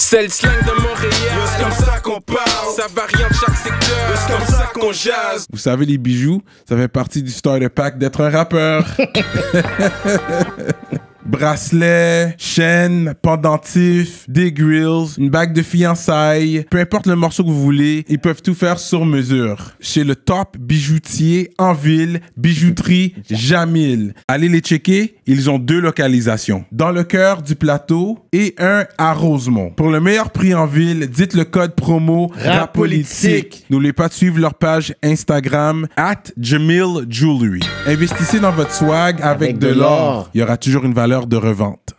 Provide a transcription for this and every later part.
C'est le slang de Montréal. C'est comme ça qu'on parle. Ça varie en chaque secteur. C'est comme ça qu'on jase. Vous savez, les bijoux, ça fait partie du story pack d'être un rappeur. bracelets, chaînes, pendentifs, des grilles, une bague de fiançailles, peu importe le morceau que vous voulez, ils peuvent tout faire sur mesure. Chez le top bijoutier en ville, bijouterie Jamil. Allez les checker, ils ont deux localisations, dans le cœur du plateau et un à Rosemont. Pour le meilleur prix en ville, dites le code promo RAPOLITIQUE. N'oubliez pas de suivre leur page Instagram at Jamil Investissez dans votre swag avec de l'or. Il y aura toujours une valeur de revente.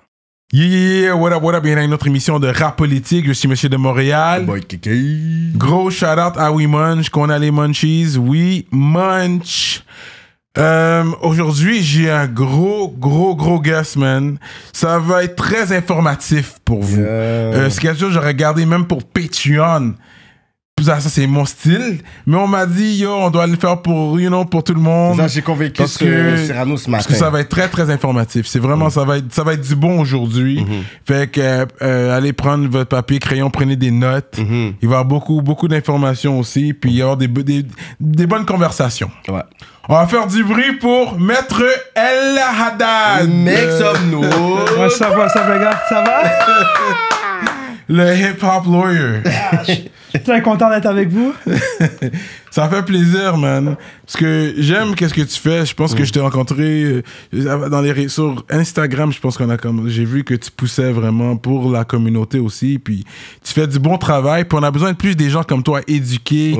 Yeah, what up, what up, bienvenue à une autre émission de Rap Politique, je suis Monsieur de Montréal. Boy, kiki. Gros shout-out à We Munch, qu'on a les Munchies, We Munch. Euh, aujourd'hui, j'ai un gros, gros, gros guest, man. Ça va être très informatif pour vous. Ce Euh, ce que je gardé même pour Patreon ça c'est mon style. Mais on m'a dit, yo, on doit le faire pour, you know, pour tout le monde. j'ai convaincu parce que, ce matin. Parce que ça va être très, très informatif. C'est vraiment, mm. ça, va être, ça va être du bon aujourd'hui. Mm-hmm. Fait que, euh, allez prendre votre papier, crayon, prenez des notes. Mm-hmm. Il va y avoir beaucoup, beaucoup d'informations aussi. Puis il va y avoir des, des, bonnes conversations. Ouais. On va faire du bruit pour Maître El Haddad. Mec, sommes-nous. ça va, ça va, ça va. Le hip-hop lawyer. Je suis très content d'être avec vous. ça fait plaisir, man. Parce que j'aime qu'est-ce que tu fais. Je pense que je t'ai rencontré euh, dans les sur Instagram. Je pense qu'on a j'ai vu que tu poussais vraiment pour la communauté aussi. Puis tu fais du bon travail. Puis on a besoin de plus des gens comme toi éduqués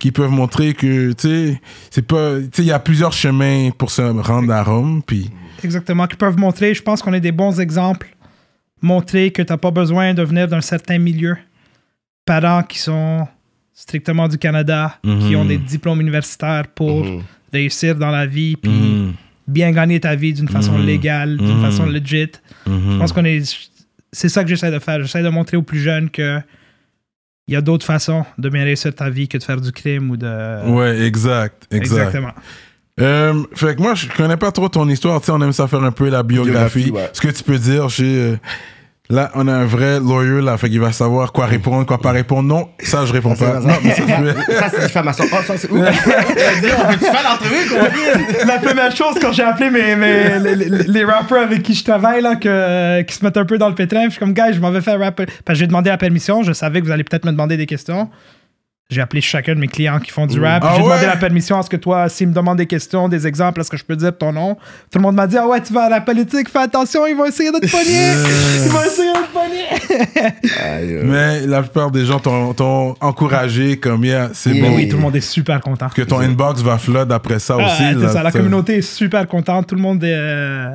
qui, peuvent montrer que tu sais c'est pas il y a plusieurs chemins pour se rendre à Rome. Puis exactement qui peuvent montrer. Je pense qu'on est des bons exemples. Montrer que t'as pas besoin de venir d'un certain milieu parents qui sont strictement du Canada, qui ont mhm. des diplômes universitaires pour mhm. réussir dans la vie, puis mhm. bien gagner ta vie d'une façon légale, d'une façon legit. Je pense qu'on est. C'est ça que j'essaie de faire. J'essaie de montrer aux plus jeunes que il y a d'autres façons de bien réussir ta vie que de faire du crime ou de. Ouais, exact, Exactement. Euh, fait que moi, je connais pas trop ton histoire. Tu sais, on aime ça faire un peu la biographie. Ce que tu peux dire j'ai. Euh, Là, on a un vrai lawyer, là, fait qu'il va savoir quoi répondre, quoi pas répondre. Non, ça, je réponds pas. Ça, c'est ça, femme à son Oh, ça, c'est ouf. tu fais l'entrevue, La première chose, quand j'ai appelé mes, les, rappers avec qui je travaille, là, que, qui se mettent un peu dans le pétrin, je suis comme, gars, je m'en vais faire rapper. Parce que j'ai demandé la permission, je savais que vous allez peut-être me demander des questions j'ai appelé chacun de mes clients qui font du mmh. rap. Ah j'ai demandé la permission. à ce que toi, s'ils me demandent des questions, des exemples, est-ce que je peux dire ton nom? Tout le monde m'a dit Ah ouais, tu vas à la politique, fais attention, ils vont essayer de te ils vont essayer de te Mais la plupart des gens t'ont encouragé comme il c'est yeah. bon. Oui, tout le monde est super content. Que ton inbox va flood après ça ah, aussi. ça. La communauté est super contente. Tout le monde est. Euh,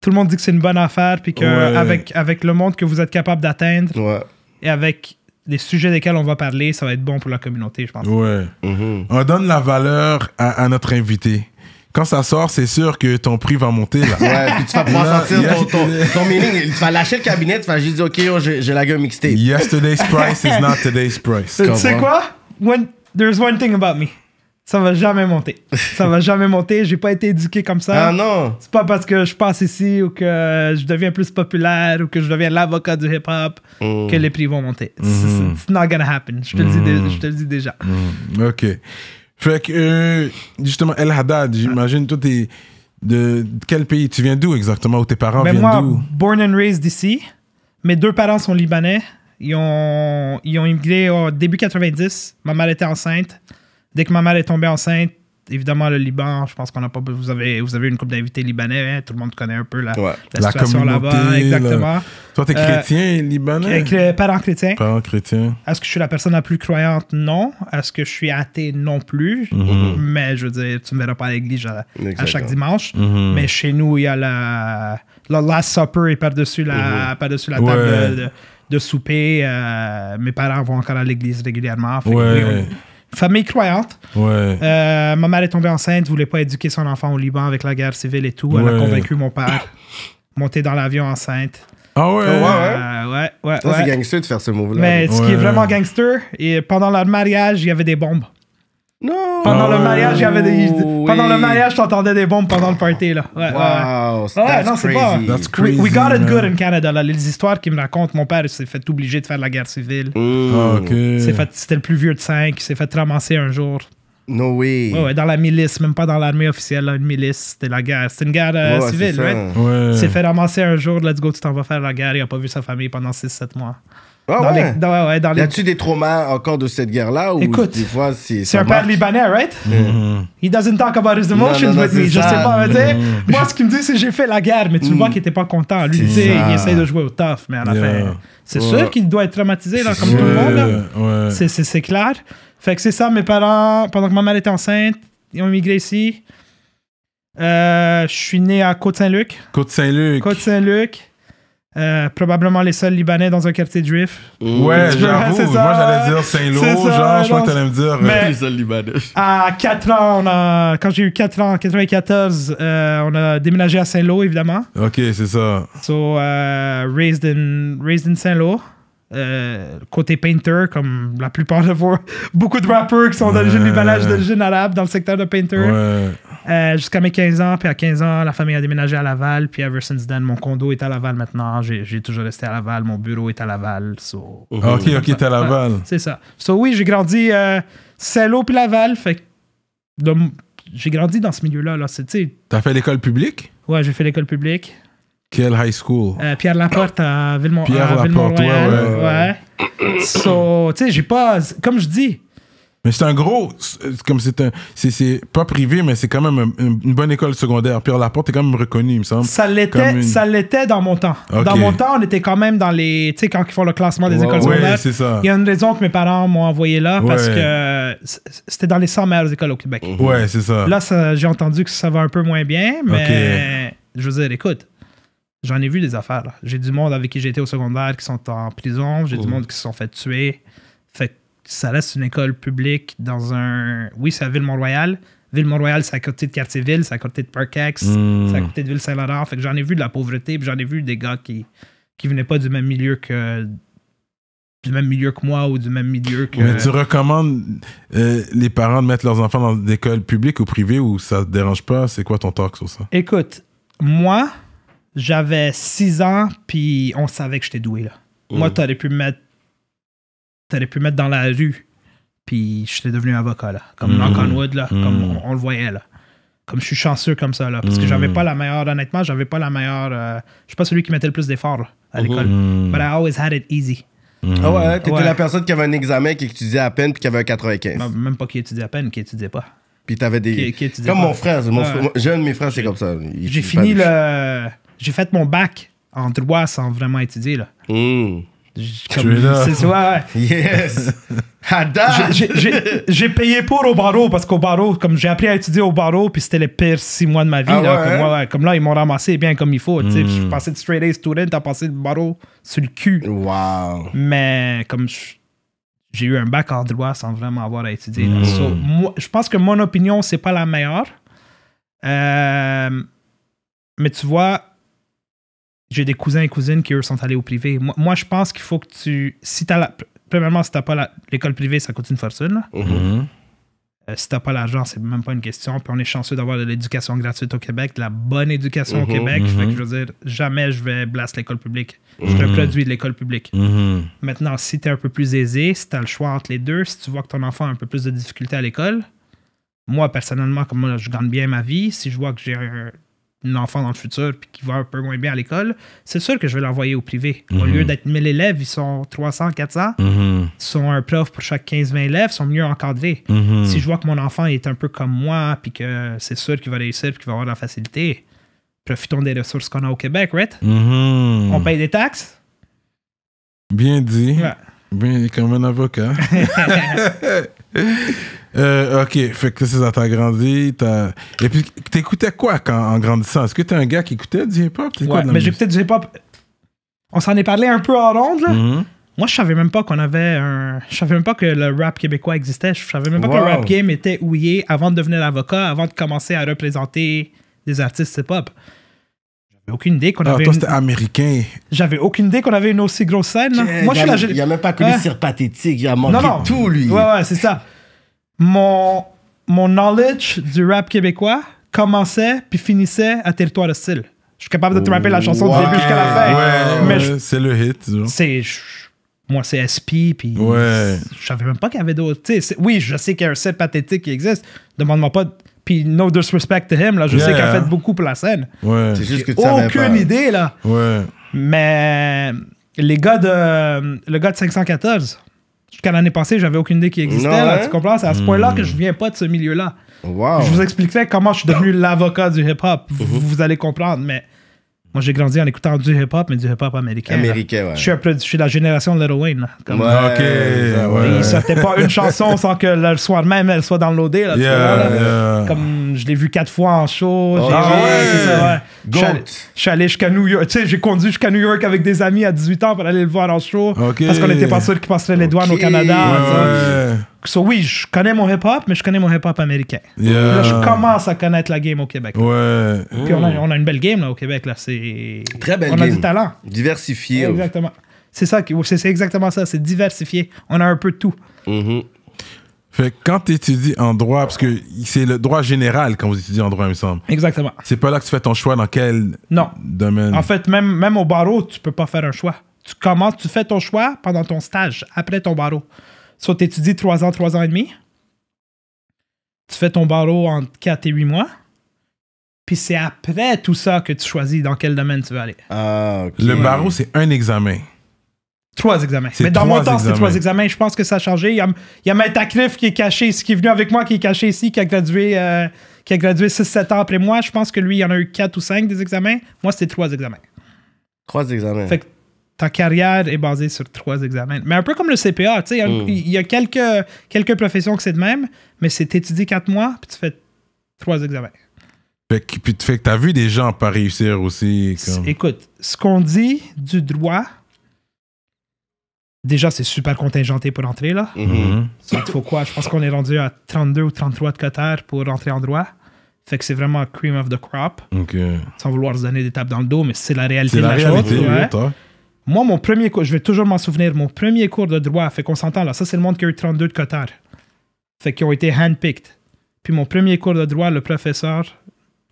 tout le monde dit que c'est une bonne affaire, puis qu'avec avec, avec le monde que vous êtes capable d'atteindre et avec les sujets desquels on va parler, ça va être bon pour la communauté, je pense. Ouais. Mm-hmm. On donne la valeur à, à notre invité quand ça sort, c'est sûr que ton prix va monter. Là. Ouais, puis tu vas pouvoir sentir ton, ton, meaning. Tu vas lâcher le cabinet, tu vas juste dire, OK, j'ai la gueule mixtape. Yesterday's price is not today's price. Tu sais quoi? When, there's one thing about me ça va jamais monter. Ça va jamais monter. J'ai pas été éduqué comme ça. Ah non. C'est pas parce que je passe ici ou que je deviens plus populaire ou que je deviens l'avocat du hip-hop mm. que les prix vont monter. Mm. It's not gonna happen. Je te, le, dis mm. déjà. OK. Fait que, euh, justement, El Haddad, j'imagine, toi, t'es de quel pays Tu viens d'où exactement Où tes parents ben, viennent d'où Born and raised ici, Mes deux parents sont libanais. Ils ont, ils ont immigré au début 90. Ma mère était enceinte. Dès que ma mère est tombée enceinte, évidemment, le Liban, je pense qu'on n'a pas. Vous avez, vous avez une couple d'invités libanais, hein, tout le monde connaît un peu la, situation là-bas. Exactement. Toi, t'es euh, chrétien, libanais Parent chrétien. Parent chrétien. Est-ce que je suis la personne la plus croyante Non. Est-ce que je suis athée Non plus. Mm-hmm. Mais je veux dire, tu ne me verras pas à l'église à, chaque dimanche. Mm-hmm. Mais chez nous, il y a la, Last Supper et par-dessus la, mm-hmm. la table de, souper. Euh, mes parents vont encore à l'église régulièrement. oui, famille croyante. Ouais. Euh, ma mère est tombée enceinte, voulait pas éduquer son enfant au Liban avec la guerre civile et tout. Elle a convaincu mon père, monter dans l'avion enceinte. Ah ouais? ouais, ah euh, ouais. ouais, c'est gangster de faire ce mouvement, là Mais ce qui est vraiment gangster, et pendant leur mariage, il y avait des bombes. Pendant le oh. mariage, il y des. Pendant le mariage, t'entendais des bombes pendant le party, là. Ouais, wow, That's c'est pas. crazy, we, got it good in Canada, Les histoires qu'il me raconte, mon père s'est fait obligé de faire la guerre civile. Mm. Ah, c'était le plus vieux de cinq, il s'est fait ramasser un jour. No way. dans la milice, même pas dans l'armée officielle, une milice, c'était la guerre. C'était une guerre euh, civile, Il s'est fait ramasser un jour, let's go, tu t'en vas faire la guerre, il a pas vu sa famille pendant 6-7 mois. Ah dans dans, les... Y a-tu des traumas encore de cette guerre-là Écoute, c'est, un père libanais, right Il mm-hmm. He doesn't talk about his emotions, mais je sais pas. Mm-hmm. Moi, ce qu'il me dit, c'est j'ai fait la guerre, mais tu mm. vois qu'il était pas content. Lui, tu sais, il essaye de jouer au tough, mais à la fin, c'est sûr qu'il doit être traumatisé, là, comme tout le monde. C'est, clair. Fait que c'est ça, mes parents, pendant que ma mère était enceinte, ils ont immigré ici. Euh, je suis né à Côte-Saint-Luc. Côte-Saint-Luc. Côte-Saint-Luc. Euh, probablement les seuls Libanais dans un quartier drift. Mmh. Ouais, j'avoue. Moi, j'allais dire Saint-Lô, genre, je crois que t'allais me dire euh, les seuls Libanais. À 4 ans, on a, quand j'ai eu 4 ans, en 94, euh, on a déménagé à Saint-Lô, évidemment. Ok, c'est ça. So, euh, raised in, raised in Saint-Lô. Euh, côté painter, comme la plupart de vos. Beaucoup de rappers qui sont d'origine ouais. de d'origine arabe dans le secteur de painter. Euh, jusqu'à mes 15 ans, puis à 15 ans, la famille a déménagé à Laval, puis ever since then, mon condo est à Laval maintenant. J'ai toujours resté à Laval, mon bureau est à Laval. Oh. Ah, ok, ok, t'es à Laval. C'est ça. So oui, j'ai grandi Cello euh, puis Laval, fait j'ai grandi dans ce milieu-là. -là, là. T'as fait l'école publique? Ouais, j'ai fait l'école publique. Quelle high school? Euh, Pierre Laporte à Villemont Pierre Laporte, ouais, ouais. tu sais, j'ai pas. Comme je dis. Mais c'est un gros. Comme c'est un. C'est pas privé, mais c'est quand même une, bonne école secondaire. Pierre Laporte est quand même reconnu, il me semble. Ça l'était ça l'était dans mon temps. Dans mon temps, on était quand même dans les. Tu sais, quand ils font le classement des écoles secondaires. C'est ça. Il y a une raison que mes parents m'ont envoyé là, parce que c'était dans les 100 meilleures écoles au Québec. Ouais, c'est ça. Là, j'ai entendu que ça va un peu moins bien, mais. Je veux dire, écoute J'en ai vu des affaires. J'ai du monde avec qui j'étais au secondaire qui sont en prison. J'ai du monde qui se sont fait tuer. Fait ça reste une école publique dans un. Oui, c'est à Ville-Mont-Royal. Ville-Mont-Royal, c'est à côté de Quartierville, c'est à côté de Parkex hmm. c'est à côté de Ville-Saint-Laurent. Fait que j'en ai vu de la pauvreté, puis j'en ai vu des gars qui, qui venaient pas du même milieu que du même milieu que moi ou du même milieu que. Mais tu recommandes euh, les parents de mettre leurs enfants dans des écoles publiques ou privées ou ça te dérange pas C'est quoi ton talk sur ça Écoute, moi, j'avais six ans, puis on savait que j'étais doué, là. Mm. Moi, t'aurais pu me mettre. pu mettre dans la rue, puis je j'étais devenu avocat, là. Comme mm. Conwood, là. Mm. Comme on, le voyait, là. Comme je suis chanceux comme ça, là. Parce que j'avais pas la meilleure. Honnêtement, j'avais pas la meilleure. Euh, je suis pas celui qui mettait le plus d'efforts, à mm-hmm. l'école. But I always had it easy. Mm-hmm. Ah ouais, hein? t'étais la personne qui avait un examen, qui étudiait à peine, puis qui avait un 95. Même pas qui étudiait à peine, qui étudiait pas. Puis t'avais des. comme mon frère, mon de mes frères, c'est comme ça. J'ai fini le. J'ai fait mon bac en droit sans vraiment étudier, là. Hmm. c'est ouais. Yes! j'ai payé pour au barreau parce qu'au barreau, comme j'ai appris à étudier au barreau, puis c'était les pires six mois de ma vie. Ah hein? comme, là, ils m'ont ramassé bien comme il faut. sais. Hmm. Je suis passé de straight A student à passer de barreau sur le cul. Wow! Mais comme je j'ai eu un bac en droit sans vraiment avoir à étudier. Hmm. moi, je pense que mon opinion, c'est pas la meilleure. Euh, mais tu vois, j'ai des cousins et cousines qui, eux, sont allés au privé. Moi, moi je pense qu'il faut que tu. Si as la, premièrement, si tu t'as pas l'école privée, ça coûte une fortune. Mhm. Euh, si t'as pas l'argent, c'est même pas une question. Puis on est chanceux d'avoir de l'éducation gratuite au Québec, de la bonne éducation au mhm, Québec. Mhm. je veux dire, jamais je vais blaster l'école publique. Je te mhm. de l'école publique. Maintenant, si t'es un peu plus aisé, si as le choix entre les deux, si tu vois que ton enfant a un peu plus de difficultés à l'école, moi, personnellement, comme moi, je gagne bien ma vie, si je vois que j'ai un enfant dans le futur puis qui va un peu moins bien à l'école, c'est sûr que je vais l'envoyer au privé. Au mhm. lieu d'être 1000 élèves, ils sont 300, 400. Mhm. Ils sont un prof pour chaque 15-20 élèves, ils sont mieux encadrés. Mhm. Si je vois que mon enfant est un peu comme moi puis que c'est sûr qu'il va réussir puis qu'il va avoir la facilité, profitons des ressources qu'on a au Québec, right? On paye des taxes. Bien dit. Ouais. Bien, comme un avocat. Euh, ok, fait que ça, t'a grandi. Et puis, t'écoutais quoi quand, en grandissant Est-ce que t'es un gars qui écoutait du hip-hop Ouais, mais j'écoutais du hip-hop. On s'en est parlé un peu en ronde, là. Mm-hmm. Moi, je savais même pas qu'on avait un. Je savais même pas que le rap québécois existait. Je savais même pas que le rap game était ouillé avant de devenir avocat, avant de commencer à représenter des artistes hip-hop. J'avais aucune idée qu'on ah, avait. Toi, c'était américain. J'avais aucune idée qu'on avait une aussi grosse scène. Moi, je là. Il a même pas connu ouais. Hein? Sir Pathétique. Il a manqué tout, lui. Ouais, ouais, c'est ça mon, mon knowledge du rap québécois commençait puis finissait à Territoire Hostile. Je suis capable de te rappeler la chanson du début jusqu'à la fin. c'est le hit. C'est moi c'est SP puis ouais. je savais même pas qu'il y avait d'autres. Oui, je sais qu'il y a un set pathétique qui existe. Demande-moi pas. Puis no disrespect to him là, je sais qu'il a fait beaucoup pour la scène. Ouais. C'est juste que tu aucune idée Ouais. Mais les gars de le gars de 514 Jusqu'à l'année passée, j'avais aucune idée qui existait. Tu comprends? C'est à ce hmm. point-là que je viens pas de ce milieu-là. Je vous expliquais comment je suis devenu l'avocat du hip-hop. Mm-hmm. vous, allez comprendre, mais moi, j'ai grandi en écoutant du hip-hop, mais du hip-hop américain. Américain, Je suis, je suis la génération de Lil Wayne. comme ouais, euh, OK. Il sortait pas une chanson sans que le soir même, elle soit dans Comme je l'ai vu quatre fois en show. Ah ouais, c'est ça, Je, suis allé jusqu'à New York. Tu sais, j'ai conduit jusqu'à New York avec des amis à 18 ans pour aller le voir en show. Parce qu'on n'était pas sûr qu'il passerait les douanes au Canada. So oui, je connais mon hip-hop, mais je connais mon hip-hop américain. je commence à connaître la game au Québec. Ouais. Puis mm. on a, une belle game au Québec. Là. Très belle game. On a du talent. Diversifié. exactement. C'est ça, c'est, exactement ça. C'est diversifié. On a un peu de tout. Mm-hmm. Fait quand tu étudies en droit, parce que c'est le droit général quand vous étudiez en droit, il me semble. Exactement. C'est pas là que tu fais ton choix dans quel non. domaine. En fait, même, même au barreau, tu peux pas faire un choix. Tu commences, tu fais ton choix pendant ton stage, après ton barreau. Soit tu étudies 3 ans, 3 ans et demi. Tu fais ton barreau entre 4 et 8 mois. Puis c'est après tout ça que tu choisis dans quel domaine tu veux aller. Ah, Le barreau, c'est un examen. Trois examens. Mais dans mon temps, c'était trois examens. Je pense que ça a changé. Il y a, il qui est caché, qui est venu avec moi, qui est caché ici, qui a gradué, euh, qui a gradué 6-7 ans après moi. Je pense que lui, il y en a eu quatre ou cinq des examens. Moi, c'était trois examens. Trois examens carrière est basée sur trois examens. Mais un peu comme le CPA, tu sais, hmm. il y a quelques, quelques professions que c'est de même, mais c'est étudier quatre mois, puis tu fais trois examens. Fait que, puis fais que t'as vu des gens pas réussir aussi. Écoute, ce qu'on dit du droit, déjà, c'est super contingenté pour entrer, là. Mm-hmm. Mm-hmm. faut quoi? Je pense qu'on est rendu à 32 ou 33 de cotard pour entrer en droit. Fait que c'est vraiment cream of the crop. Okay. Sans vouloir se donner des tapes dans le dos, mais c'est la réalité de la, chose. Moi, mon premier cours, je vais toujours m'en souvenir, mon premier cours de droit, fait qu'on s'entend là, ça c'est le monde qui a eu 32 de cotard. Fait qu'ils ont été handpicked. Puis mon premier cours de droit, le professeur,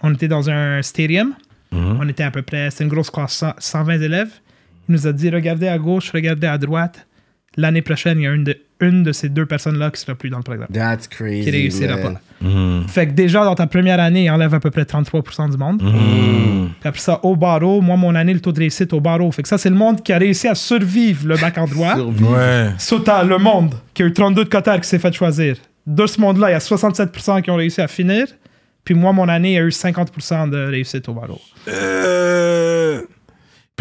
on était dans un stadium. Mhm. On était à peu près, c'est une grosse classe, 120 élèves. Il nous a dit regardez à gauche, regardez à droite. L'année prochaine, il y a une de, une de ces deux personnes-là qui sera plus dans le programme. That's crazy. Qui réussira pas. Mm-hmm. Fait que déjà, dans ta première année, il enlève à peu près 33% du monde. Mm-hmm. Puis après ça, au barreau, moi, mon année, le taux de réussite au barreau. Fait que ça, c'est le monde qui a réussi à survivre le bac en droit. ouais. Sauta, le monde, qui a eu 32 de cotard qui s'est fait choisir. De ce monde-là, il y a 67% qui ont réussi à finir. Puis moi, mon année, il y a eu 50% de réussite au barreau. Euh...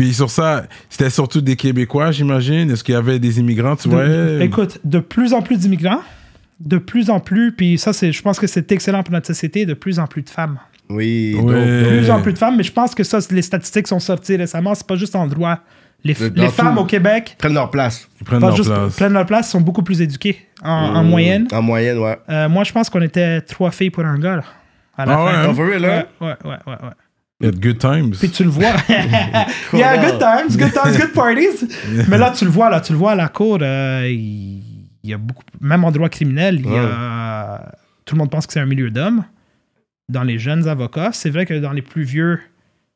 Puis sur ça, c'était surtout des Québécois, j'imagine. Est-ce qu'il y avait des immigrants, tu vois? Écoute, de plus en plus d'immigrants, de plus en plus, puis ça, c'est, je pense que c'est excellent pour notre société, de plus en plus de femmes. Oui, de plus en plus de femmes, mais je pense que ça, les statistiques sont sorties récemment, c'est pas juste en droit. Les, femmes au Québec prennent leur place. Ils prennent, leur place. prennent sont beaucoup plus éduquées en, mm, moyenne. En moyenne, ouais. Euh, moi, je pense qu'on était trois filles pour un gars. ah fin. Hein? ouais, ouais, ouais. ouais de good times. Puis tu le vois. yeah, good times, good times, good parties. Mais là, tu le vois, là, tu le vois à la cour. Euh, il y a beaucoup. Même en droit criminel, il y a, tout le monde pense que c'est un milieu d'hommes. Dans les jeunes avocats, c'est vrai que dans les plus vieux,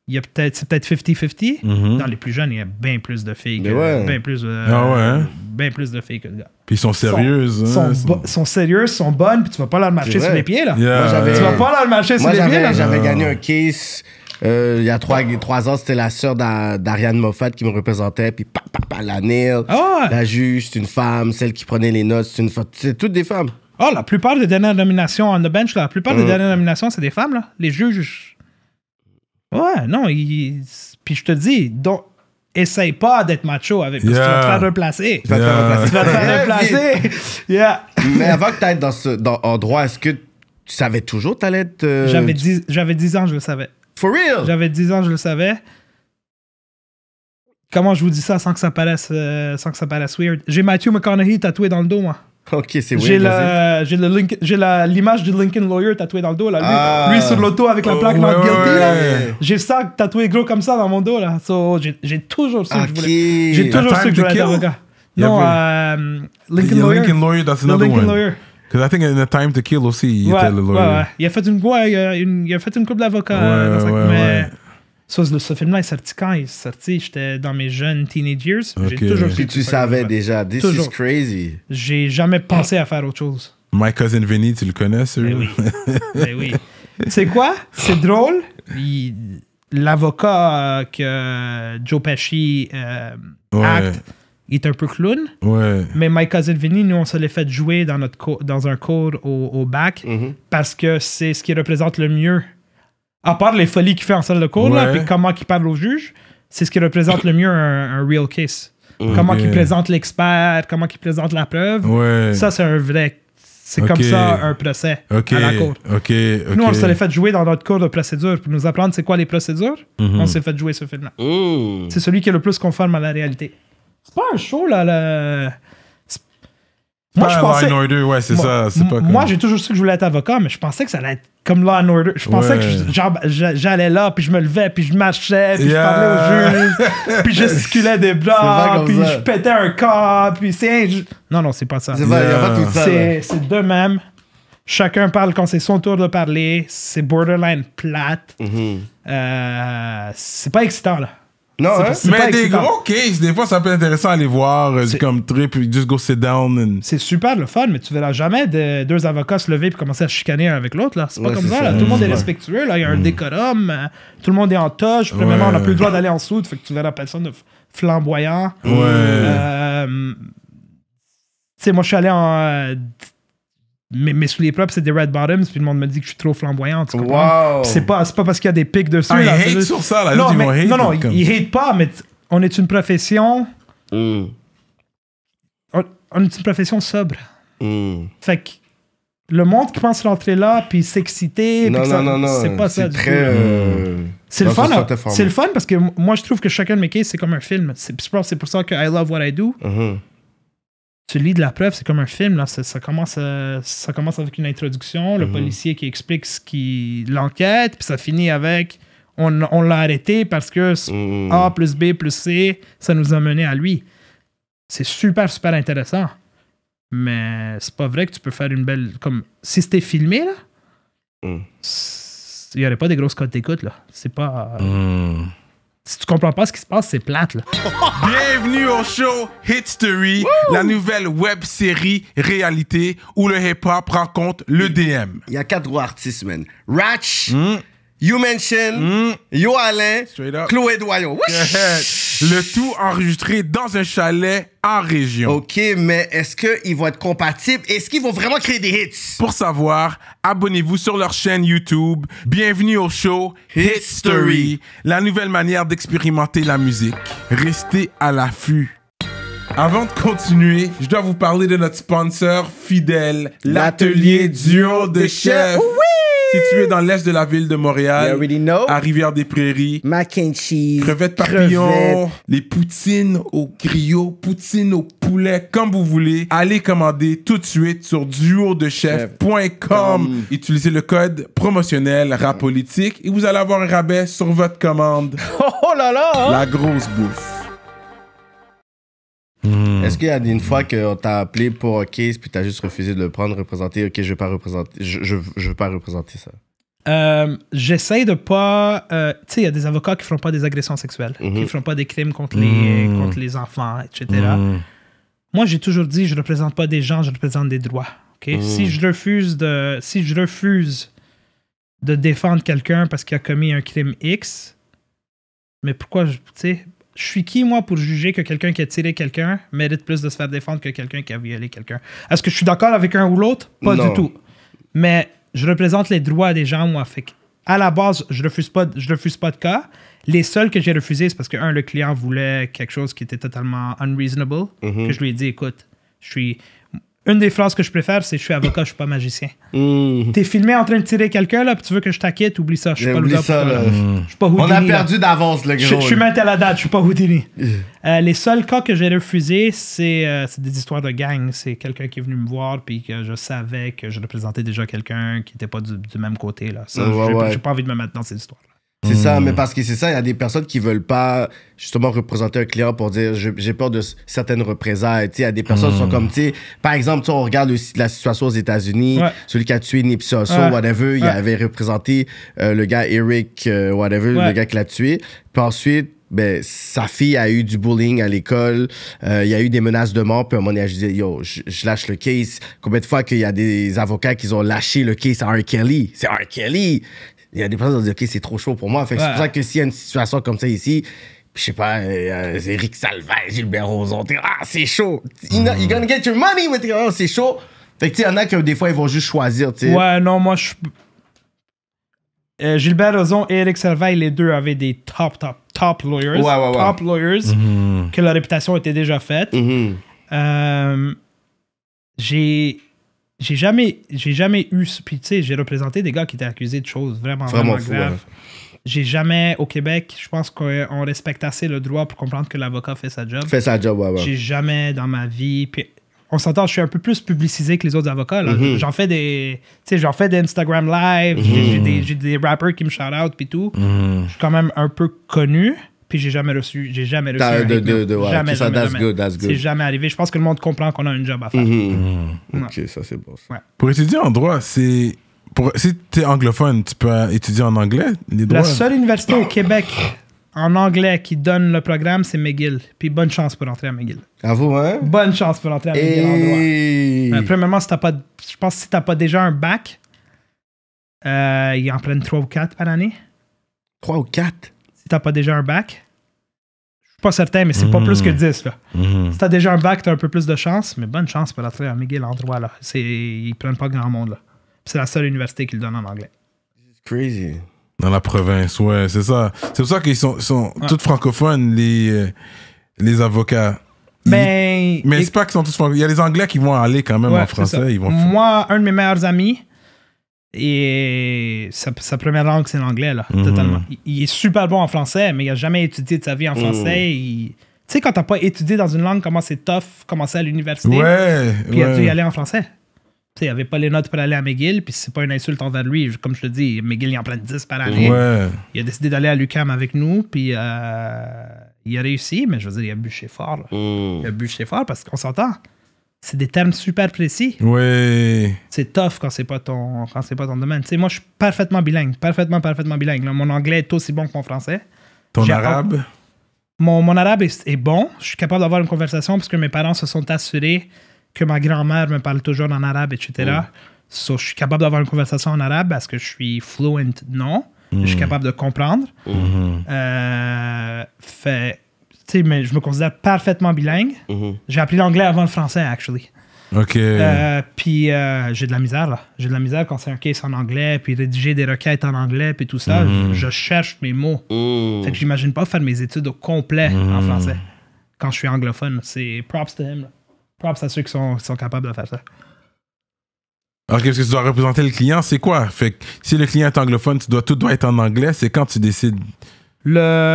il y a peut-être c'est peut-être 50-50. Mm-hmm. Dans les plus jeunes, il y a bien plus de filles bien plus de, euh, ah ouais. Hein? bien plus de filles que de gars. Puis ils sont sérieuses. Ils sont, hein, ils sont... bonnes, puis tu vas pas leur marcher sur les pieds là. tu vas pas leur marcher sur les pieds là. J'avais ah. gagné un case euh, il y a trois, trois ans, c'était la sœur d'Ariane Moffat qui me représentait. Puis, pa, pa, pa, la Nil, ah la juge, c'est une femme. Celle qui prenait les notes, c'est une femme. C'est toutes des femmes. Oh, la plupart des dernières nominations on the bench, la plupart des dernières nominations, c'est des femmes, là. Les juges. Ouais, non. Puis je te dis, donc, essaye pas d'être macho avec parce que tu vas te faire replacer. Tu vas te faire replacer. yeah. Mais avant que tu ailles dans ce dans, en droit, est-ce que tu savais toujours que euh, tu allais être. J'avais 10 ans, je le savais. J'avais 10 ans, je le savais. Comment je vous dis ça sans que ça paraisse, euh, sans que ça weird? J'ai Matthew McConaughey tatoué dans le dos, moi. Ok, c'est weird. J'ai l'image du Lincoln Lawyer tatoué dans le dos, là. Lui, ah. lui sur l'auto avec la oh, plaque oh, not guilty, J'ai ça tatoué gros comme ça dans mon dos, là. So, j'ai toujours su que je voulais. J'ai toujours ce que je voulais, avocat. Non, euh, Lincoln, Lawyer. Lincoln Lawyer, autre Lincoln Lawyer. Because I think in the Time to Kill aussi, il était le lawyer. Ouais, ouais. Il a fait une, il a, une, il a fait une couple d'avocats. mais ça, ce, film-là est sorti quand il est sorti J'étais dans mes jeunes teenagers. Okay. J'ai toujours. Puis tu savais déjà. This is crazy. J'ai jamais pensé à faire autre chose. My cousin Vinny, tu le connais, celui ben Mais oui. mais ben oui. C'est quoi C'est drôle. L'avocat que Joe Pesci euh, acte il est un peu clown. Mais Mike Cousin nous, on se l'est fait jouer dans, notre dans un cours au, bac mhm. parce que c'est ce qui représente le mieux. À part les folies qu'il fait en salle de cours, puis comment il parle au juge, c'est ce qui représente le mieux un, real case. Comment il présente l'expert, comment il présente la preuve. Ça, c'est un vrai. C'est comme ça un procès à la cour. Nous, on se l'est fait jouer dans notre cours de procédure pour nous apprendre c'est quoi les procédures. Mhm. On s'est fait jouer ce film-là. Mm. C'est celui qui est le plus conforme à la réalité. C'est pas un show, là. Le... Moi, je pensais. Law and Order, ouais, c'est ça. Moi, j'ai toujours su que je voulais être avocat, mais je pensais que ça allait être comme là. and Order. Je pensais que ben, j'allais là, puis je me levais, puis je marchais, puis je parlais au juge, puis je circulais des blocs, puis je pétais un corps, puis c'est. Non, non, c'est pas ça. C'est ça. C'est de même. Chacun parle quand c'est son tour de parler. C'est borderline plate. Mm-hmm. Euh, c'est pas excitant, là. Non, hein? Mais des gros cases, des fois, ça peut être intéressant à les voir, euh, comme trip, puis juste go sit down. C'est super le fun, mais tu verras jamais de, deux avocats se lever et commencer à chicaner un avec l'autre. C'est pas comme ça. Tout le monde est respectueux. Il y a un mm. décorum. Euh, tout le monde est en toge. Premièrement, on n'a plus le droit d'aller en soude. Fait que tu verras personne flamboyant. Ouais. Euh, tu sais, moi, je suis allé en mais sous les propres, c'est des red bottoms, puis le monde me dit que je suis trop flamboyante. Wow. C'est pas, pas parce qu'il y a des pics dessus. Ah, là, il sur ça, là. Non, non, il, hate pas, mais on est une profession. Hmm. On, est une profession sobre. Hmm. Fait que le monde qui pense rentrer là, puis s'exciter, c'est pas ça euh, c'est le fun. Hein. C'est le fun parce que moi, je trouve que chacun de mes cases, c'est comme un film. C'est pour ça que I love what I do. Uh-huh tu lis de la preuve, c'est comme un film. Là. Ça, commence, euh, ça commence avec une introduction, le mhm. policier qui explique ce qui l'enquête, puis ça finit avec on, l'a arrêté parce que mhm. A plus B plus C, ça nous a mené à lui. C'est super, super intéressant. Mais c'est pas vrai que tu peux faire une belle. Comme si c'était filmé, là, mhm. il n'y aurait pas des grosses cotes d'écoute. là. C'est pas. Euh, si tu comprends pas ce qui se passe, c'est plate, là. Bienvenue au show Story la nouvelle web série réalité où le hip-hop rencontre le DM. Il y a quatre gros artistes, man. Ratch, hmm. You Mention, hmm. Yo Alain, Chloé Doyon. Le tout enregistré dans un chalet en région. OK, mais est-ce qu'ils vont être compatibles? Est-ce qu'ils vont vraiment créer des hits? Pour savoir, abonnez-vous sur leur chaîne YouTube. Bienvenue au show Hit la nouvelle manière d'expérimenter la musique. Restez à l'affût. Avant de continuer, je dois vous parler de notre sponsor fidèle, l'atelier duo de chef. Oui! situé dans l'est de la ville de Montréal, à Rivière-des-Prairies. Mac and Crevettes papillons, les poutines au griot, poutines au poulet, comme vous voulez. Allez commander tout de suite sur duodechef.com. Utilisez le code promotionnel rapolitique et vous allez avoir un rabais sur votre commande. Oh là là! Hein? La grosse bouffe. Hmm. Est-ce qu'il y a une fois qu'on t'a appelé pour un case puis t'as juste refusé de le prendre, représenter, ok, je vais pas représenter, je, je, veux pas représenter ça? Euh, j'essaie de pas. Euh, tu sais, il y a des avocats qui ne feront pas des agressions sexuelles, mhm. qui feront pas des crimes contre, les, hmm. les enfants, etc. Hmm. Moi, j'ai toujours dit, je ne représente pas des gens, je représente des droits. Si je refuse de, si je refuse de défendre quelqu'un parce qu'il a commis un crime X, mais pourquoi, tu sais, je suis qui, moi, pour juger que quelqu'un qui a tiré quelqu'un mérite plus de se faire défendre que quelqu'un qui a violé quelqu'un? Est-ce que je suis d'accord avec un ou l'autre? Pas du tout. Mais je représente les droits des gens, moi. Fait à la base, je refuse pas, je refuse pas de cas. Les seuls que j'ai refusés, c'est parce que, un, le client voulait quelque chose qui était totalement unreasonable, mm-hmm. que je lui ai dit, écoute, je suis une des phrases que je préfère, c'est je suis avocat, je suis pas magicien. Hmm. T'es filmé en train de tirer quelqu'un, là, puis tu veux que je t'inquiète, oublie ça. Je suis pas le suis pas Houdini. On a perdu d'avance, le gars. Je, suis maintenant à la date, je suis pas Houdini. Euh, les seuls cas que j'ai refusés, euh, c'est des histoires de gang. C'est quelqu'un qui est venu me voir, puis que je savais que je représentais déjà quelqu'un qui était pas du, même côté, là. j'ai pas envie de me mettre dans ces histoires c'est ça, mais hmm. parce que c'est ça, il y a des personnes qui veulent pas justement représenter un client pour dire j'ai peur de certaines représailles. Il y a des personnes qui sont hmm. comme, tu par exemple, on regarde la situation aux États-Unis, celui qui a tué Nipsey whatever, il avait représenté euh, le gars Eric, euh, whatever, le gars qui l'a tué. Puis ensuite, ben, sa fille a eu du bullying à l'école, euh, il y a eu des menaces de mort, puis à un moment donné, a yo, je, lâche le case. Combien de fois qu'il y a des avocats qui ont lâché le case à R. Kelly? C'est R. Kelly! il y a des personnes qui vont dire, OK, c'est trop chaud pour moi. c'est pour ça que s'il y a une situation comme ça ici, je sais pas, euh, Eric Salvage, Gilbert Rozon, ah, c'est chaud. You va gonna get your money, mais oh, c'est chaud. Fait tu y en a qui, des fois, ils vont juste choisir, tu Ouais, non, moi, je. Euh, Gilbert Rozon et Eric Salvage, les deux avaient des top, top, top lawyers. top lawyers, mm-hmm. que la réputation était déjà faite. Mm-hmm. Euh, j'ai j'ai jamais, j'ai jamais eu. Puis tu j'ai représenté des gars qui étaient accusés de choses vraiment, vraiment, graves. J'ai jamais, au Québec, je pense qu'on respecte assez le droit pour comprendre que l'avocat fait sa job. Fait sa job, ouais, J'ai jamais dans ma vie. on s'entend, je suis un peu plus publicisé que les autres avocats. Mhm. J'en fais des. j'en fais des Instagram live, j'ai mhm. des, rappers qui me shout out, puis tout. Mhm. Je suis quand même un peu connu. Puis j'ai jamais reçu, j'ai jamais reçu. ça, good. C'est jamais arrivé. Je pense que le monde comprend qu'on a un job à faire. Mhm. Mhm. Ok, ça c'est bon. Pour étudier en droit, c'est si tu es anglophone, tu peux étudier en anglais les droits. La seule université au Québec en anglais qui donne le programme, c'est McGill. Puis bonne chance pour entrer à McGill. À vous, hein? Bonne chance pour entrer à McGill en droit. Euh, premièrement, si pas, je pense si t'as pas déjà un bac, euh, ils en prennent trois ou quatre par année. Trois ou quatre si t'as pas déjà un bac. Je suis pas certain, mais c'est pas plus que 10. Mhm. Là. Mhm. Si t'as déjà un bac, t'as un peu plus de chance, mais bonne chance pour entrer à McGill en Là. Ils prennent pas grand monde. C'est la seule université qui le donne en anglais. Crazy. Dans la province, ouais, c'est ça. C'est pour ça qu'ils sont, sont tous francophones, les, euh, les avocats. Ben, mais, mais c'est pas qu'ils sont tous francophones. Il y a les Anglais qui vont aller quand même en français. Ils vont... Moi, un de mes meilleurs amis, et sa, première langue, c'est l'anglais, là, mhm. totalement. Il, est super bon en français, mais il n'a jamais étudié de sa vie en oh. français. tu sais, quand t'as pas étudié dans une langue, comment c'est tough, commencer à l'université. puis il a dû y aller en français. Tu sais, il avait pas les notes pour aller à McGill, puis c'est pas une insulte envers lui. Comme je te dis, McGill, il en plein 10 par année. Il a décidé d'aller à l'UCAM avec nous, puis euh, il a réussi, mais je veux dire, il a bûché fort. Mm. Il a bûché fort parce qu'on s'entend c'est des termes super précis. Oui. C'est tough quand c'est pas ton quand c'est pas ton domaine. moi, je suis parfaitement bilingue, parfaitement, parfaitement bilingue. mon anglais est aussi bon que mon français. Ton arabe? Mon, arabe est, bon. Je suis capable d'avoir une conversation parce que mes parents se sont assurés que ma grand-mère me parle toujours en arabe, etc. je suis capable d'avoir une conversation en arabe parce que je suis fluent, non. Je suis mm. capable de comprendre. Mm-hmm. Euh, sais, mais je me considère parfaitement bilingue. Mhm. J'ai appris l'anglais avant le français, actually. OK. Euh, puis euh, j'ai de la misère, là. J'ai de la misère quand c'est un case en anglais, puis rédiger des requêtes en anglais, puis tout ça. Mhm. Je, cherche mes mots. Mhm. Fait que j'imagine pas faire mes études au complet en français quand je suis anglophone. C'est props to him. Props à ceux qui sont, capables de faire ça. Ok, parce que tu dois représenter le client, c'est quoi? Fait que si le client est anglophone, tu dois, tout doit être en anglais. C'est quand tu décides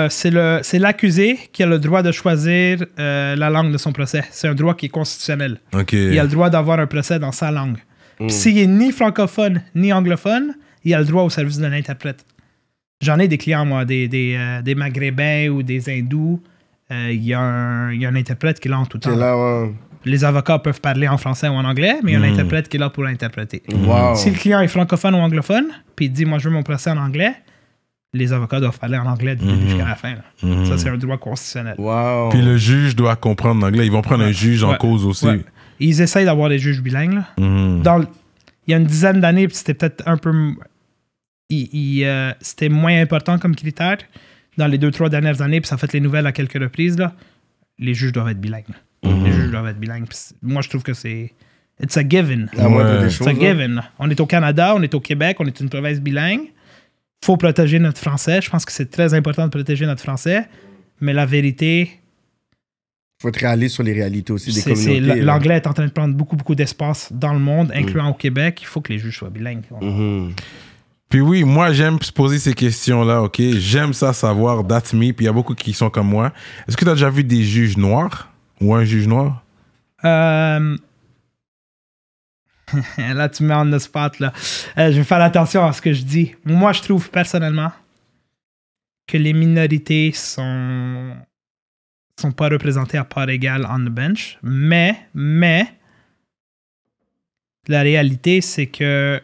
c'est l'accusé qui a le droit de choisir euh, la langue de son procès. C'est un droit qui est constitutionnel. Il a le droit d'avoir un procès dans sa langue. Hmm. S'il est ni francophone ni anglophone, il a le droit au service d'un interprète. J'en ai des clients, moi, des, des, euh, maghrébins ou des hindous. Euh, il y, a un interprète qui est là en tout temps. Les avocats peuvent parler en français ou en anglais, mais il y a un hmm. interprète qui est là pour l'interpréter. Si le client est francophone ou anglophone, puis il dit Moi, je veux mon procès en anglais, les avocats doivent parler en anglais mhm. jusqu'à la fin. Mhm. Ça, c'est un droit constitutionnel. Puis le juge doit comprendre l'anglais. Ils vont prendre un juge en cause aussi. Ils essayent d'avoir des juges bilingues. Mhm. Dans, il y a une dizaine d'années, c'était peut-être un peu. Euh, c'était moins important comme critère. Dans les deux, trois dernières années, puis ça fait les nouvelles à quelques reprises, là, les juges doivent être bilingues. Les juges doivent être bilingues. moi, je trouve que c'est. It's a given. It's a given. On est au Canada, on est au Québec, on est une province bilingue faut protéger notre français. Je pense que c'est très important de protéger notre français. Mais la vérité. Il faut être réaliste sur les réalités aussi des communautés. L'anglais est en train de prendre beaucoup, beaucoup d'espace dans le monde, mm. incluant au Québec. Il faut que les juges soient bilingues. Mm-hmm. Puis oui, moi, j'aime se poser ces questions-là, OK? J'aime ça savoir, that's Puis il y a beaucoup qui sont comme moi. Est-ce que tu as déjà vu des juges noirs ou un juge noir? Euh, là, tu me mets en spot. Là. Euh, je vais faire attention à ce que je dis. Moi, je trouve personnellement que les minorités sont sont pas représentées à part égale on the bench. Mais, mais, la réalité, c'est que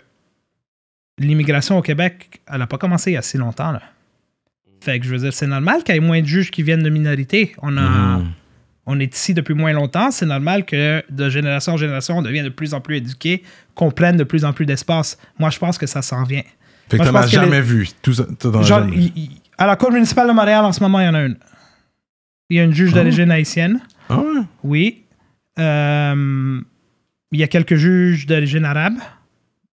l'immigration au Québec, elle n'a pas commencé il y a si longtemps. Là. Fait que je veux dire, c'est normal qu'il y ait moins de juges qui viennent de minorités. On a. Mm-hmm on est ici depuis moins longtemps, c'est normal que de génération en génération, on devient de plus en plus éduqué, qu'on prenne de plus en plus d'espace. Moi, je pense que ça s'en vient. Fait que as jamais vu. à la Cour municipale de Montréal, en ce moment, il y en a une. Il y a une juge ah. d'origine haïtienne. Ah ouais. Oui. Euh, il y a quelques juges d'origine arabe.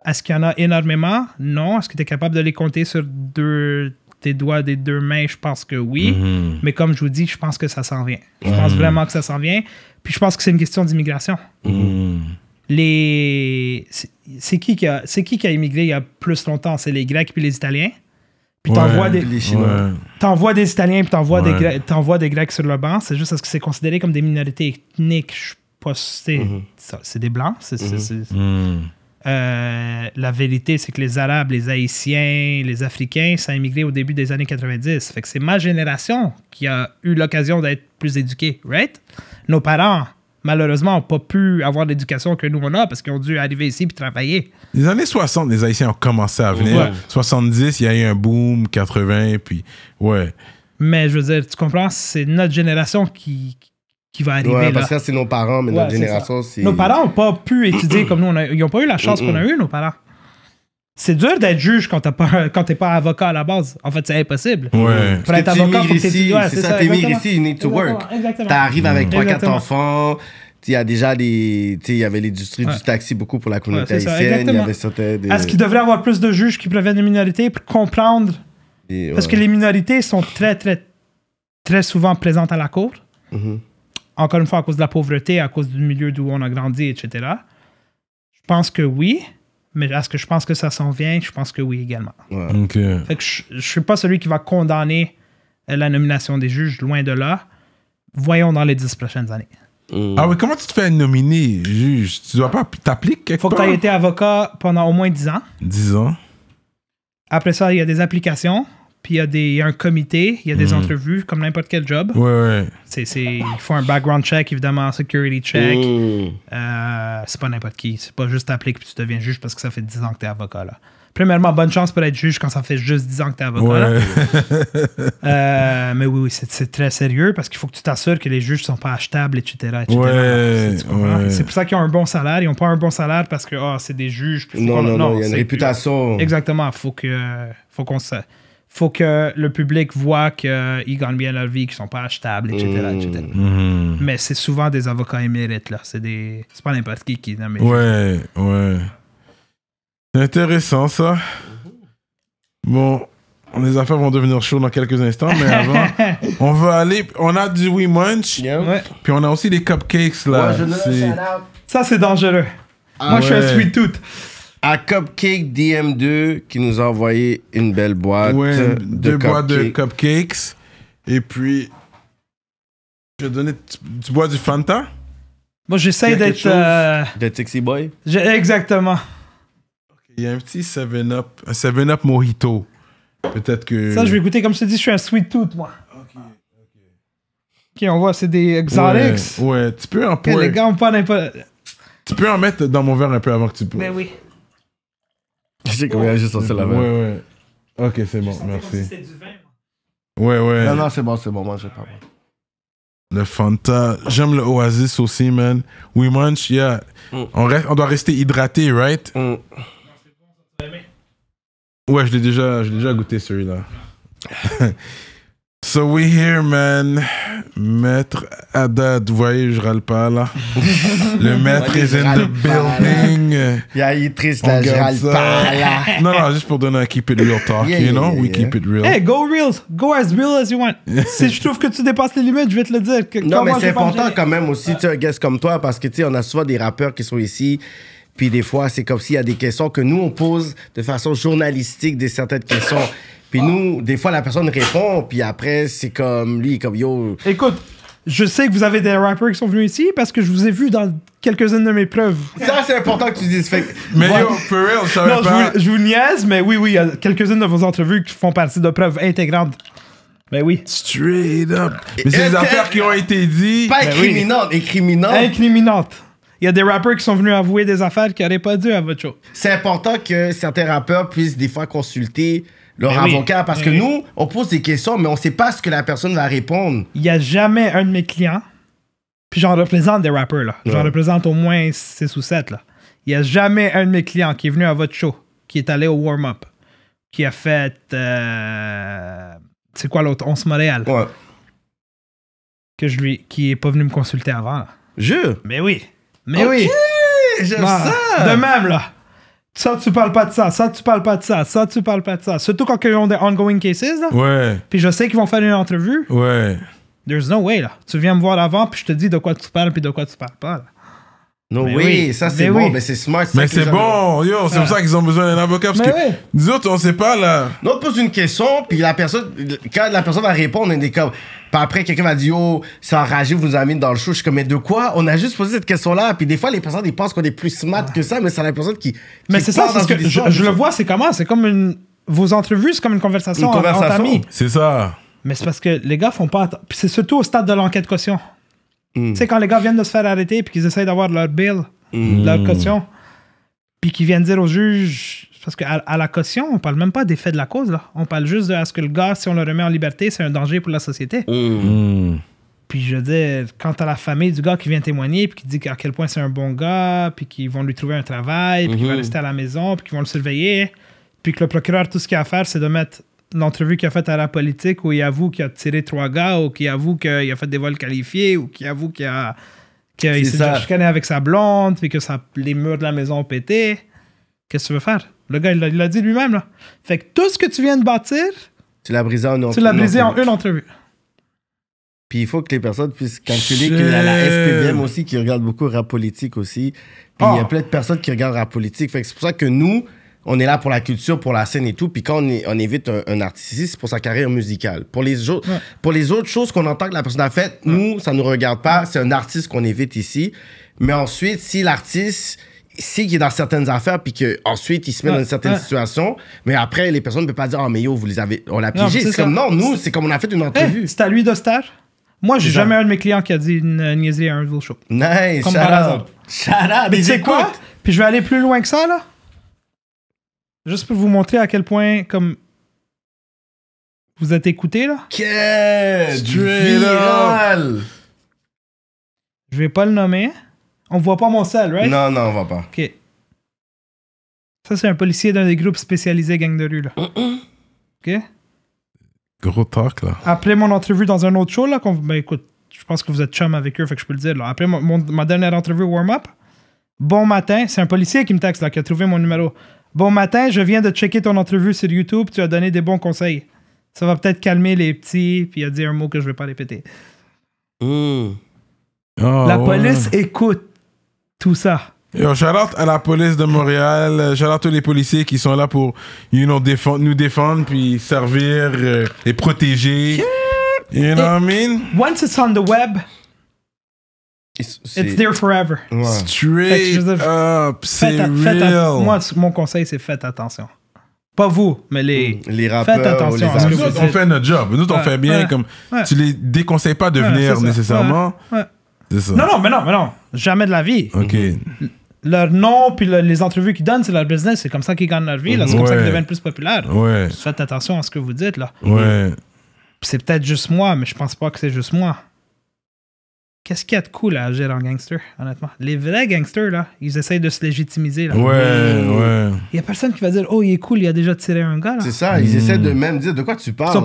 Est-ce qu'il y en a énormément? Non. Est-ce que tu es capable de les compter sur deux, tes doigts des deux mains, je pense que oui. Mm-hmm. Mais comme je vous dis, je pense que ça s'en vient. Je pense mm-hmm. vraiment que ça s'en vient. Puis je pense que c'est une question d'immigration. Mm-hmm. Les... C'est, qui, qui a... c'est qui qui a immigré il y a plus longtemps? C'est les Grecs puis les Italiens? Puis t'envoies des, T'envoies des Italiens, puis t'envoies, des Grecs, des Grecs sur le banc. C'est juste parce que c'est considéré comme des minorités ethniques. Je sais pas, c'est, c'est des Blancs. C'est, mm. Euh, la vérité, c'est que les Arabes, les Haïtiens, les Africains, ça a immigré au début des années 90. Fait que c'est ma génération qui a eu l'occasion d'être plus éduquée, right? Nos parents, malheureusement, n'ont pas pu avoir l'éducation que nous, on a parce qu'ils ont dû arriver ici puis travailler. Les années 60, les Haïtiens ont commencé à venir. 70, il y a eu un boom, 80, puis ouais. Mais je veux dire, tu comprends, c'est notre génération qui, qui va arriver. Ouais, parce que c'est nos parents, mais notre génération, c'est. Nos parents n'ont pas pu étudier comme nous. Ils n'ont pas eu la chance qu'on a eue, nos parents. C'est dur d'être juge quand tu pas, quand es pas avocat à la base. En fait, c'est impossible. Ouais. Pour être avocat, faut c'est ça, t'es ici, you need to work. T'arrives avec 3-4 enfants. Il y a déjà des. Il y avait l'industrie du taxi beaucoup pour la communauté haïtienne. Il y avait Est-ce qu'il devrait avoir plus de juges qui proviennent des minorités pour comprendre? Parce que les minorités sont très, très, très souvent présentes à la cour. Mm encore une fois, à cause de la pauvreté, à cause du milieu d'où on a grandi, etc. Je pense que oui, mais est-ce que je pense que ça s'en vient? Je pense que oui également. je, ne suis pas celui qui va condamner euh, la nomination des juges, loin de là. Voyons dans les dix prochaines années. Hmm. Ah oui, comment tu te fais nominer juge? Tu dois pas t'appliquer quelque Faut que tu aies été avocat pendant au moins dix ans. Dix ans. Après ça, il y a des applications. Puis il y, a des, y a un comité, il y a des mhm. entrevues, comme n'importe quel job. Oui, oui. C'est, c'est, il faut un background check, évidemment, un security check. Mmh. Euh, c'est pas n'importe qui. C'est pas juste t'appeler que tu deviens juge parce que ça fait 10 ans que t'es avocat, Premièrement, bonne chance pour être juge quand ça fait juste 10 ans que t'es avocat. Là. Euh, mais oui, oui c'est, très sérieux parce qu'il faut que tu t'assures que les juges sont pas achetables, etc. etc. c'est, pour ça qu'ils ont un bon salaire. Ils n'ont pas un bon salaire parce que oh, c'est des juges. Non, non, non, il y a une réputation. Exactement. Faut que, faut qu'on se faut que le public voit qu'ils gagnent bien leur vie, qu'ils sont pas achetables, etc. Hmm. Hmm. Mais c'est souvent des avocats émérites, là. C'est des... pas n'importe qui qui Ouais, ouais. C'est intéressant, ça. Mm-hmm. Bon, les affaires vont devenir chaudes dans quelques instants, mais avant, on va aller. On a du We Munch, puis on a aussi des cupcakes, là. Ouais, ça, c'est dangereux. Ah Moi, je suis un sweet tooth. À Cupcake DM2 qui nous a envoyé une belle boîte. de deux cupcakes. boîtes de cupcakes. Et puis, je vais donner. Tu bois du Fanta? Moi, j'essaie d'être. D'être sexy euh, boy? exactement. Il y a un petit 7-Up, un up Mojito. Peut-être que. Ça, je vais goûter. Comme je te dis, je suis un sweet tooth, moi. Ok, ok. on voit, c'est des exotics. Ouais, ouais, tu peux en pour... Tu peux en mettre dans mon verre un peu avant que tu bois. Mais ben oui. Je qu'on combien juste sorti la main. Ouais, ouais. Ok, c'est bon, merci. C'était du vin. Ouais, ouais. Non, non, c'est bon, c'est bon, moi, j'ai pas. Le Fanta. J'aime le Oasis aussi, man. We munch, yeah. Mm. On, reste, on doit rester hydraté, right? Mm. Ouais, je l'ai déjà, déjà goûté celui-là. Ah. So we here, man. Maître Haddad, vous voyez, je râle pas là. Le maître is in the building. Yeah, il est triste là, je râle pas là. Non, non, juste pour donner un keep it real talk, you know? We keep it real. Hey, go real. Go as real as you want. si je trouve que tu dépasses les limites, je vais te le dire. non, mais c'est important quand même aussi, tu sais, un guest comme toi, parce que tu sais, on a souvent des rappeurs qui sont ici. Puis des fois, c'est comme s'il y a des questions que nous, on pose de façon journalistique, des certaines questions. Puis ah. nous, des fois, la personne répond, puis après, c'est comme lui, comme yo. Écoute, je sais que vous avez des rappers qui sont venus ici parce que je vous ai vu dans quelques-unes de mes preuves. Ça, c'est important que tu dises. Mais yo, for real, ça non, Je, vous, je vous niaise, mais oui, oui, il y a quelques-unes de vos entrevues qui font partie de preuves intégrantes ben oui. Straight up. Mais c'est des affaires qui ont été dites. Pas incriminantes, incriminantes. Incriminantes. Il y a des rappeurs qui sont venus avouer des affaires qui n'auraient pas dû à votre show. C'est important que certains rappeurs puissent des fois consulter leur ben avocat. Parce que ben nous, on pose des questions, mais on sait pas ce que la personne va répondre. Il n'y a jamais un de mes clients, puis j'en représente des rappers là. J'en représente au moins 6 ou 7, là. Il n'y a jamais un de mes clients qui est venu à votre show, qui est allé au warm-up, qui a fait. Euh, c'est quoi l'autre 11 Montréal. Ouais. Que je lui, qui est pas venu me consulter avant. Là. Je Mais ben oui. Mais oui. J'aime ça. De même, là. Ça, tu parles pas de ça. Ça, tu parles pas de ça. Ça, tu parles pas de ça. Surtout quand ils ont des ongoing cases. Là. Ouais. Puis je sais qu'ils vont faire une entrevue. Ouais. There's no way, là. Tu viens me voir avant, puis je te dis de quoi tu parles, puis de quoi tu parles pas. Là. Non oui. ça c'est bon, mais c'est smart. mais c'est bon, yo, c'est pour ah. ça qu'ils ont besoin d'un avocat. Parce que nous autres, on sait pas là. Nous, on pose une question, puis la personne, quand la personne va répondre, on est comme. après, quelqu'un va dire, oh, a ragi vous nous avez mis dans le show. Je suis comme, mais de quoi On a juste posé cette question-là. Puis des fois, les personnes, ils pensent qu'on est plus smart que ça, mais c'est la personne qui. Mais c'est ça, c'est que je, le vois, c'est comment C'est comme une. Vos entrevues, c'est comme une conversation, une conversation. C'est ça. Mais c'est parce que les gars font pas. c'est surtout au stade de l'enquête caution c'est mm. quand les gars viennent de se faire arrêter puis qu'ils essayent d'avoir leur bill, mm. leur caution, puis qu'ils viennent dire au juge, parce qu'à à la caution, on parle même pas des faits de la cause, là. On parle juste de ce que le gars, si on le remet en liberté, c'est un danger pour la société. Mm. Puis je veux dire, quant à la famille du gars qui vient témoigner, puis qui dit à quel point c'est un bon gars, puis qu'ils vont lui trouver un travail, puis qu'il va mm-hmm. rester à la maison, puis qu'ils vont le surveiller, puis que le procureur, tout ce qu'il a à faire, c'est de mettre l'entrevue qu'il a faite à la politique où il avoue qu'il a tiré trois gars ou qu'il avoue qu'il a fait des vols qualifiés ou qu'il avoue qu'il a qu'il s'est chicané avec sa blonde puis que les murs de la maison ont pété. Qu'est-ce que tu veux faire? Le gars, il l'a dit lui-même. Là. Fait que tout ce que tu viens de bâtir, tu l'as brisé en, une entrevue. Puis il faut que les personnes puissent calculer qu'il y a la SPVM aussi qui regarde beaucoup rap politique aussi. Puis il y a ah. plein de personnes qui regardent rap politique. Fait que c'est pour ça que nous, on est là pour la culture, pour la scène et tout. Puis quand on, évite un, artiste, c'est pour sa carrière musicale. Pour les, autres, choses qu'on entend que la personne a faites, nous, ça nous regarde pas. C'est un artiste qu'on évite ici. Mais ensuite, si l'artiste sait qu'il est dans certaines affaires, puis qu'ensuite, il se met dans une certaine situation, mais après, les personnes ne peuvent pas dire « Oh, mais yo, vous les avez, on l'a piégé. » comme « Non, nous, c'est comme on a fait une eh, entrevue. c'est à lui de Moi, j'ai jamais un de mes clients qui a dit une niaiserie à un de vos shows. Nice, Comme shout Mais c'est quoi? Puis je vais aller plus loin que ça, là Juste pour vous montrer à quel point, comme. Vous êtes écouté, là? Quel Je vais pas le nommer. On voit pas mon sel, right? Non, non, on voit pas. Ok. Ça, c'est un policier d'un des groupes spécialisés gang de rue, là. Ok? Gros talk, là. Après mon entrevue dans un autre show, là, qu'on. Ben écoute, je pense que vous êtes chum avec eux, fait que je peux le dire, là. Après mon, ma dernière entrevue warm-up, bon matin, c'est un policier qui me texte, là, qui a trouvé mon numéro. Bon matin, je viens de checker ton entrevue sur YouTube, tu as donné des bons conseils. Ça va peut-être calmer les petits, puis il a dit un mot que je vais pas répéter. Hmm. Ah, la police écoute tout ça. J'alerte à la police de Montréal, j'alerte tous les policiers qui sont là pour défendre, nous défendre, puis servir euh, et protéger. You know what I mean? Once it's on the web, It's there forever. Straight c'est up, c'est Moi, mon conseil, c'est faites attention. Pas vous, mais les, mm. les rappeurs. Faites attention. que nous, on fait notre job. Nous, on fait bien. comme Tu les déconseilles pas de venir nécessairement. Non, non, mais non, mais non. Jamais de la vie. OK. Leur nom, puis les entrevues qu'ils donnent, c'est leur business. C'est comme ça qu'ils gagnent leur vie. C'est comme ça qu'ils deviennent plus populaires. Faites attention à ce que vous dites. là. C'est peut-être juste moi, mais je pense pas que c'est juste moi. Qu'est-ce qu'il y a de cool à agir en gangster, honnêtement? Les vrais gangsters, là, ils essayent de se légitimiser. Là. Ouais, ouais. Il n'y a personne qui va dire, oh, il est cool, il a déjà tiré un gars. C'est ça, ils hmm. essaient de même dire de quoi tu parles.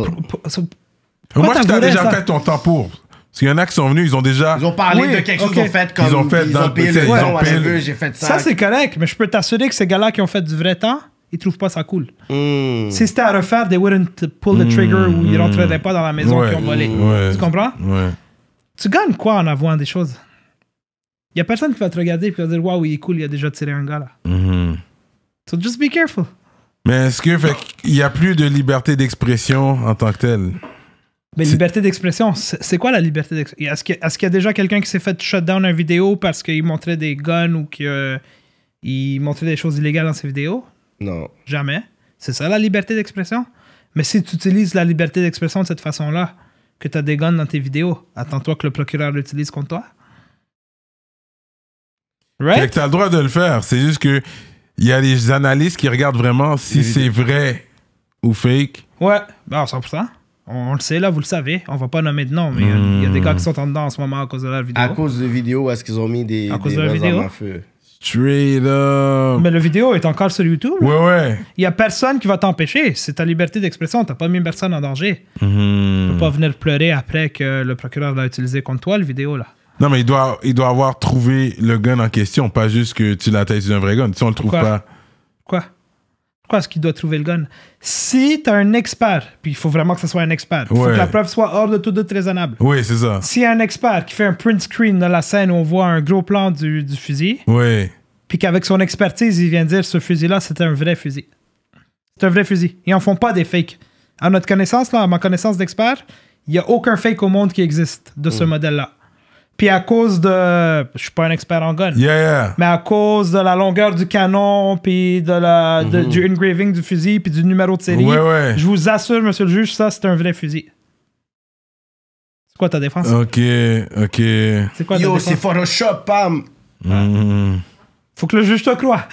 Moi, je t'ai déjà fait ton temps pour. Parce qu'il y en a qui sont venus, ils ont déjà. Ils ont parlé de quelque chose qu'ils ont fait comme. Ils ont fait dans le ouais, ils ont j'ai fait ça. Ça, c'est correct, mais je peux t'assurer que ces gars-là qui ont fait du vrai temps, ils trouvent pas ça cool. Hmm. Si c'était à refaire, they wouldn't pull the trigger ils hmm. rentreraient pas dans la maison qui ont volé. tu comprends? Ouais tu gagnes quoi en avouant des choses Il n'y a personne qui va te regarder et qui dire Waouh, il est cool, il a déjà tiré un gars là. Mm-hmm. So just be careful. Mais est-ce que fait il y a plus de liberté d'expression en tant que telle mais liberté d'expression, c'est quoi la liberté d'expression Est-ce qu'il y, a déjà quelqu'un qui s'est fait shutdown down un vidéo parce qu'il montrait des guns ou qu'il euh, montrait des choses illégales dans ses vidéos Non. Jamais. C'est ça la liberté d'expression Mais si tu utilises la liberté d'expression de cette façon-là, que tu as des guns dans tes vidéos. Attends-toi que le procureur l'utilise contre toi. Right? Fait que as le droit de le faire. C'est juste que il y a des analystes qui regardent vraiment si c'est vrai ou fake. Ouais, 100%. Bah, on, le sait, là, vous le savez. On va pas nommer de nom, mais il y, a des hmm. gars qui sont en dedans en ce moment à cause de la vidéo. À cause de la vidéo, est-ce qu'ils ont mis des, à cause la feu? Straight Mais le vidéo est encore sur YouTube. Oui, oui. Il n'y a personne qui va t'empêcher. C'est ta liberté d'expression. Tu n'as pas mis personne en danger. Tu ne peux pas venir pleurer après que le procureur l'a utilisé contre toi, le vidéo, là. Non, mais il doit, il doit avoir trouvé le gun en question, pas juste que tu l'as utilisé un vrai gun. Si on le trouve pas. Quoi? pourquoi ce qu'il doit trouver le gun? Si t'as un expert, puis il faut vraiment que ce soit un expert, il faut que la preuve soit hors de tout doute raisonnable. Oui, c'est ça. Si un expert qui fait un print screen de la scène où on voit un gros plan du, fusil, oui. puis qu'avec son expertise, il vient dire ce fusil-là, c'est un vrai fusil. C'est un vrai fusil. Ils en font pas des fakes. À notre connaissance, là, à ma connaissance d'expert, il n'y a aucun fake au monde qui existe de ce oh. modèle-là. Puis à cause de. Je suis pas un expert en gun. Yeah, yeah. Mais à cause de la longueur du canon, puis de la, mm-hmm. du engraving du fusil, puis du numéro de série, je vous assure, monsieur le juge, ça, c'est un vrai fusil. C'est quoi ta défense? Ok, ok. C'est quoi ta Yo, c'est Photoshop, pam! Mm-hmm. Faut que le juge te croie.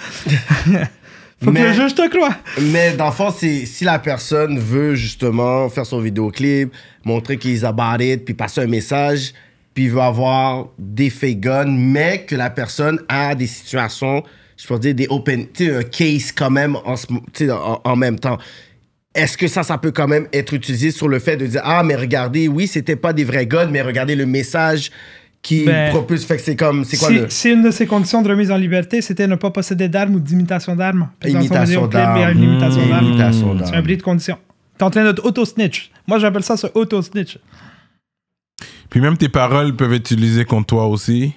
Faut que le juge te croie. Mais dans le si la personne veut justement faire son vidéoclip, montrer qu'ils a barré puis passer un message puis il veut avoir des fake guns, mais que la personne a des situations, je pourrais dire des open, tu sais, un case quand même en, en, en même temps. Est-ce que ça, ça peut quand même être utilisé sur le fait de dire Ah, mais regardez, oui, c'était pas des vrais guns, mais regardez le message qui ben, propose. Fait que c'est comme. C'est quoi le... C'est une de ses conditions de remise en liberté, c'était ne pas posséder d'armes ou d'imitation d'armes. Imitation d'armes. Imitation d'armes. C'est un bris de condition. es en train d'être auto snitch Moi, j'appelle ça ce auto-snitch. Puis même tes paroles peuvent être utilisées contre toi aussi.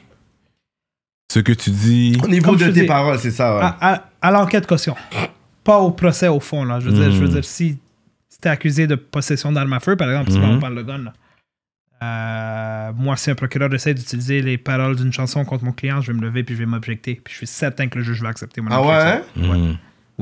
Ce que tu dis. Au niveau de tes paroles, c'est ça, À, l'enquête caution. Pas au procès, au fond, là. Je veux, dire, je veux hmm. dire, si t'es accusé de possession d'armes à feu, par exemple, si hmm. on parle de gun, euh, moi, si un procureur essaie d'utiliser les paroles d'une chanson contre mon client, je vais me lever puis je vais m'objecter. Puis je suis certain que le juge va accepter mon Ah ouais? Hein? Hmm.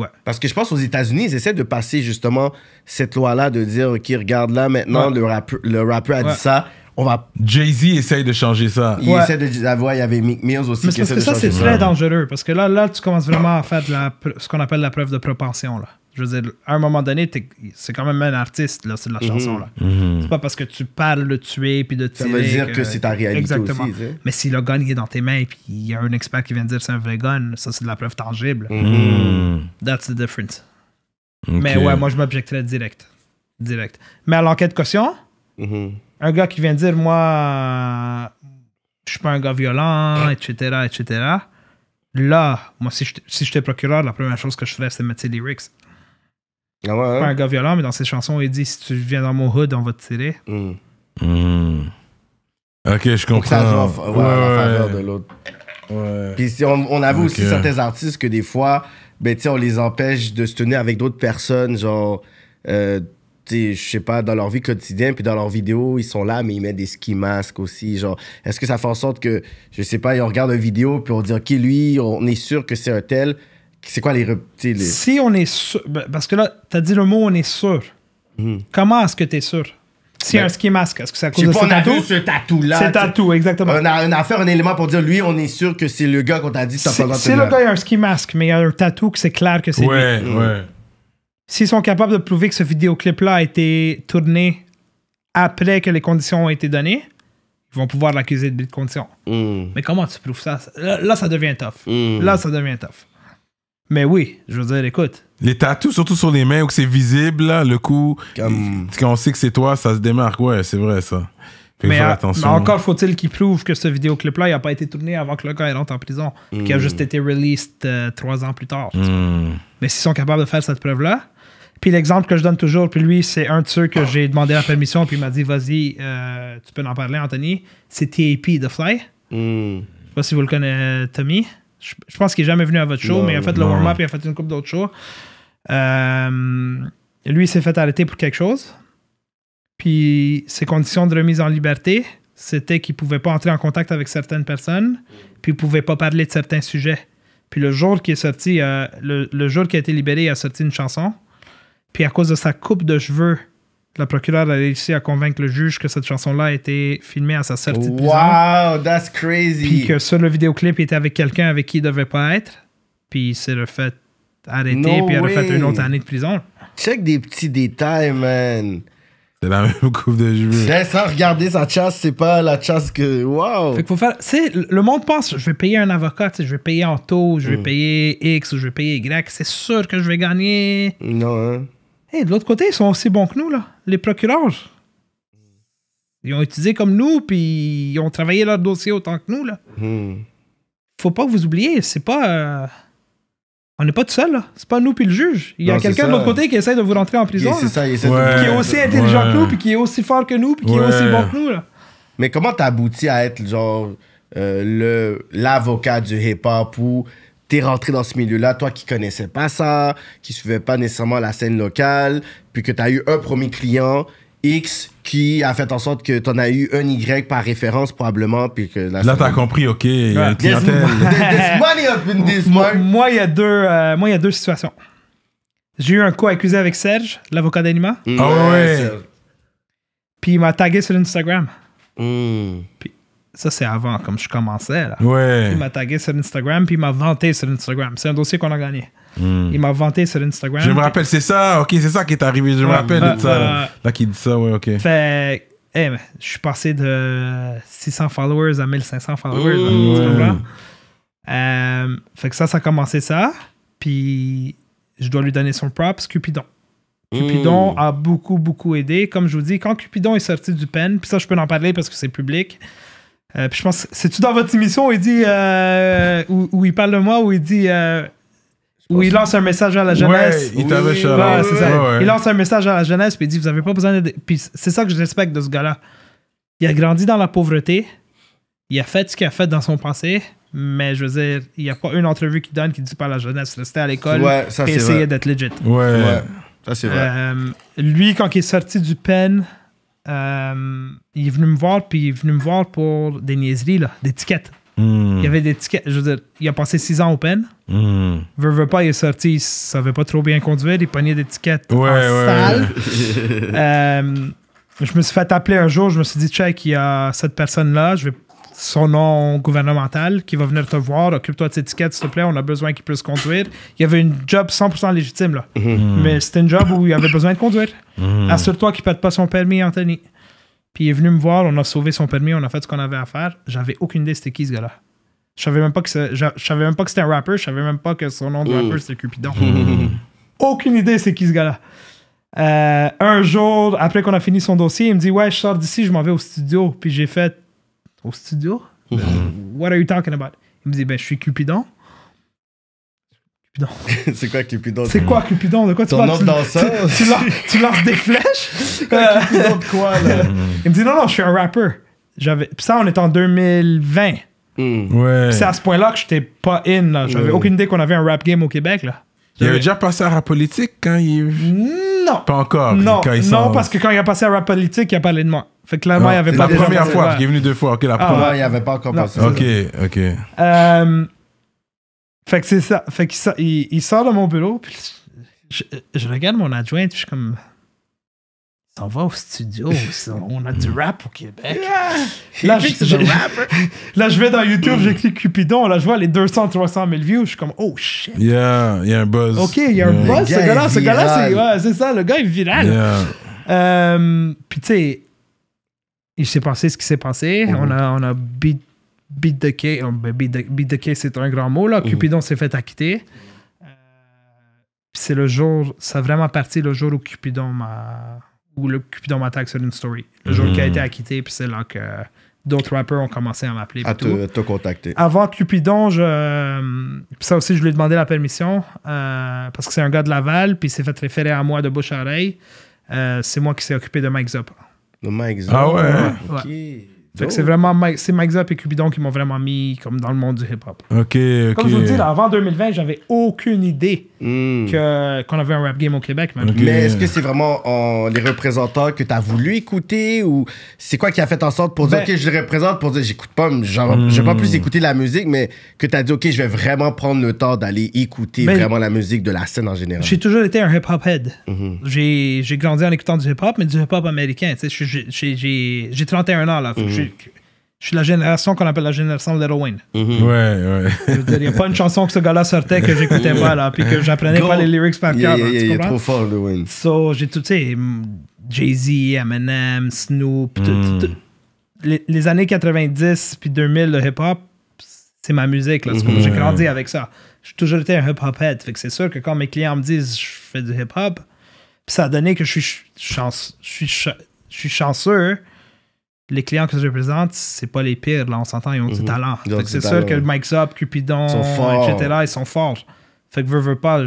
ouais? Parce que je pense aux États-Unis, ils essaient de passer justement cette loi-là de dire, OK, regarde là maintenant, le, le rappeur a dit ça, on va. Jay-Z essaye de changer ça. Il essaie de la il y avait Mick Mills aussi. Mais parce que ça, c'est très dangereux. Parce que là, là, tu commences vraiment à faire la, ce qu'on appelle la preuve de propension. Là. Je veux dire, à un moment donné, c'est quand même un artiste, là, c'est de la mhm. chanson. là. Mhm. C'est pas parce que tu parles de tuer puis de tirer. Ça veut dire que, c'est ta réalité exactement. aussi. Mais si le gun est dans tes mains puis il y a un expert qui vient dire c'est un vrai gun, ça, c'est de la preuve tangible. Mhm. That's the difference. Mais ouais, moi, je m'objecterais direct. Direct. Mais à l'enquête caution, un gars qui vient dire moi je suis pas un gars violent, etc., etc. Là, moi, si j'étais si procureur, la première chose que je ferais, c'est mettre ses lyrics. Ah ouais, hein? Pas un gars violent, mais dans ses chansons, il dit si tu viens dans mon hood, on va te tirer. Hmm. Hmm. Ok, je comprends. en, faveur de l'autre. Puis si on, avoue aussi certains artistes que des fois, ben, on les empêche de se tenir avec d'autres personnes, genre. Euh, je sais pas, dans leur vie quotidienne, puis dans leurs vidéos, ils sont là, mais ils mettent des ski masques aussi. Genre, est-ce que ça fait en sorte que, je sais pas, ils regardent une vidéo, puis on dit, OK, lui, on est sûr que c'est un tel. C'est quoi les, Si on est sûr. Ben, parce que là, t'as dit le mot on est sûr. Mhm. Comment est-ce que t'es sûr? Si ben, un ski masque, est-ce que ça cause de ce tatou? tatou-là. C'est tatou, exactement. On a, fait un élément pour dire, lui, on est sûr que c'est le gars qu'on t'a dit, t'as pas Si le gars a un ski masque, mais il a un tatou que c'est clair que c'est lui. Ouais, mhm. ouais. S'ils sont capables de prouver que ce vidéoclip-là a été tourné après que les conditions ont été données, ils vont pouvoir l'accuser de but de conditions. Hmm. Mais comment tu prouves ça? Là, ça devient tough. Hmm. Là, ça devient tough. Mais oui, je veux dire, écoute. Les tatous, surtout sur les mains où c'est visible, le coup. Quand on sait que c'est toi, ça se démarque. Ouais, c'est vrai, ça. Fait mais, attention. mais, encore faut-il qu'ils prouvent que ce vidéoclip-là n'a pas été tourné avant que le gars rentre en prison, qu'il a hmm. juste été released euh, trois ans plus tard. Mais s'ils sont capables de faire cette preuve-là, puis l'exemple que je donne toujours, puis lui, c'est un de ceux que j'ai demandé la permission, puis il m'a dit vas-y, euh, tu peux en parler, Anthony. C'est TAP The Fly. Je hmm. Je sais pas si vous le connaissez, Tommy. Je, pense qu'il est jamais venu à votre show, mais il a fait le warm-up, il a fait une coupe d'autres shows. Euh, lui, il s'est fait arrêter pour quelque chose. Puis ses conditions de remise en liberté, c'était qu'il pouvait pas entrer en contact avec certaines personnes, puis il pouvait pas parler de certains sujets. Puis le jour qu'il est sorti, euh, le, jour qui a été libéré, il a sorti une chanson. Puis à cause de sa coupe de cheveux, la procureure a réussi à convaincre le juge que cette chanson-là a été filmée à sa sortie de prison. Wow, that's crazy! Puis que sur le vidéoclip, il était avec quelqu'un avec qui il devait pas être. Puis il s'est refait arrêter, puis il a refait une autre année de prison. Check des petits détails, man! C'est la même coupe de cheveux. C'est ça. regarder sa chasse, c'est pas la chasse que. Wow! faut faire. le monde pense, je vais payer un avocat, je vais payer en taux, je vais mm. payer X ou je vais payer Y, c'est sûr que je vais gagner. Non, hein? Et de l'autre côté, ils sont aussi bons que nous, là. Les procureurs. Ils ont utilisé comme nous, puis ils ont travaillé leur dossier autant que nous, là. ne hmm. Faut pas que vous oubliez, c'est pas. Euh, on n'est pas tout seul, là. C'est pas nous puis le juge. Il y a quelqu'un de l'autre côté qui essaie de vous rentrer en prison. Qui est aussi intelligent que nous, puis qui est aussi fort que nous, puis qui est aussi bon que nous, Mais comment abouti à être, genre, euh, l'avocat du hip-hop t'es rentré dans ce milieu-là, toi qui connaissais pas ça, qui suivais pas nécessairement la scène locale, puis que tu as eu un premier client X qui a fait en sorte que tu en as eu un Y par référence probablement puis que là t'as compris ok moi il y a deux euh, moi il y a deux situations j'ai eu un coup accusé avec Serge l'avocat d'Anima mm. ah puis il m'a tagué sur Instagram mm. puis ça c'est avant, comme je commençais. Il m'a tagué sur Instagram, puis il m'a vanté sur Instagram. C'est un dossier qu'on a gagné. Hmm. Il m'a vanté sur Instagram. Je me rappelle, c'est ça, ok, c'est ça qui est arrivé. Je me rappelle de bah, ça. là, qui dit ça, ouais, ok. Fait, je suis passé de 600 followers à 1500 followers. Tu comprends? Euh, fait que ça, ça a commencé ça. Puis je dois lui donner son props, Cupidon. Cupidon hmm. a beaucoup, beaucoup aidé. Comme je vous dis, quand Cupidon est sorti du pen, puis ça, je peux en parler parce que c'est public. Euh, puis je pense, c'est-tu dans votre émission où il dit, euh, où, il parle de moi, où il dit, euh, où il lance un message à la jeunesse. Ouais, il t'avait Il lance un message à la jeunesse, puis il dit, vous avez pas besoin de. Puis c'est ça que je respecte de ce gars-là. Il a grandi dans la pauvreté, il a fait ce qu'il a fait dans son passé, mais je veux dire, il n'y a pas une entrevue qui donne qui dit pas à la jeunesse, restez à l'école et essayez d'être legit. Ouais, ça c'est vrai. lui, quand il est sorti du pen, euh, il est venu me voir, puis il est venu me voir pour des niaiseries, des tickets. Hmm. Il y avait des tickets. Je veux dire, il a passé six ans au peine. Mm. Veux, pas, il est sorti, il savait pas trop bien conduire, il pognait des tickets en salle. Euh, je me suis fait appeler un jour, je me suis dit, check, il y a cette personne-là, je vais son nom gouvernemental qui va venir te voir, occupe-toi de cette étiquette, s'il te plaît, on a besoin qu'il puisse conduire. Il y avait une job 100% légitime, là. Mm-hmm. Mais c'était une job où il avait besoin de conduire. Mm-hmm. Assure-toi qu'il ne pas son permis, Anthony. Puis il est venu me voir, on a sauvé son permis, on a fait ce qu'on avait à faire. J'avais aucune idée c'était qui ce gars-là. Je savais même pas que savais même pas que c'était un rapper, je savais même pas que son nom de mm. rapper c'était Cupidon. aucune idée c'est qui ce gars-là. Euh, un jour, après qu'on a fini son dossier, il me dit Ouais, je sors d'ici, je m'en vais au studio. Puis j'ai fait au studio. Mhm. Euh, what are you talking about? Il me dit, ben, je suis Cupidon. Cupidon. c'est quoi Cupidon? C'est quoi Cupidon? De quoi tu parles? Tu, lances, des flèches? quoi Cupidon de quoi, là? Il me dit, non, non, je suis un rappeur. J'avais... Puis ça, on est en 2020. Hmm. Ouais. C'est à ce point-là que j'étais pas in. J'avais hmm. aucune idée qu'on avait un rap game au Québec. Là. Il avait déjà passé à rap politique quand il. Non. Pas encore. Non, non parce que quand il a passé à rap politique, il a parlé de moi. Fait que là, il n'y avait pas La première fois, il est venu deux fois. Ok, la première. il n'y avait pas encore passé. Ok, ok. Euh, fait que c'est ça. Fait qu'il sort, il, sort de mon bureau, puis je, regarde mon adjointe, je suis comme. On va au studio, on a du rap au Québec. là, je, là, je vais dans YouTube, j'écris Cupidon, là, je vois les 200, 300 000 views, je suis comme, oh shit. Yeah, il y a un buzz. Ok, il y a un buzz, ce gars-là, ce gars-là, c'est ça, le gars est viral. Euh, puis tu sais, il s'est passé ce qui s'est passé. Mhm. On a, on a beat, the case. Beat the, case, c'est un grand mot. Là. Mhm. Cupidon s'est fait acquitter. Euh, c'est le jour, ça vraiment parti le jour où Cupidon m'a. Où le Cupidon m'attaque sur une story. Le jour où il a mhm. été acquitté, puis c'est là que d'autres rappeurs ont commencé à m'appeler. À te, contacter. Avant Cupidon, je, ça aussi, je lui ai demandé la permission euh, parce que c'est un gars de Laval, puis il s'est fait référer à moi de bouche à oreille. Euh, c'est moi qui s'est occupé de Mike Zop. Le Mike Ah ouais? Hein? Ah, c'est vraiment Mike, c'est et Cubidon qui m'ont vraiment mis comme dans le monde du hip-hop. Ok, ok. Comme je vous dis, avant 2020, j'avais aucune idée Hmm. qu'on avait un rap game au Québec. Mais est-ce que c'est vraiment en, les représentants que tu as voulu écouter ou c'est quoi qui a fait en sorte pour dire, ben- OK, je les représente pour dire, j'écoute pas, genre, je vais pas hmm. plus écouter la musique, mais que tu as dit, OK, je vais vraiment prendre le temps d'aller écouter ben, vraiment la musique de la scène en général? J'ai toujours été un hip-hop head. Mhm. J'ai, grandi en écoutant du hip-hop, mais du hip-hop américain. J'ai, 31 ans, là. Mhm. Je suis la génération qu'on appelle la génération de l'héroïne. Mm-hmm. Ouais, ouais. Il n'y a pas une chanson que ce gars-là sortait que j'écoutais pas, là, puis que j'apprenais pas les lyrics par cœur. il est trop fort, le So, j'ai tout, tu sais, mm, Jay-Z, Eminem, Snoop, mm. les, années 90 puis 2000, le hip-hop, c'est ma musique, là. Mm-hmm. J'ai grandi avec ça. J'ai toujours été un hip-hop head. Fait que c'est sûr que quand mes clients me disent je fais du hip-hop, ça a donné que je suis, je suis, je suis chanceux les clients que je représente, c'est pas les pires, là, on s'entend, ils ont du mhm. talent. C'est sûr que Mike Zop, Cupidon, etc., ils sont forts. Fait que veux, veux pas,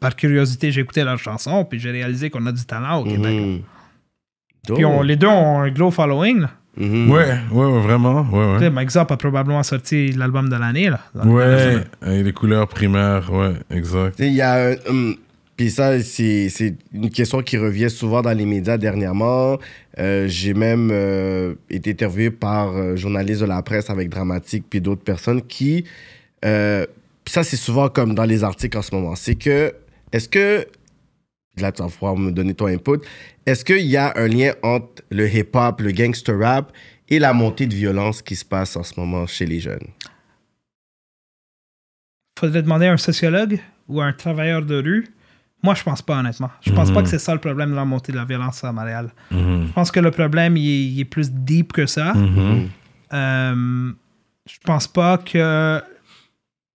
par curiosité, j'ai écouté leur chanson, puis j'ai réalisé qu'on a du talent au mhm. Québec. on, les deux ont un gros following, là. Mhm. ouais, ouais, vraiment. Ouais, ouais. Mike Zop a probablement sorti l'album de l'année. là. Ouais, les couleurs primaires, ouais, exact. Il y a euh, hum, puis ça, c'est une question qui revient souvent dans les médias dernièrement. Euh, j'ai même euh, été interviewé par journalistes euh, journaliste de la presse avec Dramatique puis d'autres personnes qui... ça, c'est souvent comme dans les articles en ce moment. C'est que, est-ce que... Là, tu vas pouvoir me donner ton input. Est-ce qu'il y a un lien entre le hip-hop, le gangster rap et la montée de violence qui se passe en ce moment chez les jeunes? Faudrait demander à un sociologue ou à un travailleur de rue moi, je pense pas, honnêtement. Je pense pas mhm. que c'est ça le problème de la montée de la violence à Montréal. Mhm. Je pense que le problème, il est, plus deep que ça. Mhm. Euh, je pense pas que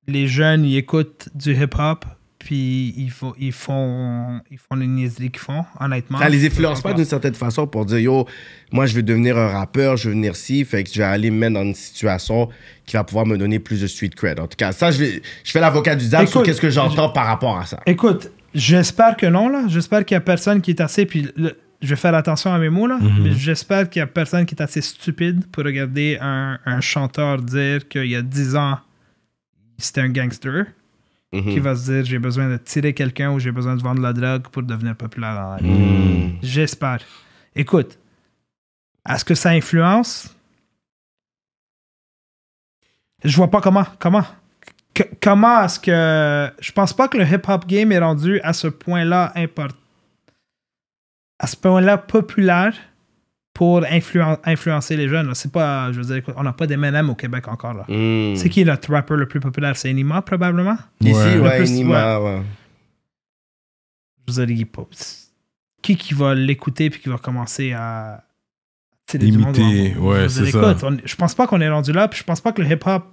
les jeunes, ils écoutent du hip-hop, puis ils, font, ils, font, ils font les niaiseries qu'ils font, honnêtement. Ça les influence pas d'une certaine façon pour dire Yo, moi je veux devenir un rappeur, je veux venir ici, fait que je vais aller me mettre dans une situation qui va pouvoir me donner plus de street cred. En tout cas, ça, je, je fais l'avocat du diable sur qu'est-ce que j'entends par rapport à ça. Écoute, J'espère que non, là. J'espère qu'il n'y a personne qui est assez. Puis je vais faire attention à mes mots, là. Mhm. Mais j'espère qu'il n'y a personne qui est assez stupide pour regarder un, chanteur dire qu'il y a 10 ans, c'était un gangster. Mhm. Qui va se dire j'ai besoin de tirer quelqu'un ou j'ai besoin de vendre la drogue pour devenir populaire dans mhm. J'espère. Écoute, est-ce que ça influence Je vois pas comment. Comment comment est-ce que. Je pense pas que le hip-hop game est rendu à ce point-là important. À ce point-là populaire pour influencer les jeunes. C'est pas. Je veux dire, on n'a pas d'MNM au Québec encore. Hmm. C'est qui le rapper le plus populaire C'est Nima probablement Ici, ouais, ouais plus, Enima, ouais. Qui qui va l'écouter puis qui va commencer à. Imiter, ouais, c'est ça. je pense pas qu'on est rendu là, puis je pense pas que le hip-hop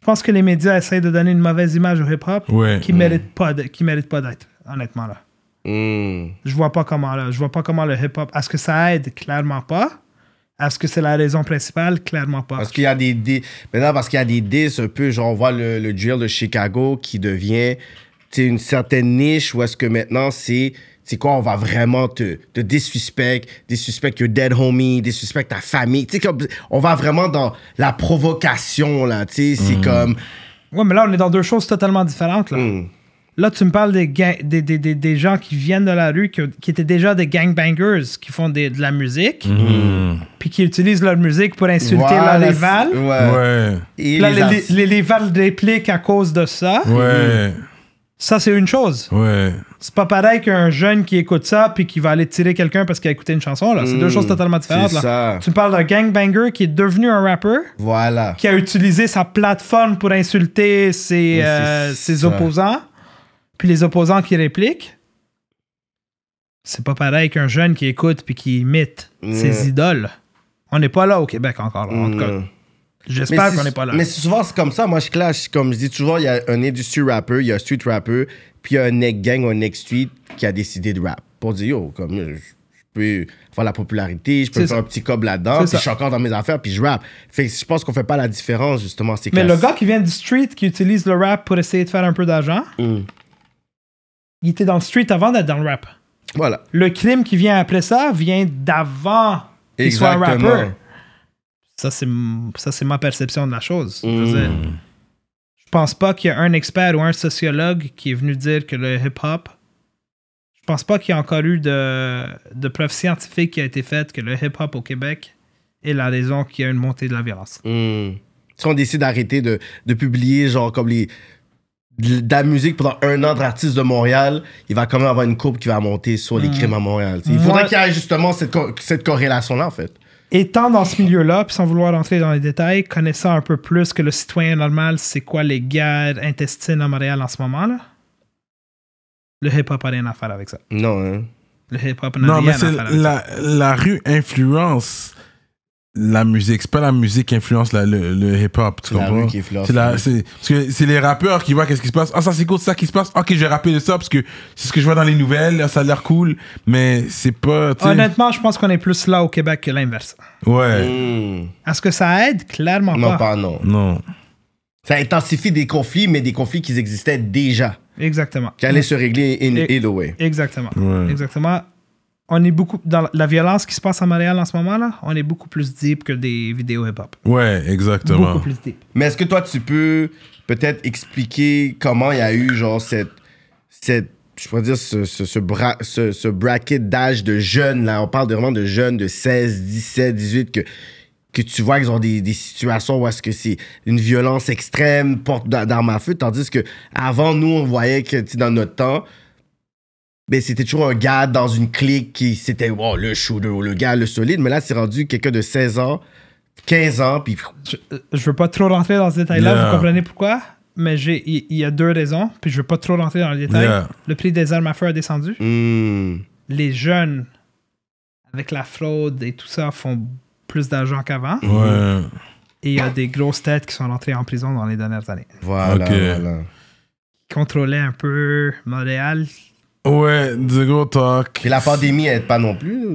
je pense que les médias essayent de donner une mauvaise image au hip-hop qui ne mérite pas d'être, honnêtement. là. Hmm. Je vois pas comment là, je vois pas comment le hip-hop. Est-ce que ça aide Clairement pas. Est-ce que c'est la raison principale? Clairement pas. Parce qu'il y a des dés. Maintenant, parce qu'il y a des dés, un peu, genre, on voit le, le duel de Chicago qui devient une certaine niche où est-ce que maintenant c'est c'est quoi, on va vraiment te, te désuspect, désuspect your dead homie, désuspect ta famille. Tu sais, comme, on va vraiment dans la provocation, là, tu sais, c'est mm. comme... Ouais, mais là, on est dans deux choses totalement différentes, là. Mm. Là, tu me parles des, des, des, des, gens qui viennent de la rue, qui, étaient déjà des gangbangers, qui font de la musique, mm. puis qui utilisent leur musique pour insulter leurs les Ouais. Et là, les, les, répliquent à cause de ça. Ouais. Ça, c'est une chose. Ouais. C'est pas pareil qu'un jeune qui écoute ça puis qui va aller tirer quelqu'un parce qu'il a écouté une chanson. Là. C'est deux hmm. choses totalement différentes. Tu parles d'un gangbanger qui est devenu un rapper. Voilà. Qui a utilisé sa plateforme pour insulter ses, euh, opposants. Puis les opposants qui répliquent. C'est pas pareil qu'un jeune qui écoute puis qui imite hmm. ses idoles. On n'est pas là au Québec encore, en tout cas. Hmm. J'espère qu'on n'est pas là. Mais souvent, c'est comme ça. Moi, je clash. Comme je dis toujours, il y a un industry rapper, il y a un street rapper, puis il y a un neck gang ou un street qui a décidé de rap. Pour dire, yo, comme je, peux avoir la popularité, je peux faire un petit cob là-dedans, puis je suis encore dans mes affaires, puis je rap. Fait que je pense qu'on fait pas la différence, justement. Mais le gars qui vient du street, qui utilise le rap pour essayer de faire un peu d'argent, hmm. il était dans le street avant d'être dans le rap. Voilà. Le crime qui vient après ça vient d'avant qu'il soit un rappeur. Ça, c'est ma perception de la chose. Hmm. Je, pense pas qu'il y a un expert ou un sociologue qui est venu dire que le hip-hop. Je pense pas qu'il y a encore eu de, de scientifiques qui a été faite que le hip-hop au Québec est la raison qu'il y a une montée de la violence. Si hmm. on décide d'arrêter de, publier, genre, comme les de la musique pendant un an d'artiste de Montréal, il va quand même avoir une courbe qui va monter sur les hmm. crimes à Montréal. Il faudrait qu'il y ait justement cette corrélation-là, en fait étant dans ce milieu-là, sans vouloir entrer dans les détails, connaissant un peu plus que le citoyen normal, c'est quoi les guerres intestines à Montréal en ce moment, là? Le hip-hop n'a rien à faire avec ça. Non, hein. Le hip-hop n'a rien à faire avec la, La rue influence la musique. C'est pas la musique qui influence le, le hip-hop, tu comprends? C'est la Parce que c'est les rappeurs qui voient qu'est-ce qui se passe. Ah, ça c'est quoi ça qui se passe. Ok, je vais rapper de ça parce que c'est ce que je vois dans les nouvelles. Ça a l'air cool, mais c'est pas. Honnêtement, je pense qu'on est plus là au Québec que l'inverse. Ouais. Hmm. Est-ce que ça aide? Clairement non, pas. Non, pas non. Ça intensifie des conflits, mais des conflits qui existaient déjà. Exactement. Qui allaient se régler in, e way. Exactement. Exactement on est beaucoup dans la violence qui se passe à Montréal en ce moment là, on est beaucoup plus deep que des vidéos hip-hop. Ouais, exactement. Beaucoup plus deep. Mais est-ce que toi tu peux peut-être expliquer comment il y a eu genre cette cette je pourrais dire ce, ce, ce, bracket d'âge de jeunes là, on parle vraiment de jeunes de 16, 17, 18 que que tu vois qu'ils ont des, des, situations où est-ce que c'est une violence extrême, porte d'armes à feu, tandis que avant nous on voyait que dans notre temps mais ben, c'était toujours un gars dans une clique qui c'était oh, le shooter le gars, le solide. Mais là, c'est rendu quelqu'un de 16 ans, 15 ans. Puis... Euh, je, veux pas trop rentrer dans ce détail-là, vous comprenez pourquoi? Mais il y, a deux raisons, puis je veux pas trop rentrer dans le détail. Le prix des armes à feu a descendu. Hmm. Les jeunes, avec la fraude et tout ça, font plus d'argent qu'avant. Et il y a des grosses têtes qui sont rentrées en prison dans les dernières années. Voilà. un peu Montréal, Ouais, du gros talk. Et la pandémie n'aide pas non plus.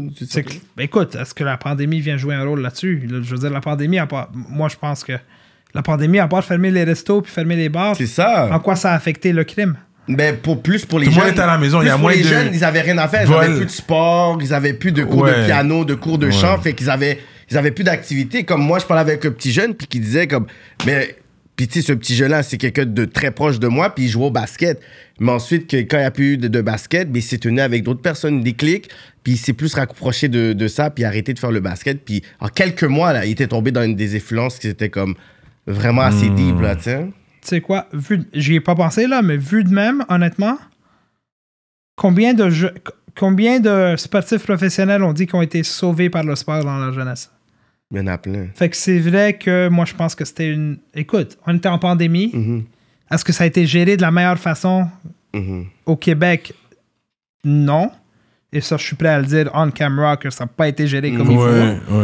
Ben, écoute, est-ce que la pandémie vient jouer un rôle là-dessus? Je veux dire, la pandémie, à pas... moi je pense que la pandémie, à part fermer les restos puis fermer les bars, c'est ça. En quoi ça a affecté le crime? Ben pour plus pour les Tout jeunes. Monde étaient à la maison, il y a moins les jeunes, ils avaient rien à faire, ils n'avaient plus de sport, ils avaient plus de cours de piano, de cours de chant, fait qu'ils avaient ils avaient plus d'activité. Comme moi, je parlais avec un petit jeune puis qui disait comme mais puis, tu sais, ce petit jeu-là, c'est quelqu'un de très proche de moi, puis il joue au basket. Mais ensuite, que, quand il n'y a plus eu de, basket, mais ben, il s'est tenu avec d'autres personnes, des clics, puis il s'est plus rapproché de, ça, puis arrêté de faire le basket. Puis, en quelques mois, là, il était tombé dans une des effluences qui était comme vraiment assez hmm. deep, là, tu sais. quoi, vu, j'y ai pas pensé, là, mais vu de même, honnêtement, combien de Combien de sportifs professionnels ont dit qu'ils ont été sauvés par le sport dans leur jeunesse? Il y a plein. Fait que c'est vrai que moi, je pense que c'était une. Écoute, on était en pandémie. Mm-hmm. Est-ce que ça a été géré de la meilleure façon mm-hmm. au Québec? Non. Et ça, je suis prêt à le dire on camera que ça n'a pas été géré comme il faut.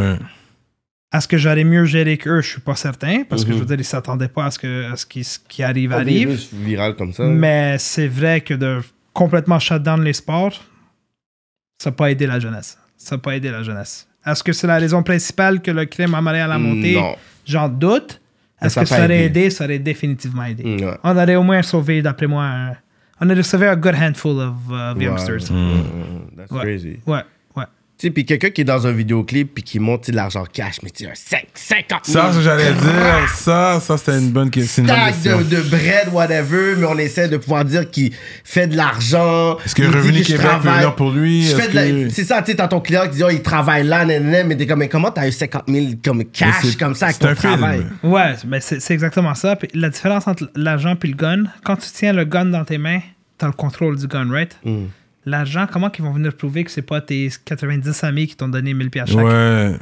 Est-ce que j'aurais mieux géré qu'eux? Je suis pas certain. Parce que je mm-hmm. veux dire, ils ne s'attendaient pas à ce, que, ce qui, qui arrive arrive. viral comme ça. Mais c'est vrai que de complètement shut down les sports, ça n'a pas aidé la jeunesse. Ça n'a pas aidé la jeunesse. Est-ce que c'est la raison principale que le crime a à la montée? J'en doute. Est-ce que ça aurait aidé? Ça aurait définitivement aidé. Mm, on aurait au moins sauvé, d'après moi, on aurait sauvé un good handful of euh, youngsters. Mm. Mm, That's crazy. Ouais sais, puis quelqu'un qui est dans un vidéoclip puis qui monte de l'argent cash, mais tu sais, 50 000. Ça, j'allais dire, ça, ça, c'est une bonne question. de, de bread, whatever, mais on essaie de pouvoir dire qu'il fait de l'argent. Est-ce que Revenu Québec peut venir pour lui? C'est ça, tu sais, t'as ton client qui dit, oh, il travaille là, nan, nan, mais t'es comme, mais comment t'as eu 50 000 comme cash comme ça avec ton travail? Ouais, mais c'est exactement ça. Puis la différence entre l'argent puis le gun, quand tu tiens le gun dans tes mains, t'as le contrôle du gun, right? Hmm l'argent, comment qu'ils vont venir prouver que c'est pas tes 90 amis qui t'ont donné 1000 pièces chaque? Ouais.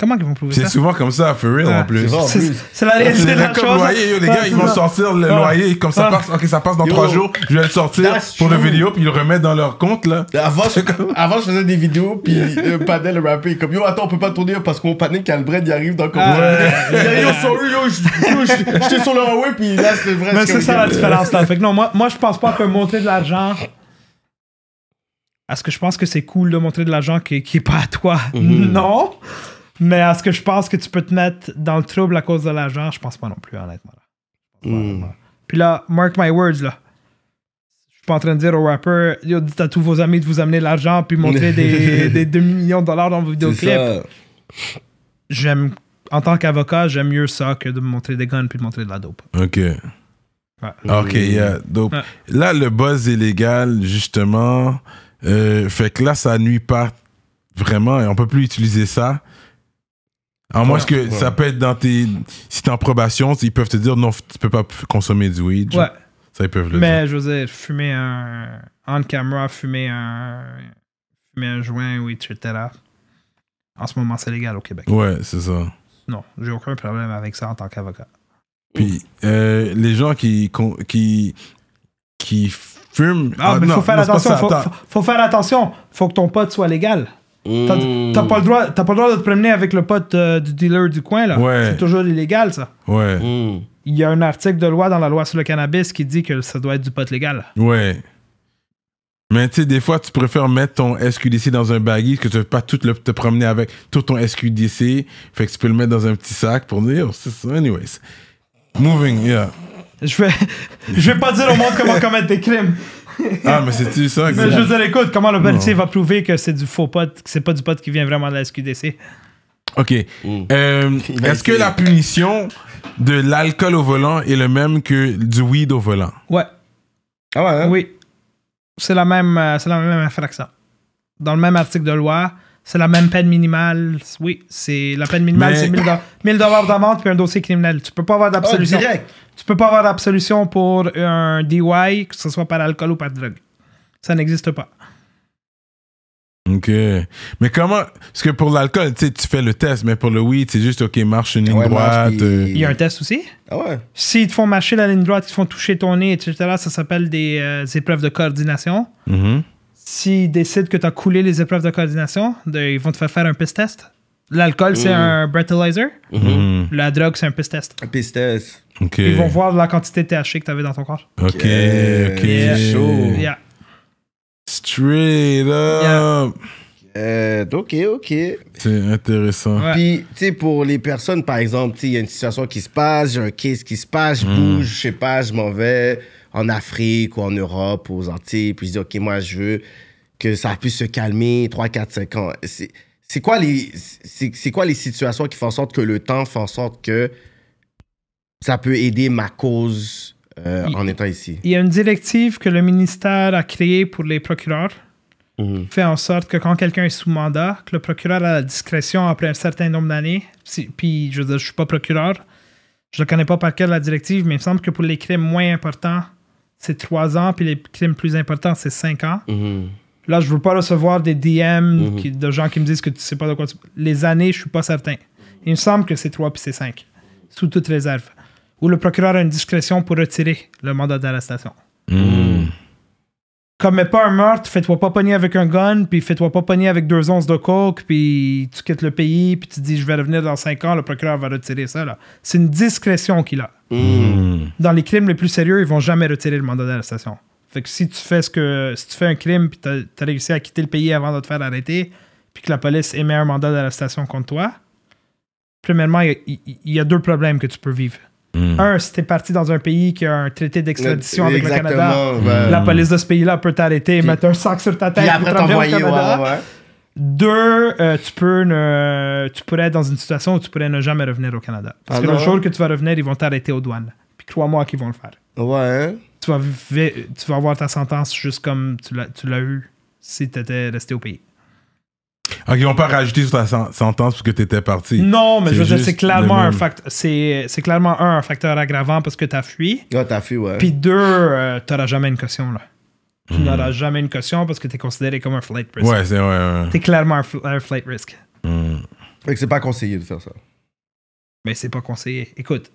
Comment ils vont prouver ça? C'est souvent comme ça, for real, en plus. C'est la réalité C'est la chose. Hein. Loyer, les gars, ils vont sortir le loyer, comme ça passe, ok, ça passe dans trois jours, je vais le sortir pour le vidéo, puis ils le remettent dans leur compte, là. Avant, je, faisais des vidéos, puis pas euh, Padel, le rappeur, comme, yo, attends, on peut pas tourner parce qu'on panique qu'Albred, y arrive dans le ah, Ouais. yo, sorry, yo, j'étais sur le highway, puis là, c'est vrai. Mais c'est ça la différence, là. Fait que non, moi, moi je pense pas que monter de l'argent est-ce que je pense que c'est cool de montrer de l'argent qui n'est pas à toi? Mhm. Non! Mais est-ce que je pense que tu peux te mettre dans le trouble à cause de l'argent? Je pense pas non plus, honnêtement. Mhm. Puis là, mark my words, là. Je suis pas en train de dire au rappeurs, dites à tous vos amis de vous amener de l'argent puis montrer des, 2 millions de dollars dans vos vidéoclips. J'aime, en tant qu'avocat, j'aime mieux ça que de montrer des guns puis de montrer de la dope. OK. OK, yeah, dope. Là, le buzz illégal, justement. Euh, fait que là, ça nuit pas vraiment et on peut plus utiliser ça. À moins que ça peut être dans tes. Si t'es en probation, ils peuvent te dire non, tu peux pas consommer du weed. Ouais. Ça, ils peuvent le Mais, je veux dire, fumer un. On camera, fumer un. Fumer un joint ou etc. En ce moment, c'est légal au Québec. Ouais, c'est ça. Non, j'ai aucun problème avec ça en tant qu'avocat. Puis, euh, les gens qui, qui, qui ah, ah, mais faut faire attention. Faut, faut, faire attention. Faut que ton pote soit légal. T'as hmm. pas, le droit, pas le droit de te promener avec le pote euh, du dealer du coin, là. C'est toujours illégal, ça. Ouais. Hmm. Il y a un article de loi dans la loi sur le cannabis qui dit que ça doit être du pote légal. Ouais. Mais tu sais, des fois, tu préfères mettre ton SQDC dans un baggy que tu ne veux pas tout le, te promener avec tout ton SQDC. Fait que tu peux le mettre dans un petit sac pour dire, oh, c'est ça. Anyways. Moving, yeah. Je vais, je vais pas dire au monde comment commettre des crimes. Ah, mais c'est-tu ça? Mais je veux dire, écoute, comment le policier va prouver que c'est du faux pote, que c'est pas du pote qui vient vraiment de la SQDC? OK. Mm. Euh, ben, est-ce que la punition de l'alcool au volant est la même que du weed au volant? Ouais. Ah ouais? Hein? Oui. C'est la, même, euh, la même infraction. Dans le même article de loi, c'est la même peine minimale. Oui, c'est la peine minimale, c'est 1000 dollars d'amende puis un dossier criminel. Tu peux pas avoir d'absolution. Oh, tu peux pas avoir d'absolution pour un DUI, que ce soit par alcool ou par drogue. Ça n'existe pas. OK. Mais comment. Parce que pour l'alcool, tu fais le test, mais pour le oui, c'est juste, OK, marche une ligne droite. Euh. Il y a un test aussi? Ah ouais. S'ils te font marcher la ligne droite, ils te font toucher ton nez, etc., ça s'appelle des euh, épreuves de coordination. Mm-hmm. S'ils décident que tu as coulé les épreuves de coordination, ils vont te faire faire un piss test. L'alcool, c'est mm. un breathalyzer. Mm-hmm. La drogue, c'est un piss test. Un piss test. Ils vont voir la quantité de THC que tu avais dans ton corps. OK, OK. Yeah. Chaud. Yeah. Straight up. Yeah. ok, ok. C'est intéressant. Puis, tu sais, pour les personnes, par exemple, il y a une situation qui se passe, j'ai un case qui se passe, je mm. bouge, je sais pas, je m'en vais en Afrique ou en Europe, aux Antilles, puis je dis « OK, moi, je veux que ça puisse se calmer 3, 4, 5 ans. C'est quoi, les, quoi les situations qui font en sorte que le temps fait en sorte que ça peut aider ma cause euh, en étant ici? Il y a une directive que le ministère a créée pour les procureurs. Mhm. Fait en sorte que quand quelqu'un est sous mandat, que le procureur a la discrétion après un certain nombre d'années. puis, je ne je suis pas procureur, je ne connais pas par cœur la directive, mais il me semble que pour les crimes moins importants, c'est trois ans, puis les crimes plus importants, c'est cinq ans. Mhm. Là, je veux pas recevoir des DM mhm. de gens qui me disent que tu sais pas de quoi tu... Les années, je suis pas certain. Il me semble que c'est trois puis c'est cinq, sous toute réserve. Ou le procureur a une discrétion pour retirer le mandat d'arrestation. Hmm commets pas un meurtre, fais-toi pas pogner avec un gun, puis fais-toi pas pogner avec deux onces de coke, puis tu quittes le pays, puis tu dis je vais revenir dans cinq ans, le procureur va retirer ça. C'est une discrétion qu'il a. Hmm. Dans les crimes les plus sérieux, ils vont jamais retirer le mandat d'arrestation. Fait que si tu fais ce que si tu fais un crime puis t'as, as réussi à quitter le pays avant de te faire arrêter, puis que la police émet un mandat d'arrestation contre toi, premièrement, il y, a deux problèmes que tu peux vivre. Hmm. Un, si t'es parti dans un pays qui a un traité d'extradition avec le Canada, hmm. la police de ce pays-là peut t'arrêter et mettre un sac sur ta tête et après t'envoyer au Canada. Deux, euh, tu, peux ne, tu pourrais être dans une situation où tu pourrais ne jamais revenir au Canada. Parce que le jour que tu vas revenir, ils vont t'arrêter aux douanes. Puis crois-moi qu'ils vont le faire. Ouais. Tu vas, tu avoir ta sentence juste comme tu l'as eu si tu étais resté au pays. Ok, ils vont pas rajouté sur la sentence parce que tu étais parti. Non, mais je veux dire, c'est clairement, un clairement un, facteur aggravant parce que tu as fui. Ah, tu as fui, ouais. Puis deux, euh, tu n'auras jamais une caution, là. Tu hmm. n'auras jamais une caution parce que tu es considéré comme un flight risk. Ouais, c'est ouais, ouais. es clairement un, flight risk. Hmm. que c'est pas conseillé de faire ça. Mais c'est pas conseillé. Écoute,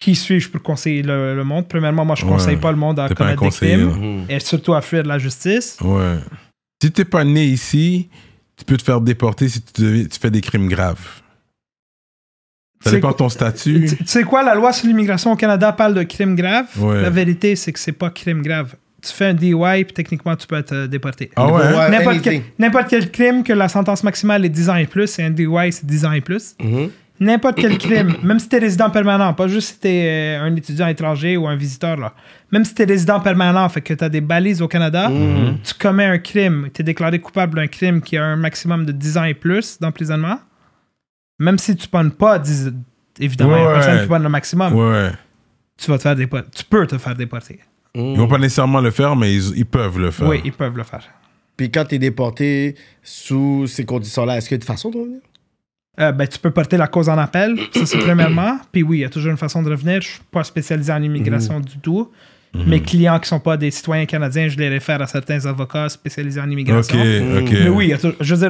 qui suis-je pour conseiller le, monde? Premièrement, moi, je ne conseille pas le monde à connaître des crimes. Et surtout à fuir de la justice. Ouais. Si t'es pas né ici, tu peux te faire déporter si tu, fais des crimes graves. Ça dépend de ton statut. Tu sais quoi, la loi sur l'immigration au Canada parle de crimes graves. La vérité, c'est que c'est pas crime grave. Tu fais un DUI, puis techniquement, tu peux être euh, déporté. Ah ouais? N'importe quel, crime que la sentence maximale est 10 ans et plus, et un DUI, c'est 10 ans et plus. Mm-hmm. N'importe quel crime, même si t'es résident permanent, pas juste si t'es euh, un étudiant étranger ou un visiteur, là. Même si t'es résident permanent, fait que t'as des balises au Canada, mm-hmm. tu commets un crime, es déclaré coupable d'un crime qui a un maximum de 10 ans et plus d'emprisonnement, même si tu pognes pas 10 évidemment, personne qui le maximum, tu vas te faire déporter. Tu peux te faire déporter. Ils Ils vont pas nécessairement le faire, mais ils, peuvent le faire. Oui, ils peuvent le faire. Puis quand t'es déporté sous ces conditions-là, est-ce qu'il y a de façon de revenir? Euh, ben, tu peux porter la cause en appel, ça c'est premièrement. Puis oui, il y a toujours une façon de revenir. Je ne suis pas spécialisé en immigration mhm. du tout. Mhm. Mes clients qui ne sont pas des citoyens canadiens, je les réfère à certains avocats spécialisés en immigration. Mhm. Mais oui,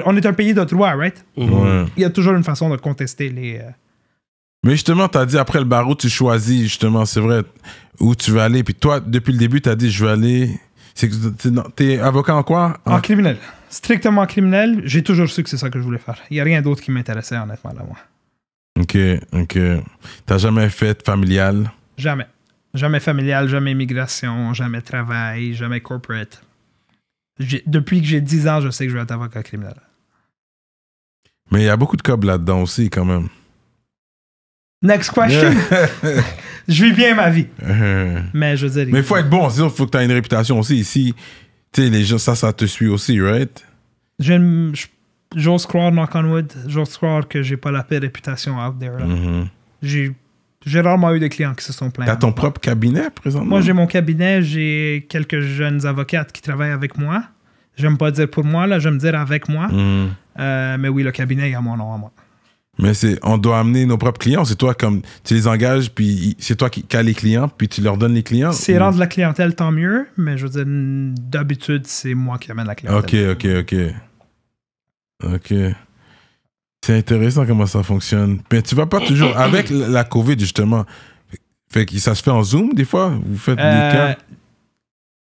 on est un pays de droit, right? Il y a toujours une façon de contester les. Euh, Mais justement, tu as dit après le barreau, tu choisis justement, c'est vrai, où tu veux aller. Puis toi, depuis le début, tu as dit je veux aller. Tu es avocat en quoi en criminel strictement criminel, j'ai toujours su que c'est ça que je voulais faire. Il n'y a rien d'autre qui m'intéressait, honnêtement, à moi. Ok, ok. T'as jamais fait familial? Jamais. Jamais familial, jamais immigration, jamais travail, jamais corporate. Depuis que j'ai 10 ans, je sais que je vais être avocat criminel. Mais il y a beaucoup de cobles là-dedans aussi, quand même. Next question. je vis bien ma vie. Mais je Mais il faut être bon, sinon il faut que tu aies une réputation aussi. ici les gens, ça, ça te suit aussi, right? j'ose croire, knock on j'ose croire que j'ai pas la pire réputation out there. Mm-hmm. J'ai rarement eu des clients qui se sont plaints. T'as ton propre cabinet présentement? Moi, j'ai mon cabinet, j'ai quelques jeunes avocates qui travaillent avec moi. J'aime pas dire pour moi, là, j'aime dire avec moi. Mm. Euh, mais oui, le cabinet est à mon nom, à moi. Mais c'est, on doit amener nos propres clients. C'est toi comme tu les engages, puis c'est toi qui, as les clients, puis tu leur donnes les clients. C'est rendre la clientèle, tant mieux. Mais je veux dire, d'habitude, c'est moi qui amène la clientèle. Ok, ok, ok. Ok. C'est intéressant comment ça fonctionne. Mais tu vas pas toujours. Avec la COVID, justement, fait ça se fait en Zoom des fois Vous faites des euh, cas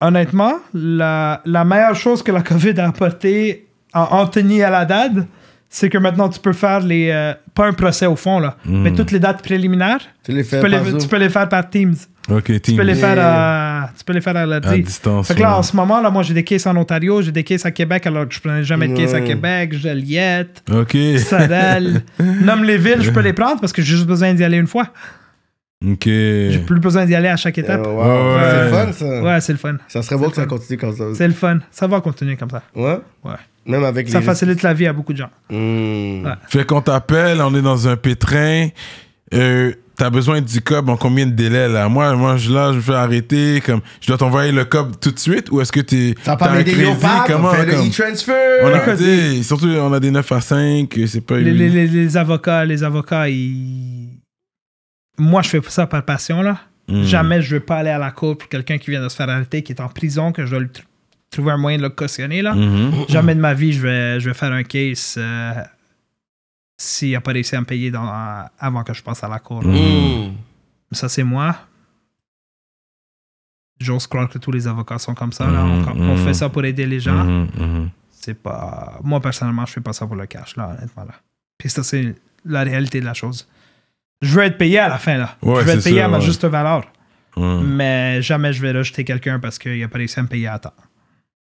Honnêtement, la, la, meilleure chose que la COVID a apporté à Anthony date c'est que maintenant tu peux faire les. Euh, pas un procès au fond, là, hmm. mais toutes les dates préliminaires, tu, peux, les, tu peux, les, faire par Teams. Tu, peux les faire à, tu peux les faire à distance. là, en ce moment, là, moi, j'ai des caisses en Ontario, j'ai des caisses à Québec, alors que je prenais jamais de caisses à Québec, Joliette, Ok Nomme les villes, je peux les prendre parce que j'ai juste besoin d'y aller une fois. J'ai plus besoin d'y aller à chaque étape. Eh, ouais, C'est le fun, ça. Ouais, c'est le fun. Ça serait beau que ça continue comme ça. C'est le fun. Ça va continuer comme ça. Ouais? Ouais. Même avec Ça facilite la vie à beaucoup de gens. Hmm. Fait qu'on t'appelle, on est dans un pétrin. Euh, T'as besoin du COP en combien de délais là Moi, moi je, là, je arrêter. Comme, je dois t'envoyer le COP tout de suite ou est-ce que t'es. Ça pas mes les comment, on fait le e On a, surtout, on a des 9 à 5. C'est pas. les, les, les avocats, les avocats, ils moi, je fais ça par passion, là. Hmm. Jamais je veux pas aller à la cour pour quelqu'un qui vient de se faire arrêter, qui est en prison, que je dois trouver un moyen de le cautionner, là. Mm-hmm. Jamais de ma vie, je vais, je vais faire un case euh, s'il n'a pas réussi à me payer dans, avant que je passe à la cour. Hmm. Ça, c'est moi. J'ose croire que tous les avocats sont comme ça. Là. Hmm. On, fait ça pour aider les gens. C'est pas... Moi, personnellement, je fais pas ça pour le cash, là, honnêtement. Puis ça, c'est la réalité de la chose je veux être payé à la fin, là. je veux être payé à ma juste valeur. Mais jamais je vais rejeter quelqu'un parce qu'il n'a a pas réussi à me payer à temps.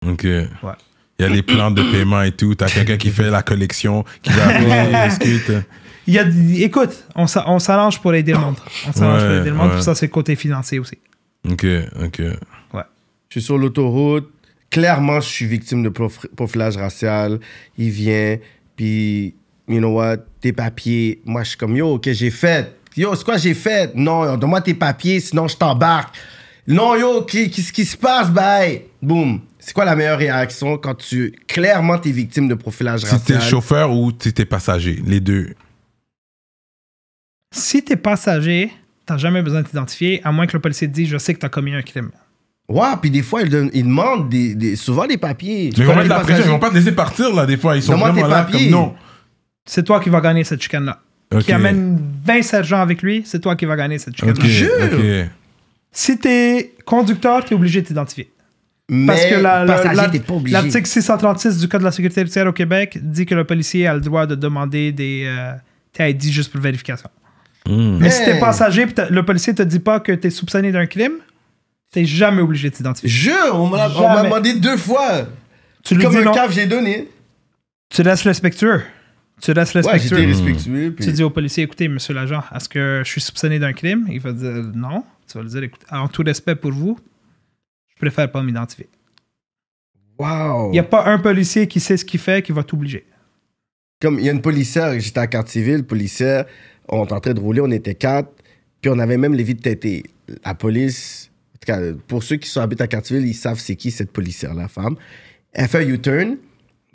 OK. Il y a les plans de paiement et tout. T'as quelqu'un qui fait la collection, qui va Il y écoute, on s'arrange pour les le On s'arrange pour aider le monde. ça, c'est côté financier aussi. OK, OK. Ouais. Je suis sur l'autoroute. Clairement, je suis victime de profilage racial. Il vient, puis you know what, tes papiers. Moi, je suis comme, yo, que j'ai fait. Yo, c'est quoi j'ai fait? Non, donne-moi tes papiers, sinon je t'embarque. Non, yo, qu'est-ce qui se passe, bye? Boum. C'est quoi la meilleure réaction quand tu, clairement, t'es victime de profilage racial? Si t'es chauffeur ou si t'es passager, les deux. Si t'es passager, t'as jamais besoin de t'identifier, à moins que le policier te dise, je sais que t'as commis un crime. Ouais, puis des fois, ils, demandent souvent des papiers. Mais ils vont pas te laisser partir, là, des fois. Ils sont là, comme non c'est toi qui vas gagner cette chicane-là. Qui amène 20 sergents avec lui, c'est toi qui vas gagner cette chicane-là. Jure! Si t'es conducteur, t'es obligé de t'identifier. Parce que l'article 636 du Code de la sécurité routière au Québec dit que le policier a le droit de demander des euh, dit juste pour vérification. Hmm. Mais si t'es passager, le policier te dit pas que t'es soupçonné d'un crime, t'es jamais obligé de t'identifier. Jure! On m'a demandé deux fois. Tu Comme le cave, j'ai donné. Tu laisses respectueux. Tu laisses Tu dis au policier, écoutez, monsieur l'agent, est-ce que je suis soupçonné d'un crime? Il va dire non. Tu vas lui dire, écoutez, en tout respect pour vous, je préfère pas m'identifier. Wow! Il n'y a pas un policier qui sait ce qu'il fait qui va t'obliger. Comme il y a une policière, j'étais à carte Civile, policière, on était en train de rouler, on était quatre, puis on avait même les vies de La police, pour ceux qui sont habitent à civile, ils savent c'est qui cette policière, la femme. Elle fait U-turn,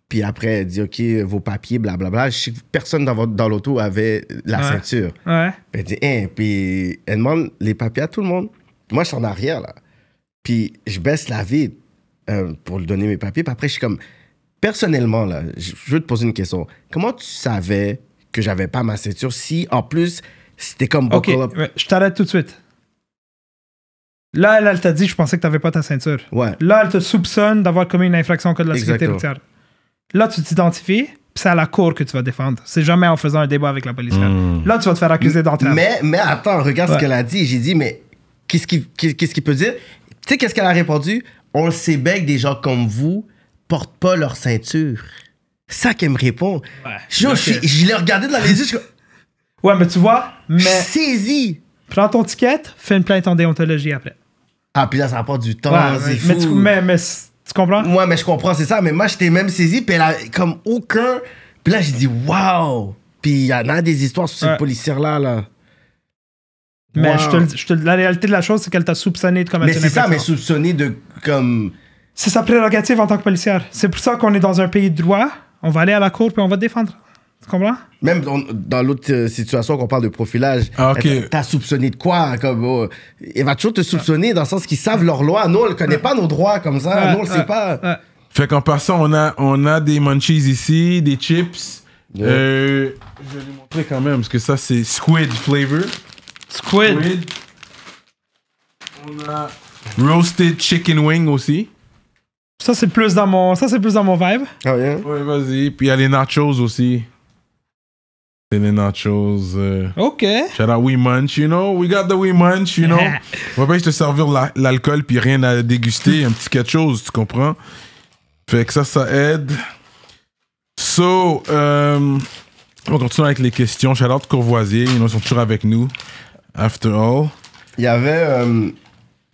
puis après, elle dit, OK, vos papiers, blablabla. Je sais personne dans, votre, dans l'auto avait la ceinture. Ouais. Puis elle dit, hein. Puis elle demande les papiers à tout le monde. Moi, je suis en arrière, là. Puis je baisse la vide euh, pour lui donner mes papiers. Puis après, je suis comme, personnellement, là, je veux te poser une question. Comment tu savais que j'avais pas ma ceinture si, en plus, c'était comme OK, je t'arrête tout de suite. Là, elle, t'a dit, je pensais que tu pas ta ceinture. Ouais. Là, elle te soupçonne d'avoir commis une infraction au de la sécurité routière. Là, tu t'identifies, puis c'est à la cour que tu vas défendre. C'est jamais en faisant un débat avec la police. Hmm. Là, tu vas te faire accuser d'entrave. Mais, attends, regarde ce qu'elle a dit. J'ai dit, mais qu'est-ce qu'il peut dire? Tu sais, qu'est-ce qu'elle a répondu? On sait bien que des gens comme vous portent pas leur ceinture. Ça qu'elle me répond. je, l'ai regardé dans les yeux, Ouais, mais tu vois, mais. Saisi! Prends ton ticket, fais une plainte en déontologie après. Ah, puis là, ça prend du temps. mais tu comprends? Moi, mais je comprends, c'est ça. Mais moi, je t'ai même saisi, puis elle a comme aucun. Puis là, j'ai dit, waouh! Puis il y en a des histoires sur ces cette là là. Mais je te, je te, la réalité de la chose, c'est qu'elle t'a soupçonné de commettre mais c'est ça, mais soupçonné de comme. C'est sa prérogative en tant que policière. C'est pour ça qu'on est dans un pays de droit. On va aller à la cour puis on va défendre. Tu comprends? Même dans l'autre euh, situation qu'on parle de profilage, as ah, t'as soupçonné de quoi? Comme, oh, il va toujours te ah. soupçonner dans le sens qu'ils savent leurs lois. Nous, on ne connaît ah. pas nos droits comme ça. Nous, on ne sait pas. Fait qu'en passant, on a, on a des munchies ici, des chips. Euh, je vais les montrer quand même, parce que ça, c'est squid flavor. Squid. On a roasted chicken wing aussi. Ça, c'est plus dans mon, ça, c'est plus dans mon vibe. Ouais, vas-y. Puis il y a les nachos aussi des nachos. Uh, ok. Shout out We Munch, you know. We got the We Munch, you know. On va pas juste te servir l'alcool puis rien à déguster, un petit quelque chose, tu comprends? Fait que ça, ça aide. So, euh, on continue avec les questions. Shout out Courvoisier, ils sont toujours avec nous. After all. Il y avait euh,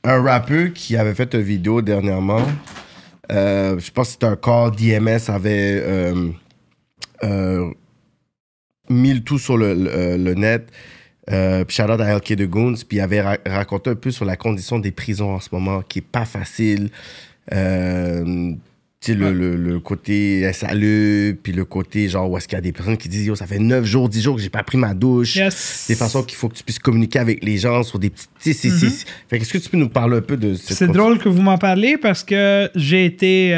un rappeur qui avait fait une vidéo dernièrement. Euh, je pense que c'était un corps d'IMS. avait mis le tout sur le, euh, net. Euh, puis shout out de Goons, puis il avait raconté un peu sur la condition des prisons en ce moment, qui est pas facile. Euh, tu sais, le, côté sale puis le côté genre où est-ce qu'il y a des personnes qui disent ça fait 9 jours, 10 jours que j'ai pas pris ma douche. Des façons qu'il faut que tu puisses communiquer avec les gens sur des petits. Tu mm-hmm. qu'est-ce que tu peux nous parler un peu de C'est drôle que vous m'en parlez parce que j'ai été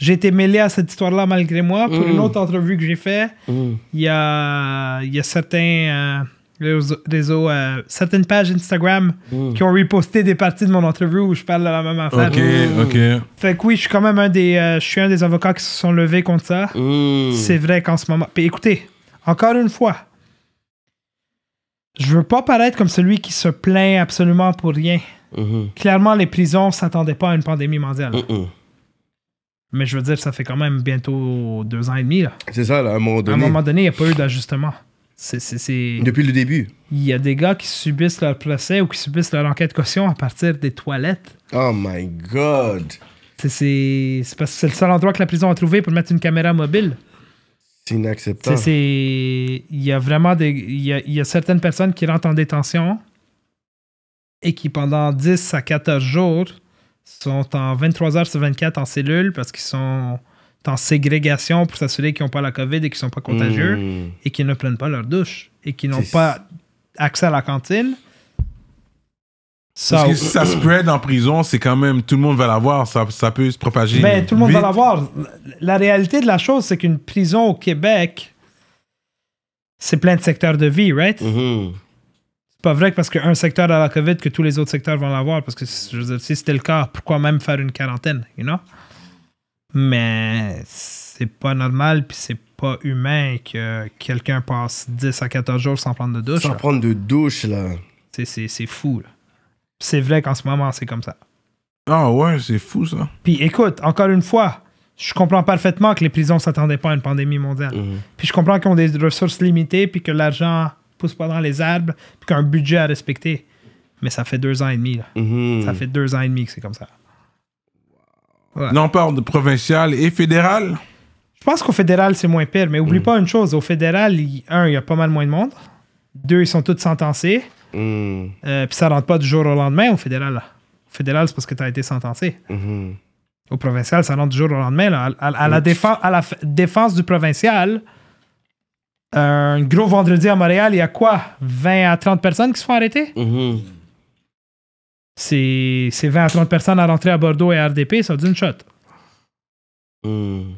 j'ai été mêlé à cette histoire-là malgré moi. Pour une mm. autre entrevue que j'ai faite, mm. il y, a, certains euh, réseaux, euh, certaines pages Instagram mm. qui ont reposté des parties de mon entrevue où je parle de la même affaire. Ok, ok. Fait que oui, je suis quand même un des, euh, je suis un des avocats qui se sont levés contre ça. C'est vrai qu'en ce moment. écoutez, encore une fois, je veux pas paraître comme celui qui se plaint absolument pour rien. Mm-hmm. Clairement, les prisons s'attendaient pas à une pandémie mondiale. Mais je veux dire, ça fait quand même bientôt deux ans et demi. C'est ça, à un moment donné. À un moment donné, il n'y a pas eu d'ajustement. Depuis le début. Il y a des gars qui subissent leur procès ou qui subissent leur enquête caution à partir des toilettes. Oh my God! C'est c'est le seul endroit que la prison a trouvé pour mettre une caméra mobile. C'est inacceptable. Il y a vraiment des. Il y y a certaines personnes qui rentrent en détention et qui, pendant 10 à 14 jours, sont en 23 h sur 24 en cellule parce qu'ils sont en ségrégation pour s'assurer qu'ils n'ont pas la COVID et qu'ils ne sont pas contagieux hmm. et qu'ils ne prennent pas leur douche et qu'ils n'ont pas accès à la cantine. Parce que si ça spread en prison, c'est quand même tout le monde va l'avoir, ça, peut se propager. Ben, tout le monde va l'avoir. La réalité de la chose, c'est qu'une prison au Québec, c'est plein de secteurs de vie, right? Mm-hmm pas vrai que parce qu'un secteur a la COVID que tous les autres secteurs vont l'avoir. Parce que si c'était le cas, pourquoi même faire une quarantaine, you know? Mais c'est pas normal, puis c'est pas humain que quelqu'un passe 10 à 14 jours sans prendre de douche. Sans prendre de douche, là. C'est fou, C'est vrai qu'en ce moment, c'est comme ça. Ah ouais, c'est fou, ça. Puis écoute, encore une fois, je comprends parfaitement que les prisons s'attendaient pas à une pandémie mondiale. Mhm. Puis je comprends qu'ils ont des ressources limitées, puis que l'argent pousse pas dans les arbres, puis qu'un budget à respecter. Mais ça fait deux ans et demi. Là. Mhm. Ça fait deux ans et demi que c'est comme ça. On Non, parle de provincial et fédéral. Je pense qu'au fédéral, c'est moins pire. Mais oublie mm. pas une chose. Au fédéral, un, il y a pas mal moins de monde. Deux, ils sont tous sentencés. Mm. Euh, puis ça rentre pas du jour au lendemain au fédéral. Au fédéral, c'est parce que tu as été sentencé. Mm-hmm. Au provincial, ça rentre du jour au lendemain. la, à la défense du provincial, un gros vendredi à Montréal, il y a quoi 20 à 30 personnes qui se font arrêter mm-hmm. C'est 20 à 30 personnes à rentrer à Bordeaux et à RDP, ça d'une shot. Mm.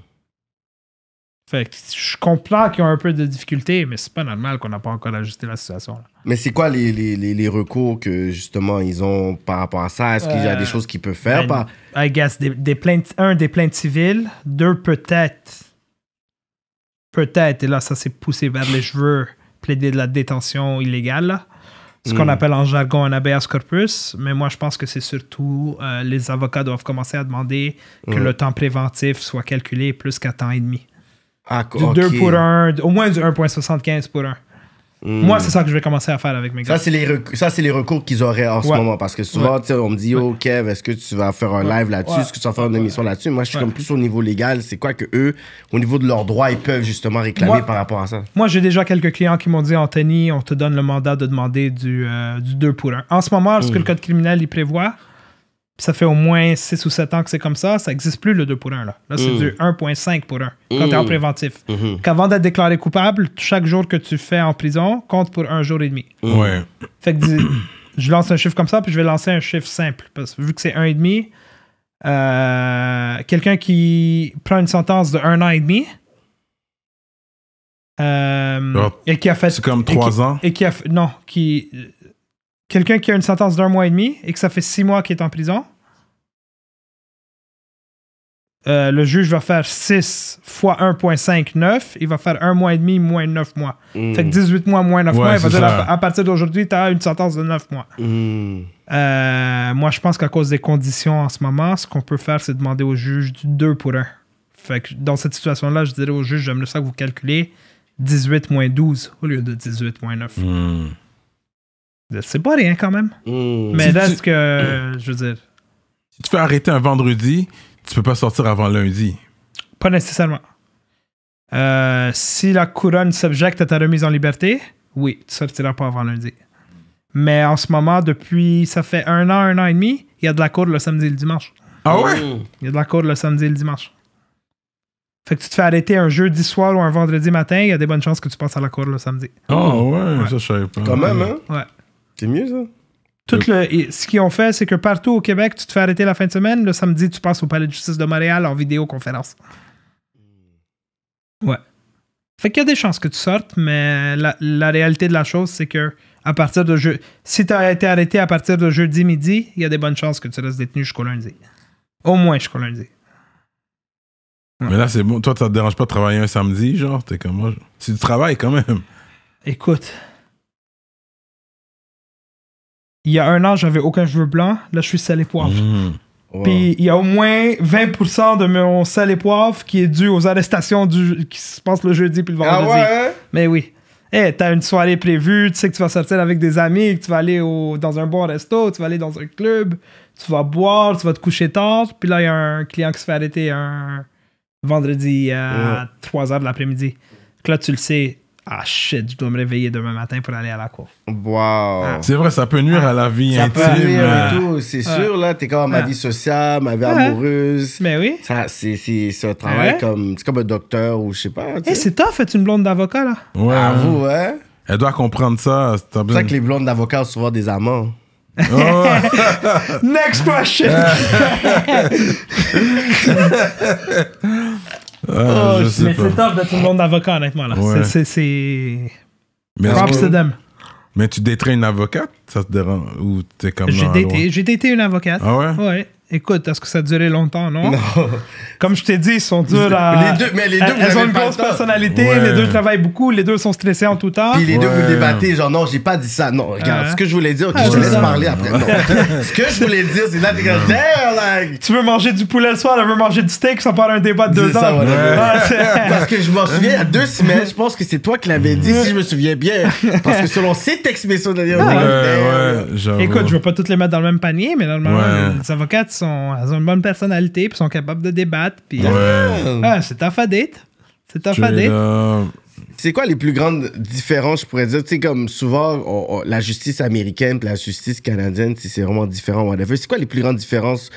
Fait je comprends qu'ils ont un peu de difficultés, mais c'est pas normal qu'on n'a pas encore ajusté la situation. Mais c'est quoi les, recours que justement ils ont par rapport à ça Est-ce qu'il y a des euh, choses qu'ils peuvent faire ben, un, des plaintes civiles, deux, peut-être peut-être, et là, ça s'est poussé vers les cheveux, plaider de la détention illégale, ce qu'on hmm. appelle en jargon un habeas corpus. Mais moi, je pense que c'est surtout euh, les avocats doivent commencer à demander que hmm. le temps préventif soit calculé plus qu'à temps et demi. Ah, du 2 pour 1, au moins du 1,75 pour 1. Mm. Moi, c'est ça que je vais commencer à faire avec mes gars. Ça, c'est les, recours qu'ils auraient en ce moment. Parce que souvent, on me dit, OK, oh, est-ce que tu vas faire un live là-dessus? Est-ce que tu vas faire une émission là-dessus? Moi, je suis comme plus au niveau légal. C'est quoi que eux, au niveau de leurs droits, ils peuvent justement réclamer par rapport à ça? Moi, j'ai déjà quelques clients qui m'ont dit, Anthony, on te donne le mandat de demander du, euh, du 2 pour 1. En ce moment, ce que mm. le code criminel y prévoit, ça fait au moins 6 ou 7 ans que c'est comme ça, ça n'existe plus le 2 pour 1. Là, là c'est mm. du 1,5 pour 1 quand tu es en mm. préventif. Mm-hmm. Qu'avant d'être déclaré coupable, chaque jour que tu fais en prison compte pour un jour et demi. Mm. Ouais. Fait que je lance un chiffre comme ça, puis je vais lancer un chiffre simple. Parce que vu que c'est 1,5, demi, euh, quelqu'un qui prend une sentence de 1 an et demi, euh, ah, et qui a fait. C'est comme 3 ans. Et qui a, non, qui quelqu'un qui a une sentence d'un mois et demi et que ça fait six mois qu'il est en prison, euh, le juge va faire 6 fois 1.59, Il va faire 1 mois et demi, moins 9 mois. Hmm. Fait que 18 mois, moins 9 mois. Il va dire à, partir d'aujourd'hui, tu as une sentence de 9 mois. Hmm. Euh, moi, je pense qu'à cause des conditions en ce moment, ce qu'on peut faire, c'est demander au juge du 2 pour 1. Fait que dans cette situation-là, je dirais au juge, j'aime le ça que vous calculez 18 moins 12 au lieu de 18 moins 9. Hmm. C'est pas rien quand même. Mais là, ce que je veux dire. Si tu fais arrêter un vendredi, tu peux pas sortir avant lundi. Pas nécessairement. Euh, si la couronne s'objecte à ta remise en liberté, oui, tu sortiras pas avant lundi. Mais en ce moment, depuis, ça fait un an, un an et demi, il y a de la cour le samedi et le dimanche. Ah ouais? Oh. Il y a de la cour le samedi et le dimanche. Fait que tu te fais arrêter un jeudi soir ou un vendredi matin, il y a des bonnes chances que tu passes à la cour le samedi. Ah ouais, ça je pas. Quand même, hein? Ouais. C'est mieux ça? Tout ce qu'ils ont fait, c'est que partout au Québec, tu te fais arrêter la fin de semaine. Le samedi, tu passes au Palais de justice de Montréal en vidéoconférence. Ouais. Fait qu'il y a des chances que tu sortes, mais la, réalité de la chose, c'est que à partir de si tu as été arrêté à partir de jeudi midi, il y a des bonnes chances que tu restes détenu jusqu'au lundi. Au moins jusqu'au lundi. Mais là, c'est bon. Toi, ça te dérange pas de travailler un samedi, genre? T'es comme moi. tu travailles quand même. Écoute, il y a un an, j'avais aucun cheveu blanc. Là, je suis sel et poivre. Mm. Puis il y a au moins 20% de mon sel et poivre qui est dû aux arrestations du, qui se passent le jeudi et le ah vendredi. Ah ouais? Hein? Mais oui. Eh, tu t'as une soirée prévue, tu sais que tu vas sortir avec des amis, que tu vas aller dans un bon resto, tu vas aller dans un club, tu vas boire, tu vas te coucher tard. Puis là, il y a un client qui se fait arrêter un vendredi à 3h de l'après-midi. Là, tu le sais, ah shit, je dois me réveiller demain matin pour aller à la cour. Wow. Ah. C'est vrai, ça peut nuire ah. à la vie intime. peut nuire euh. tout, c'est ah. sûr, là. T'es comme ma vie sociale, ma vie amoureuse. Mais ben oui. Ça, c'est, c'est, un travail comme, c'est comme un docteur ou je sais pas. Et eh, c'est c'est tough, être une blonde d'avocat, là. Ouais. À vous, hein. hein. Elle doit comprendre ça. C'est C'est ça que les blondes d'avocat ont souvent des amants. Oh, Next question! Ah, mais c'est c'est de d'être le monde d'avocat, honnêtement. Là. Ouais. C'est, c'est, c'est... Mais Props to them. Mais tu détrains une avocate Ça te dérange Ou t'es comme. J'ai été j'ai une avocate. Ah ouais? Ouais. Écoute, est-ce que ça a duré longtemps, non? Non. Comme je t'ai dit, ils sont durs à. Les deux, mais les deux, elles, ont une grosse personnalité, les deux travaillent beaucoup, les deux sont stressés en tout temps. Puis les deux, vous débattez, genre, non, j'ai pas dit ça. Non, regarde, ce que je voulais dire, ok, ah, je te laisse parler après. ce que je voulais dire, c'est là, like. Tu veux manger du poulet le soir, elle veut manger du steak, ça parle un débat de deux ans. Parce que je m'en souviens, il y a deux semaines, je pense que c'est toi qui l'avais dit, si je me souviens bien. Parce que selon ces textes messieurs d'ailleurs. Écoute, je veux pas toutes les mettre dans le même panier, mais normalement, les avocates, elles ont une bonne personnalité, puis sont capables de débattre. Puis, euh, ah, c'est tough C'est tough C'est quoi les plus grandes différences, je pourrais dire? Tu sais, comme souvent, la justice américaine et la justice canadienne, c'est vraiment différent, C'est quoi les plus grandes différences,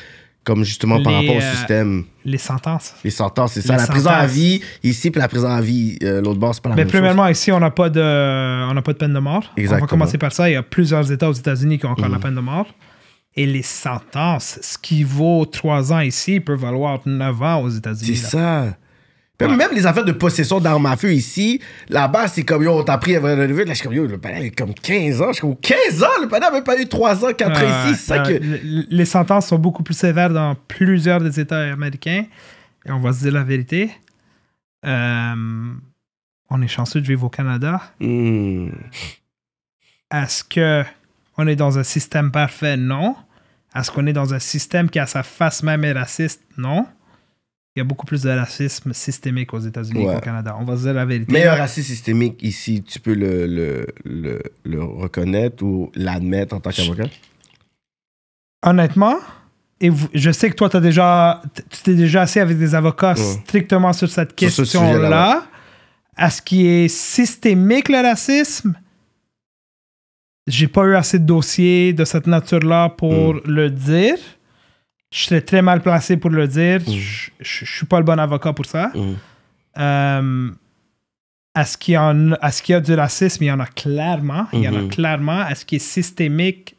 comme justement par rapport au euh, système? les sentences. Les sentences, c'est ça. la prison à vie ici, puis la prison à vie, euh, l'autre bord, c'est pas la Mais premièrement, ici, on n'a pas, de, on pas de peine de mort. Exactement. On va commencer par ça. Il y a plusieurs États aux États-Unis qui ont encore la peine de mort et les sentences, ce qui vaut trois ans ici peut valoir neuf ans aux États-Unis. C'est ça. Même, les affaires de possession d'armes à feu ici, là-bas, c'est comme, on t'a pris à vrai Là, je suis comme, le panel est comme 15 ans. Je 15 ans, le panel n'avait pas eu 3 ans, qu'après ici. Les sentences sont beaucoup plus sévères dans plusieurs des États américains. Et on va se dire la vérité. Euh, on est chanceux de vivre au Canada. Hmm. Est-ce que on est dans un système parfait? Non. Est-ce qu'on est dans un système qui, à sa face même, est raciste? Non. Il y a beaucoup plus de racisme systémique aux États-Unis qu'au Canada. On va se dire la vérité. Mais le racisme systémique ici, tu peux le, le, le, reconnaître ou l'admettre en tant qu'avocat? Honnêtement, et je sais que toi, as déjà, tu t'es déjà assis avec des avocats strictement sur cette question-là. Est-ce qu'il est systémique le racisme? j'ai pas eu assez de dossiers de cette nature-là pour hmm. le dire. Je serais très mal placé pour le dire. Hmm. Je, suis pas le bon avocat pour ça. Hmm. Euh, est-ce qu'il y, qu'il y, a du racisme? Il y en a clairement. Il y en a clairement. Est-ce qu'il est systémique?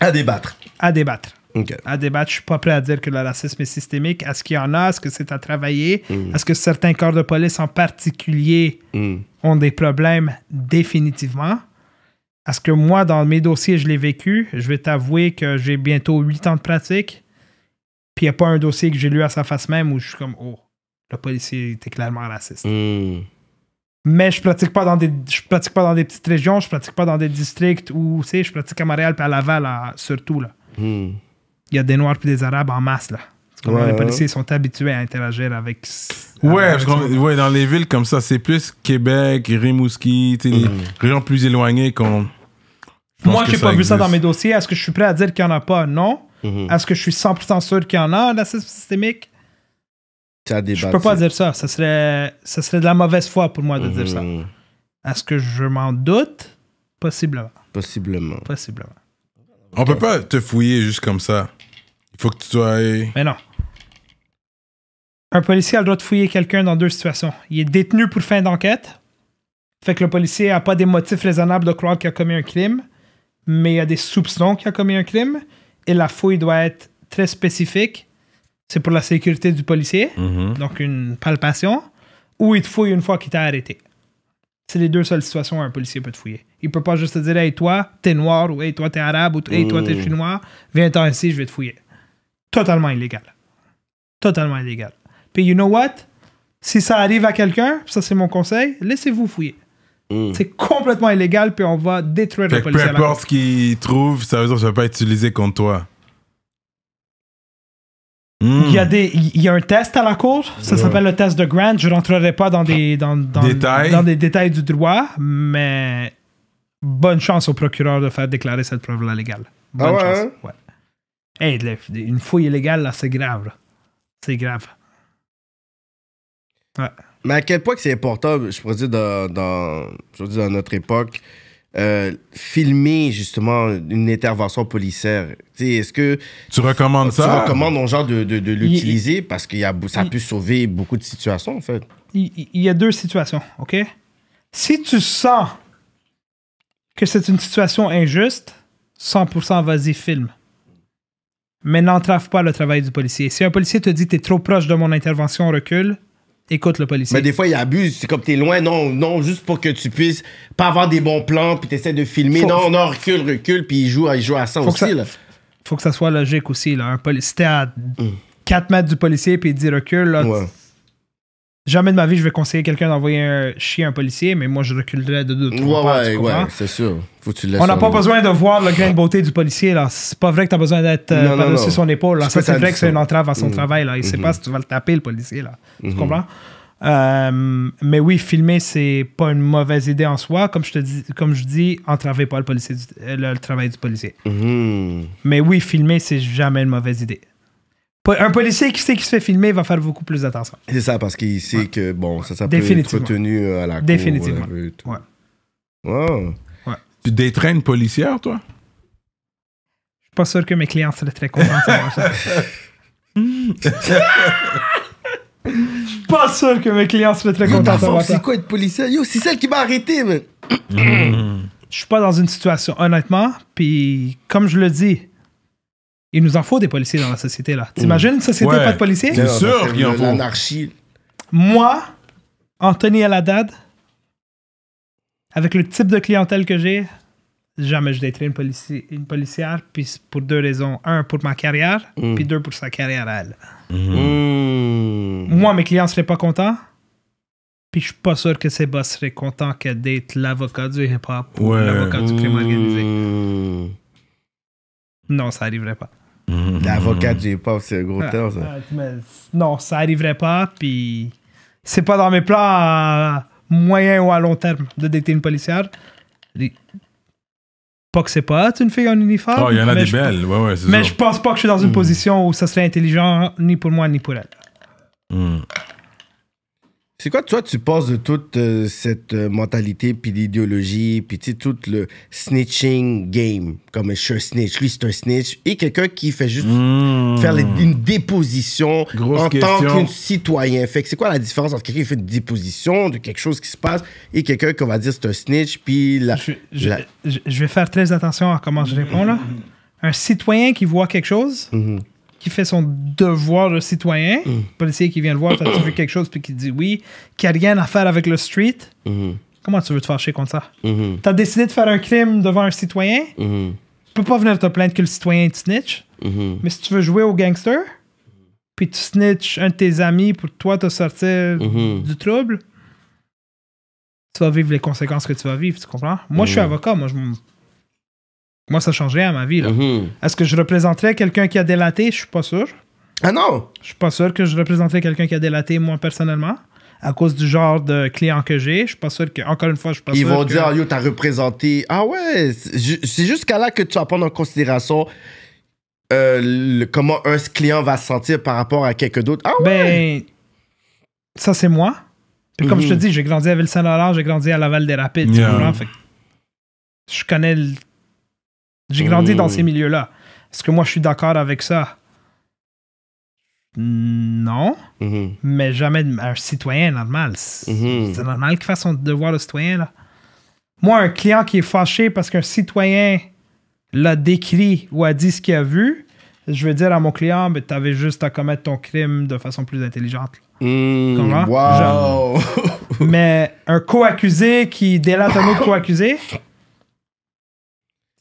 À débattre. À débattre. À débattre, je suis pas prêt à dire que le racisme est systémique. Est-ce qu'il y en a? Est-ce que c'est à travailler? Est-ce que certains corps de police en particulier ont des problèmes? Définitivement. Parce que moi, dans mes dossiers, je l'ai vécu. Je vais t'avouer que j'ai bientôt 8 ans de pratique. Puis il n'y a pas un dossier que j'ai lu à sa face même où je suis comme, oh, le policier était clairement raciste. Hmm. Mais je pratique pas dans des je pratique pas dans des petites régions, je pratique pas dans des districts où, tu sais, je pratique à Montréal puis à Laval, surtout. là. Hmm. Il y a des Noirs puis des Arabes en masse. là les policiers sont habitués à interagir avec. Ouais, dans les villes comme ça, c'est plus Québec, Rimouski, les mhm. régions plus éloignées qu'on. Moi, j'ai pas vu ça dans mes dossiers. Est-ce que je suis prêt à dire qu'il y en a pas Non. Mhm. Est-ce que je suis 100% sûr qu'il y en a un racisme systémique Je peux pas dire ça. Ça serait, ça serait de la mauvaise foi pour moi de dire ça. Mhm. Est-ce que je m'en doute Possiblement. Possiblement. Possiblement. On peut pas te fouiller juste comme ça. Il faut que tu sois. Mais non un policier a le droit de fouiller quelqu'un dans deux situations. Il est détenu pour fin d'enquête, fait que le policier n'a pas des motifs raisonnables de croire qu'il a commis un crime, mais il y a des soupçons qu'il a commis un crime, et la fouille doit être très spécifique. C'est pour la sécurité du policier, mhm. donc une palpation, ou il te fouille une fois qu'il t'a arrêté. C'est les deux seules situations où un policier peut te fouiller. Il peut pas juste te dire Hey, toi, t'es noir, ou Hey, toi, t'es arabe, ou Hey, toi, t'es mmh. chinois, viens-t'en ici, je vais te fouiller. Totalement illégal. Totalement illégal. Puis, you know what? Si ça arrive à quelqu'un, ça c'est mon conseil, laissez-vous fouiller. Mm. C'est complètement illégal, puis on va détruire fait le Peu importe ce qu'ils trouvent, ça veut dire que ça ne va pas être utilisé contre toi. Il, y a mm. des, il y a un test à la cour, ça s'appelle le test de Grant. Je ne rentrerai pas dans des, dans, dans, dans des détails du droit, mais bonne chance au procureur de faire déclarer cette preuve-là légale. Ah bonne chance. Hein? Ouais. une fouille illégale, là, c'est grave. C'est grave. Mais à quel point que c'est important, je pourrais dire, dans, notre époque, euh, filmer justement une intervention policière. Est-ce que tu recommandes tu recommandes aux gens de, l'utiliser parce que y a, ça peut sauver beaucoup de situations en fait. Il, y a deux situations, ok. Si tu sens que c'est une situation injuste, 100% vas-y filme. Mais n'entrave pas le travail du policier. Si un policier te dit tu es trop proche de mon intervention, recule écoute le policier. Mais des fois, il abuse. C'est comme t'es loin, non, non, juste pour que tu puisses pas avoir des bons plans, puis t'essaies de filmer. non, non, recule, recule, puis il joue, il joue à ça aussi. là. Faut que ça soit logique aussi. Là. Un policier, si à 4 mm. mètres du policier, puis il dit recule, là, Jamais de ma vie, je vais conseiller quelqu'un d'envoyer un chien un policier, mais moi, je reculerais de deux, trois Ouais, pas, ouais, ouais, c'est sûr. Faut tu On n'a pas besoin de voir le grain de beauté du policier, là. C'est pas vrai que t'as besoin d'être euh, par son épaule, là. c'est vrai que c'est une entrave à son mm. travail, là. Il sait mm-hmm. pas si tu vas le taper, le policier, là. Tu mm-hmm. comprends? Euh, mais oui, filmer, c'est pas une mauvaise idée en soi. Comme je te dis, comme je dis, entravez pas le, policier euh, le, travail du policier. Mm-hmm. Mais oui, filmer, c'est jamais une mauvaise idée. Un policier qui sait qu'il se fait filmer va faire beaucoup plus attention. C'est ça, parce qu'il sait que, bon, ça, ça peut être retenu euh, à la cour. Définitivement. Euh, ouais. Tu policière, toi? Je suis pas sûr que mes clients seraient très contents de Je suis pas sûr que mes clients seraient très contents de C'est quoi être policier? Yo, c'est celle qui m'a arrêté, man! Je suis pas dans une situation, honnêtement. Puis, comme je le dis, il nous en faut des policiers dans la société, là. T'imagines une société pas de policiers? C'est sûr qu'il en Moi, Anthony Aladad, avec le type de clientèle que j'ai, jamais je daterai une, une policière, pour deux raisons. Un, pour ma carrière, mm. puis deux, pour sa carrière à mm-hmm. mm. Moi, mes clients seraient pas contents, puis je suis pas sûr que ces boss seraient contents qu'elle date l'avocat du hip-hop ou l'avocat du crime organisé. Mm. Non, ça arriverait pas. Mm-hmm. L'avocat du hip c'est un gros ah, terme, ça. Ah, non, ça arriverait pas, puis c'est pas dans mes plans à moyen ou à long terme de dater une policière. Pas que c'est pas une fille en uniforme. Oh, il y en a des belles, Mais je pense pas que je suis dans une mm. position où ça serait intelligent ni pour moi ni pour elle. Mm. C'est quoi, toi, tu penses de toute euh, cette euh, mentalité, puis l'idéologie, puis tout le snitching game, comme je suis un snitch, lui c'est un snitch, et quelqu'un qui fait juste hmm. faire une déposition en tant qu'un citoyen. Fait que c'est quoi la différence entre quelqu'un qui fait une déposition de quelque chose qui se passe et quelqu'un qui va dire c'est un snitch, puis la je, vais faire très attention à comment je réponds là. Un citoyen qui voit quelque chose, mhm qui fait son devoir de citoyen, mm. policier qui vient le voir, tas vu quelque chose, puis qui dit oui, qui a rien à faire avec le street, mm-hmm. comment tu veux te fâcher contre ça? tu mm-hmm. T'as décidé de faire un crime devant un citoyen, mm-hmm. tu peux pas venir te plaindre que le citoyen te snitch, mais si tu veux jouer au gangster, puis tu snitch un de tes amis pour toi te sortir du trouble, tu vas vivre les conséquences que tu vas vivre, tu comprends? Moi, je suis avocat, moi, je moi, ça changerait à ma vie. Mhm. Est-ce que je représenterais quelqu'un qui a délaté Je suis pas sûr. Ah non Je suis pas sûr que je représenterais quelqu'un qui a délaté, moi, personnellement. À cause du genre de client que j'ai, je suis pas sûr que. Encore une fois, je suis pas sûr. Ils vont dire, oh, yo, t'as représenté. Ah ouais, c'est jusqu'à là que tu vas prendre en considération euh, comment un client va se sentir par rapport à quelqu'un d'autre. Ah ouais! Ben, ça, c'est moi. comme je te mhm. dis, j'ai grandi à Ville-Saint-Laurent, j'ai grandi à Laval-des-Rapides. Je connais le. J'ai grandi dans ces hmm. milieux-là. Est-ce que moi, je suis d'accord avec ça? Hmm, non, mm-hmm. mais jamais un citoyen normal. Mm-hmm. C'est normal qu'il fasse son devoir de citoyen. Là. Moi, un client qui est fâché parce qu'un citoyen l'a décrit ou a dit ce qu'il a vu, je vais dire à mon client, mais ben, t'avais juste à commettre ton crime de façon plus intelligente. Mm, mais un co-accusé qui délate un autre co-accusé,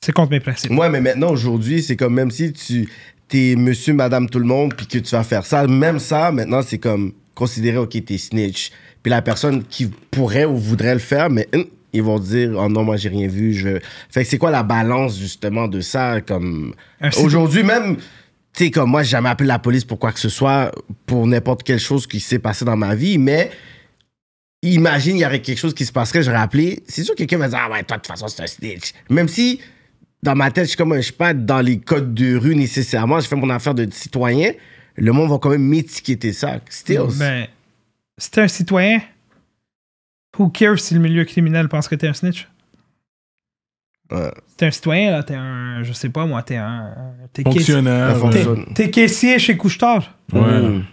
c'est contre mes principes. Moi, mais maintenant, aujourd'hui, c'est comme même si tu es monsieur, madame, tout le monde, puis que tu vas faire ça, même ça, maintenant, c'est comme considérer, OK, es snitch. Puis la personne qui pourrait ou voudrait le faire, mais hum, ils vont dire, oh non, moi, j'ai rien vu. Je... Fait que c'est quoi la balance, justement, de ça? Comme aujourd'hui, même tu sais, comme moi, j'ai jamais appelé la police pour quoi que ce soit, pour n'importe quelle chose qui s'est passée dans ma vie, mais imagine, il y aurait quelque chose qui se passerait, j'aurais appelé. C'est sûr que quelqu'un va dire, ah ouais, toi, de toute façon, c'est un snitch. Même si dans ma tête, je suis comme, je suis pas dans les codes de rue nécessairement. Je fais mon affaire de citoyen. Le monde va quand même m'étiqueter ça. C'était ben, si t'es un citoyen, who cares si le milieu criminel pense que t'es un snitch? Ouais. T'es un citoyen, là, t'es un, je sais pas moi, t'es un. T'es Fonctionnaire. Euh, t'es caissier chez Couchetard. Ouais. Hmm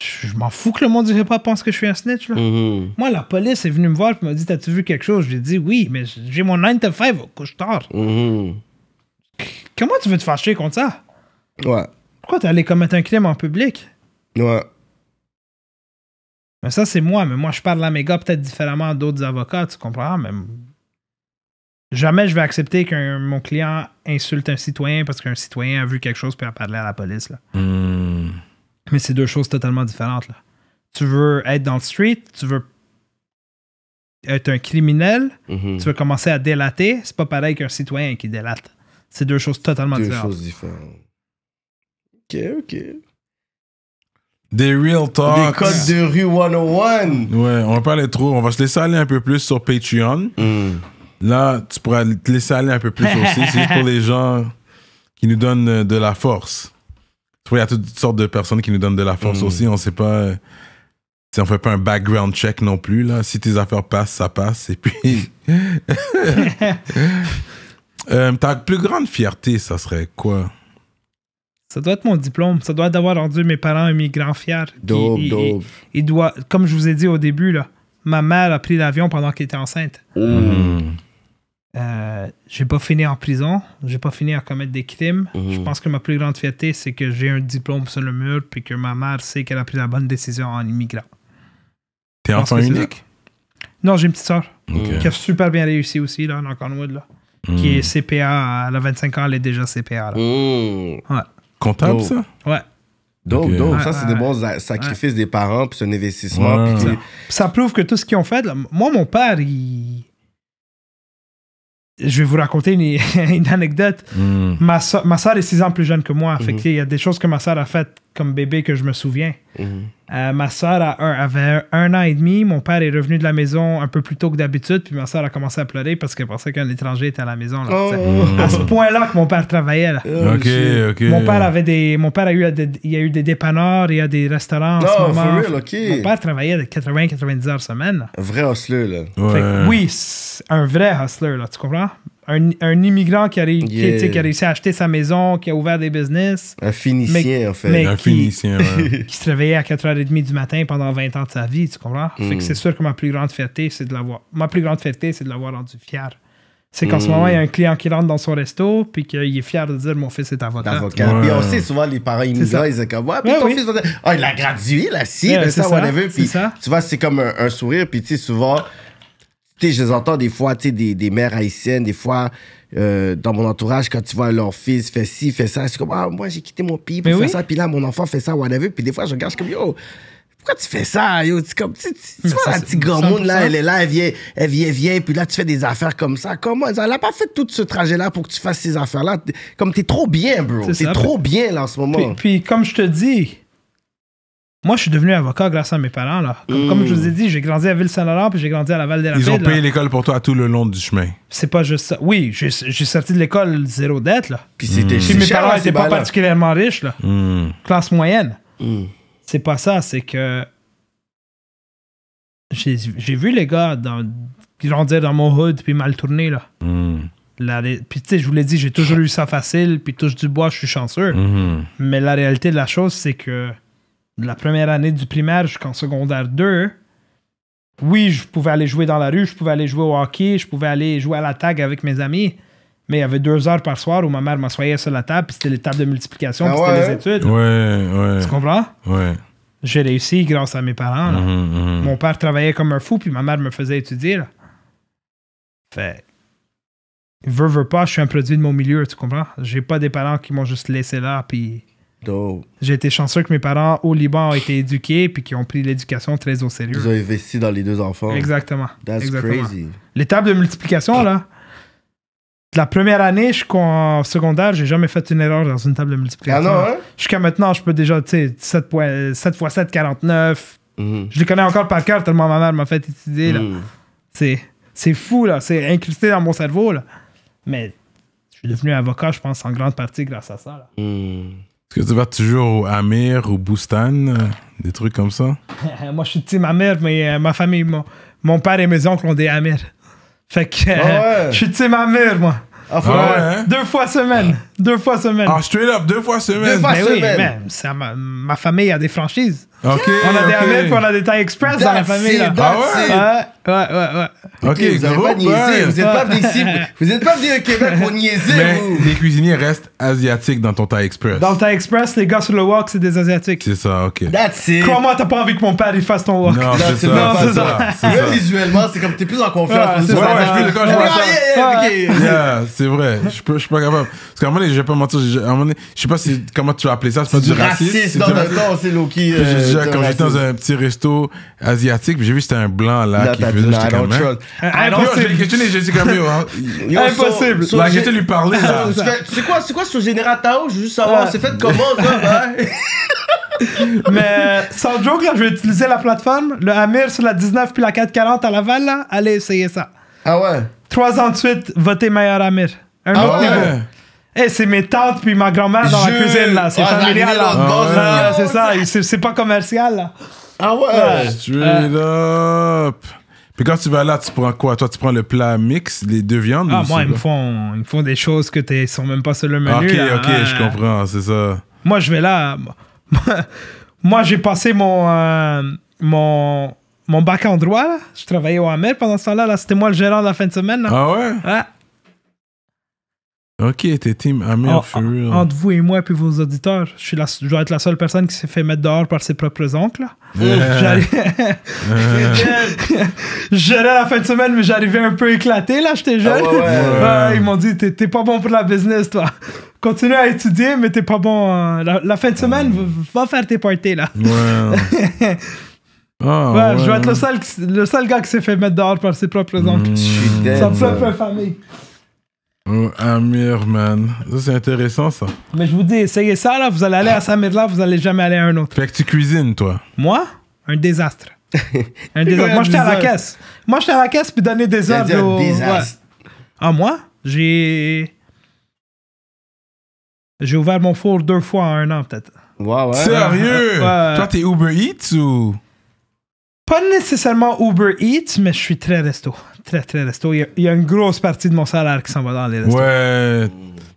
je m'en fous que le monde du hip pense que je suis un snitch. Là. Mm-hmm. Moi, la police est venue me voir et m'a dit as tu vu quelque chose J'ai dit Oui, mais j'ai mon 9 to au oh, couche-tard. Mm-hmm. Comment tu veux te fâcher contre ça Ouais. Pourquoi t'es allé commettre un crime en public Ouais. Mais ça, c'est moi. Mais moi, je parle à mes gars peut-être différemment d'autres avocats, tu comprends Mais jamais je vais accepter qu'un mon client insulte un citoyen parce qu'un citoyen a vu quelque chose puis a parlé à la police. Là. Mm. Mais c'est deux choses totalement différentes. Là. Tu veux être dans le street, tu veux être un criminel, mhm. tu veux commencer à délater, c'est pas pareil qu'un citoyen qui délate. C'est deux choses totalement différentes. Ok, ok. Des real talk Des codes de rue 101. Ouais, on va pas aller trop. On va se laisser aller un peu plus sur Patreon. Mm. Là, tu pourras te laisser aller un peu plus aussi. C'est pour les gens qui nous donnent de la force il y a toutes sortes de personnes qui nous donnent de la force mm. aussi. On sait pas. Si on fait pas un background check non plus, là. Si tes affaires passent, ça passe. Et puis. Euh, ta plus grande fierté, ça serait quoi? Ça doit être mon diplôme. Ça doit d'avoir rendu mes parents et fiers. grands il, comme je vous ai dit au début, là, ma mère a pris l'avion pendant qu'elle était enceinte. Mm. Euh, j'ai pas fini en prison, j'ai pas fini à commettre des crimes. Mhm. Je pense que ma plus grande fierté, c'est que j'ai un diplôme sur le mur puis que ma mère sait qu'elle a pris la bonne décision en immigrant. T'es enfant unique? Non, j'ai une petite soeur qui a super bien réussi aussi là, dans Conwood, là, qui mhm. est CPA. Elle a 25 ans, elle est déjà CPA. Là. Mhm. Comptable, ça? Ouais. Donc, donc ça, c'est des bons sacrifices des parents, puis c'est un investissement. ça. prouve que tout ce qu'ils ont fait, moi, mon père, il, je vais vous raconter une, anecdote. Hmm. Ma, so ma soeur est six ans plus jeune que moi. Mhm. il y a des choses que ma soeur a faites comme bébé que je me souviens. Mhm. Euh, ma soeur avait un an et demi. Mon père est revenu de la maison un peu plus tôt que d'habitude. Puis ma soeur a commencé à pleurer parce qu'elle pensait qu'un étranger était à la maison. Oh. À ce point-là que mon père travaillait. Oh, mon père avait des. Mon père a eu, des, il y a eu des dépanneurs, il y a des restaurants. En ce ah, Mon père travaillait de 80-90 heures par semaine. Un vrai hustler, là. oui, un vrai hustler, là, tu comprends? Un, un, immigrant qui a, réussi à acheter sa maison, qui a ouvert des business. Un phénicien, en fait. un qui, qui se réveillait à 4h30 du matin pendant 20 ans de sa vie, tu comprends? Fait que mm. c'est sûr que ma plus grande fierté, c'est de l'avoir. Ma plus grande fierté, c'est de l'avoir rendu fier. C'est qu'en ce mm. moment, il y a un client qui rentre dans son resto, puis qu'il est fier de dire Mon fils est avocat. Puis on sait souvent, les parents immigrants, ils sont comme Ouais, puis ton fils va dire Oh, il a gradué, la scie, ouais, ça, ça, whatever. Puis ça. tu vois, c'est comme un sourire, puis tu sais, souvent tu je les entends des fois, tu sais, des, des mères haïtiennes, des fois, euh, dans mon entourage, quand tu vois leur fils fait ci, fait ça, c'est comme, ah, moi, j'ai quitté mon pays pour faire ça, puis là, mon enfant fait ça, whatever. Puis des fois, je regarde, je suis comme, yo, pourquoi tu fais ça, yo? Tu, comme, vois, la petite gourmande, là, elle est là, elle vient, elle vient, vient, puis là, tu fais des affaires comme ça. Comment? Elle a pas fait tout ce trajet-là pour que tu fasses ces affaires-là. Comme, t'es trop bien, bro. T'es trop bien, là, en ce moment. Puis, puis comme je te dis, moi, je suis devenu avocat grâce à mes parents. Là. Comme, je vous ai hmm. dit, j'ai grandi à Ville-Saint-Laurent puis j'ai grandi à la la des Ils ont payé l'école pour toi tout le long du chemin. C'est pas juste ça. Oui, j'ai sorti de l'école zéro dette. Là. Puis, hmm. mes parents n'étaient pas particulièrement riches. Hmm. Classe moyenne. C'est pas ça, c'est que. J'ai vu les gars dans, qui dans mon hood puis mal tourner. Là. Puis tu sais, je vous l'ai dit, j'ai toujours eu ça facile, puis touche du bois, je suis chanceux. Mais la réalité de la chose, c'est que de la première année du primaire jusqu'en secondaire 2, oui, je pouvais aller jouer dans la rue, je pouvais aller jouer au hockey, je pouvais aller jouer à la tag avec mes amis. Mais il y avait deux heures par soir où ma mère m'assoyait sur la table, puis c'était les tables de multiplication, ah puis c'était les hein? études. Ouais, ouais. Tu comprends? Ouais. J'ai réussi grâce à mes parents. Mm-hmm, mm-hmm. Mon père travaillait comme un fou, puis ma mère me faisait étudier. Fait. Veux, veux pas, je suis un produit de mon milieu, tu comprends? J'ai pas des parents qui m'ont juste laissé là, puis j'ai été chanceux que mes parents au Liban ont été éduqués puis qu'ils ont pris l'éducation très au sérieux. Ils ont investi dans les deux enfants. Exactement. That's crazy les tables de multiplication, là. De la première année jusqu'en secondaire, j'ai jamais fait une erreur dans une table de multiplication. Ah non, hein? Jusqu'à maintenant, je peux déjà, tu sais, 7, 7 x 7, 49. Je les connais encore par cœur tellement ma mère m'a fait étudier, là. Mm. C'est, c'est fou, là. C'est incrusté dans mon cerveau, là. Mais je suis devenu avocat, je pense, en grande partie grâce à ça, là. Mm. Est-ce que tu vas toujours au Amir ou Boustan, euh, des trucs comme ça? moi, je suis ma mère, mais euh, ma famille, mon, père et mes oncles ont des Amir. Fait que ah euh, je suis team Amir, moi. Ah, ah hein? Deux fois semaine. Deux fois semaine. Ah, straight up, deux fois semaine. Deux fois semaine. Oui, ma famille a des franchises. On a des amis on a des Thai Express dans la famille. Là. Ah, ah ouais? Ouais, ouais, ouais. OK, vous n'êtes pas Vous pas venus ici. Vous êtes pas venus au Québec pour niaiser. Mais les cuisiniers restent asiatiques dans ton Thai Express. Dans le Thai Express, les gars sur le walk, c'est des Asiatiques. C'est ça, OK. That's it. Comment t'as pas envie que mon père il fasse ton walk? Non, c'est ça. c'est ça. Visuellement, c'est comme t'es plus en confiance. Ouais, ouais, ah, C'est vrai. Je suis pas capable. Parce qu'à un moment donné, je vais pas mentir. Je sais pas comment tu vas appeler ça. C'est pas du racisme. non, non, c'est Loki déjà, quand j'étais dans un petit resto asiatique, j'ai vu c'était un blanc là qui faisait j'étais comme hein? euh, ah, Impossible. J'ai que j'ai dit comme hein. Impossible. Là, j'étais lui parler là. C'est quoi, c'est quoi ce générateur? Je veux juste savoir, c'est fait comment ça Mais euh, sans joke, je vais utiliser la plateforme. Le Amir sur la 19 puis la 440 à Laval, là, allez essayer ça. Ah ouais? Trois ans de suite, votez meilleur Amir. Un ah autre hey, eh, c'est mes tantes puis ma grand-mère dans la cuisine, là. C'est ah, familial, c'est ça. C'est pas commercial, là. Ah ouais? Straight up. Puis quand tu vas là, tu prends quoi Toi, tu prends le plat mix, les deux viandes Ah, moi, ils me, font, ils font des choses que tu sont même pas sur le menu. Ok, ok, je comprends, c'est ça. Moi, je vais là. moi, j'ai passé mon, euh, mon, mon bac en droit. Je travaillais au Hamel pendant ce temps-là. -là, C'était moi le gérant de la fin de semaine. Là. Ah ouais, ouais. Ok, t'es Team Amir en, entre vous et moi, puis vos auditeurs, je, suis la, je vais être la seule personne qui s'est fait mettre dehors par ses propres oncles. Yeah. J'allais la fin de semaine, mais j'arrivais un peu éclaté, là, j'étais ah jeune. ils m'ont dit, t'es pas bon pour la business, toi. Continue à étudier, mais t'es pas bon. Euh, la, fin de semaine, va, faire tes parties, là. Ah, je vais être le seul, le gars qui s'est fait mettre dehors par ses propres oncles. Mmh. Ça famille. Oh, Amir, man. Ça, c'est intéressant, ça. Mais je vous dis, essayez ça, là. Vous allez aller à ça, là, vous allez jamais aller à un autre. Fait que tu cuisines, toi. Moi Un désastre. un désastre. Moi, j'étais à la caisse. Moi, j'étais à la caisse, puis donner des ordres. désastre. Ah, moi J'ai. J'ai ouvert mon four deux fois en un an, peut-être. Waouh. Sérieux Toi, t'es Uber Eats ou Pas nécessairement Uber Eats, mais je suis très resto très très resto. Il y, a, une grosse partie de mon salaire qui s'en va dans les restos. Ouais.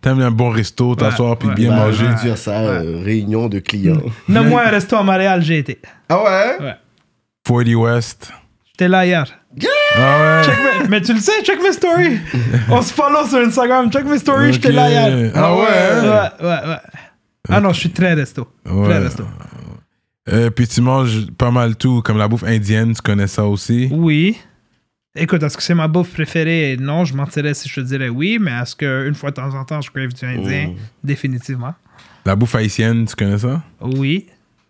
T'aimes un bon resto, t'asseoir puis bien manger. je manger. vais dire ça, euh, réunion de clients. Mm. Nomme-moi un resto à Montréal, j'ai été. Ah ouais? Ouais. 40 West. J'étais là hier. Ah ouais. mais tu le sais, check my story. On se follow sur Instagram, check mes stories, j'étais là hier. Ah ouais? Ah non, je suis très resto. Très resto. Euh, puis tu manges pas mal tout, comme la bouffe indienne, tu connais ça aussi. Oui. Écoute, est-ce que c'est ma bouffe préférée? Non, je mentirais si je te dirais oui, mais est-ce qu'une fois de temps en temps, je crave du indien? Oh. Définitivement. La bouffe haïtienne, tu connais ça? Oui.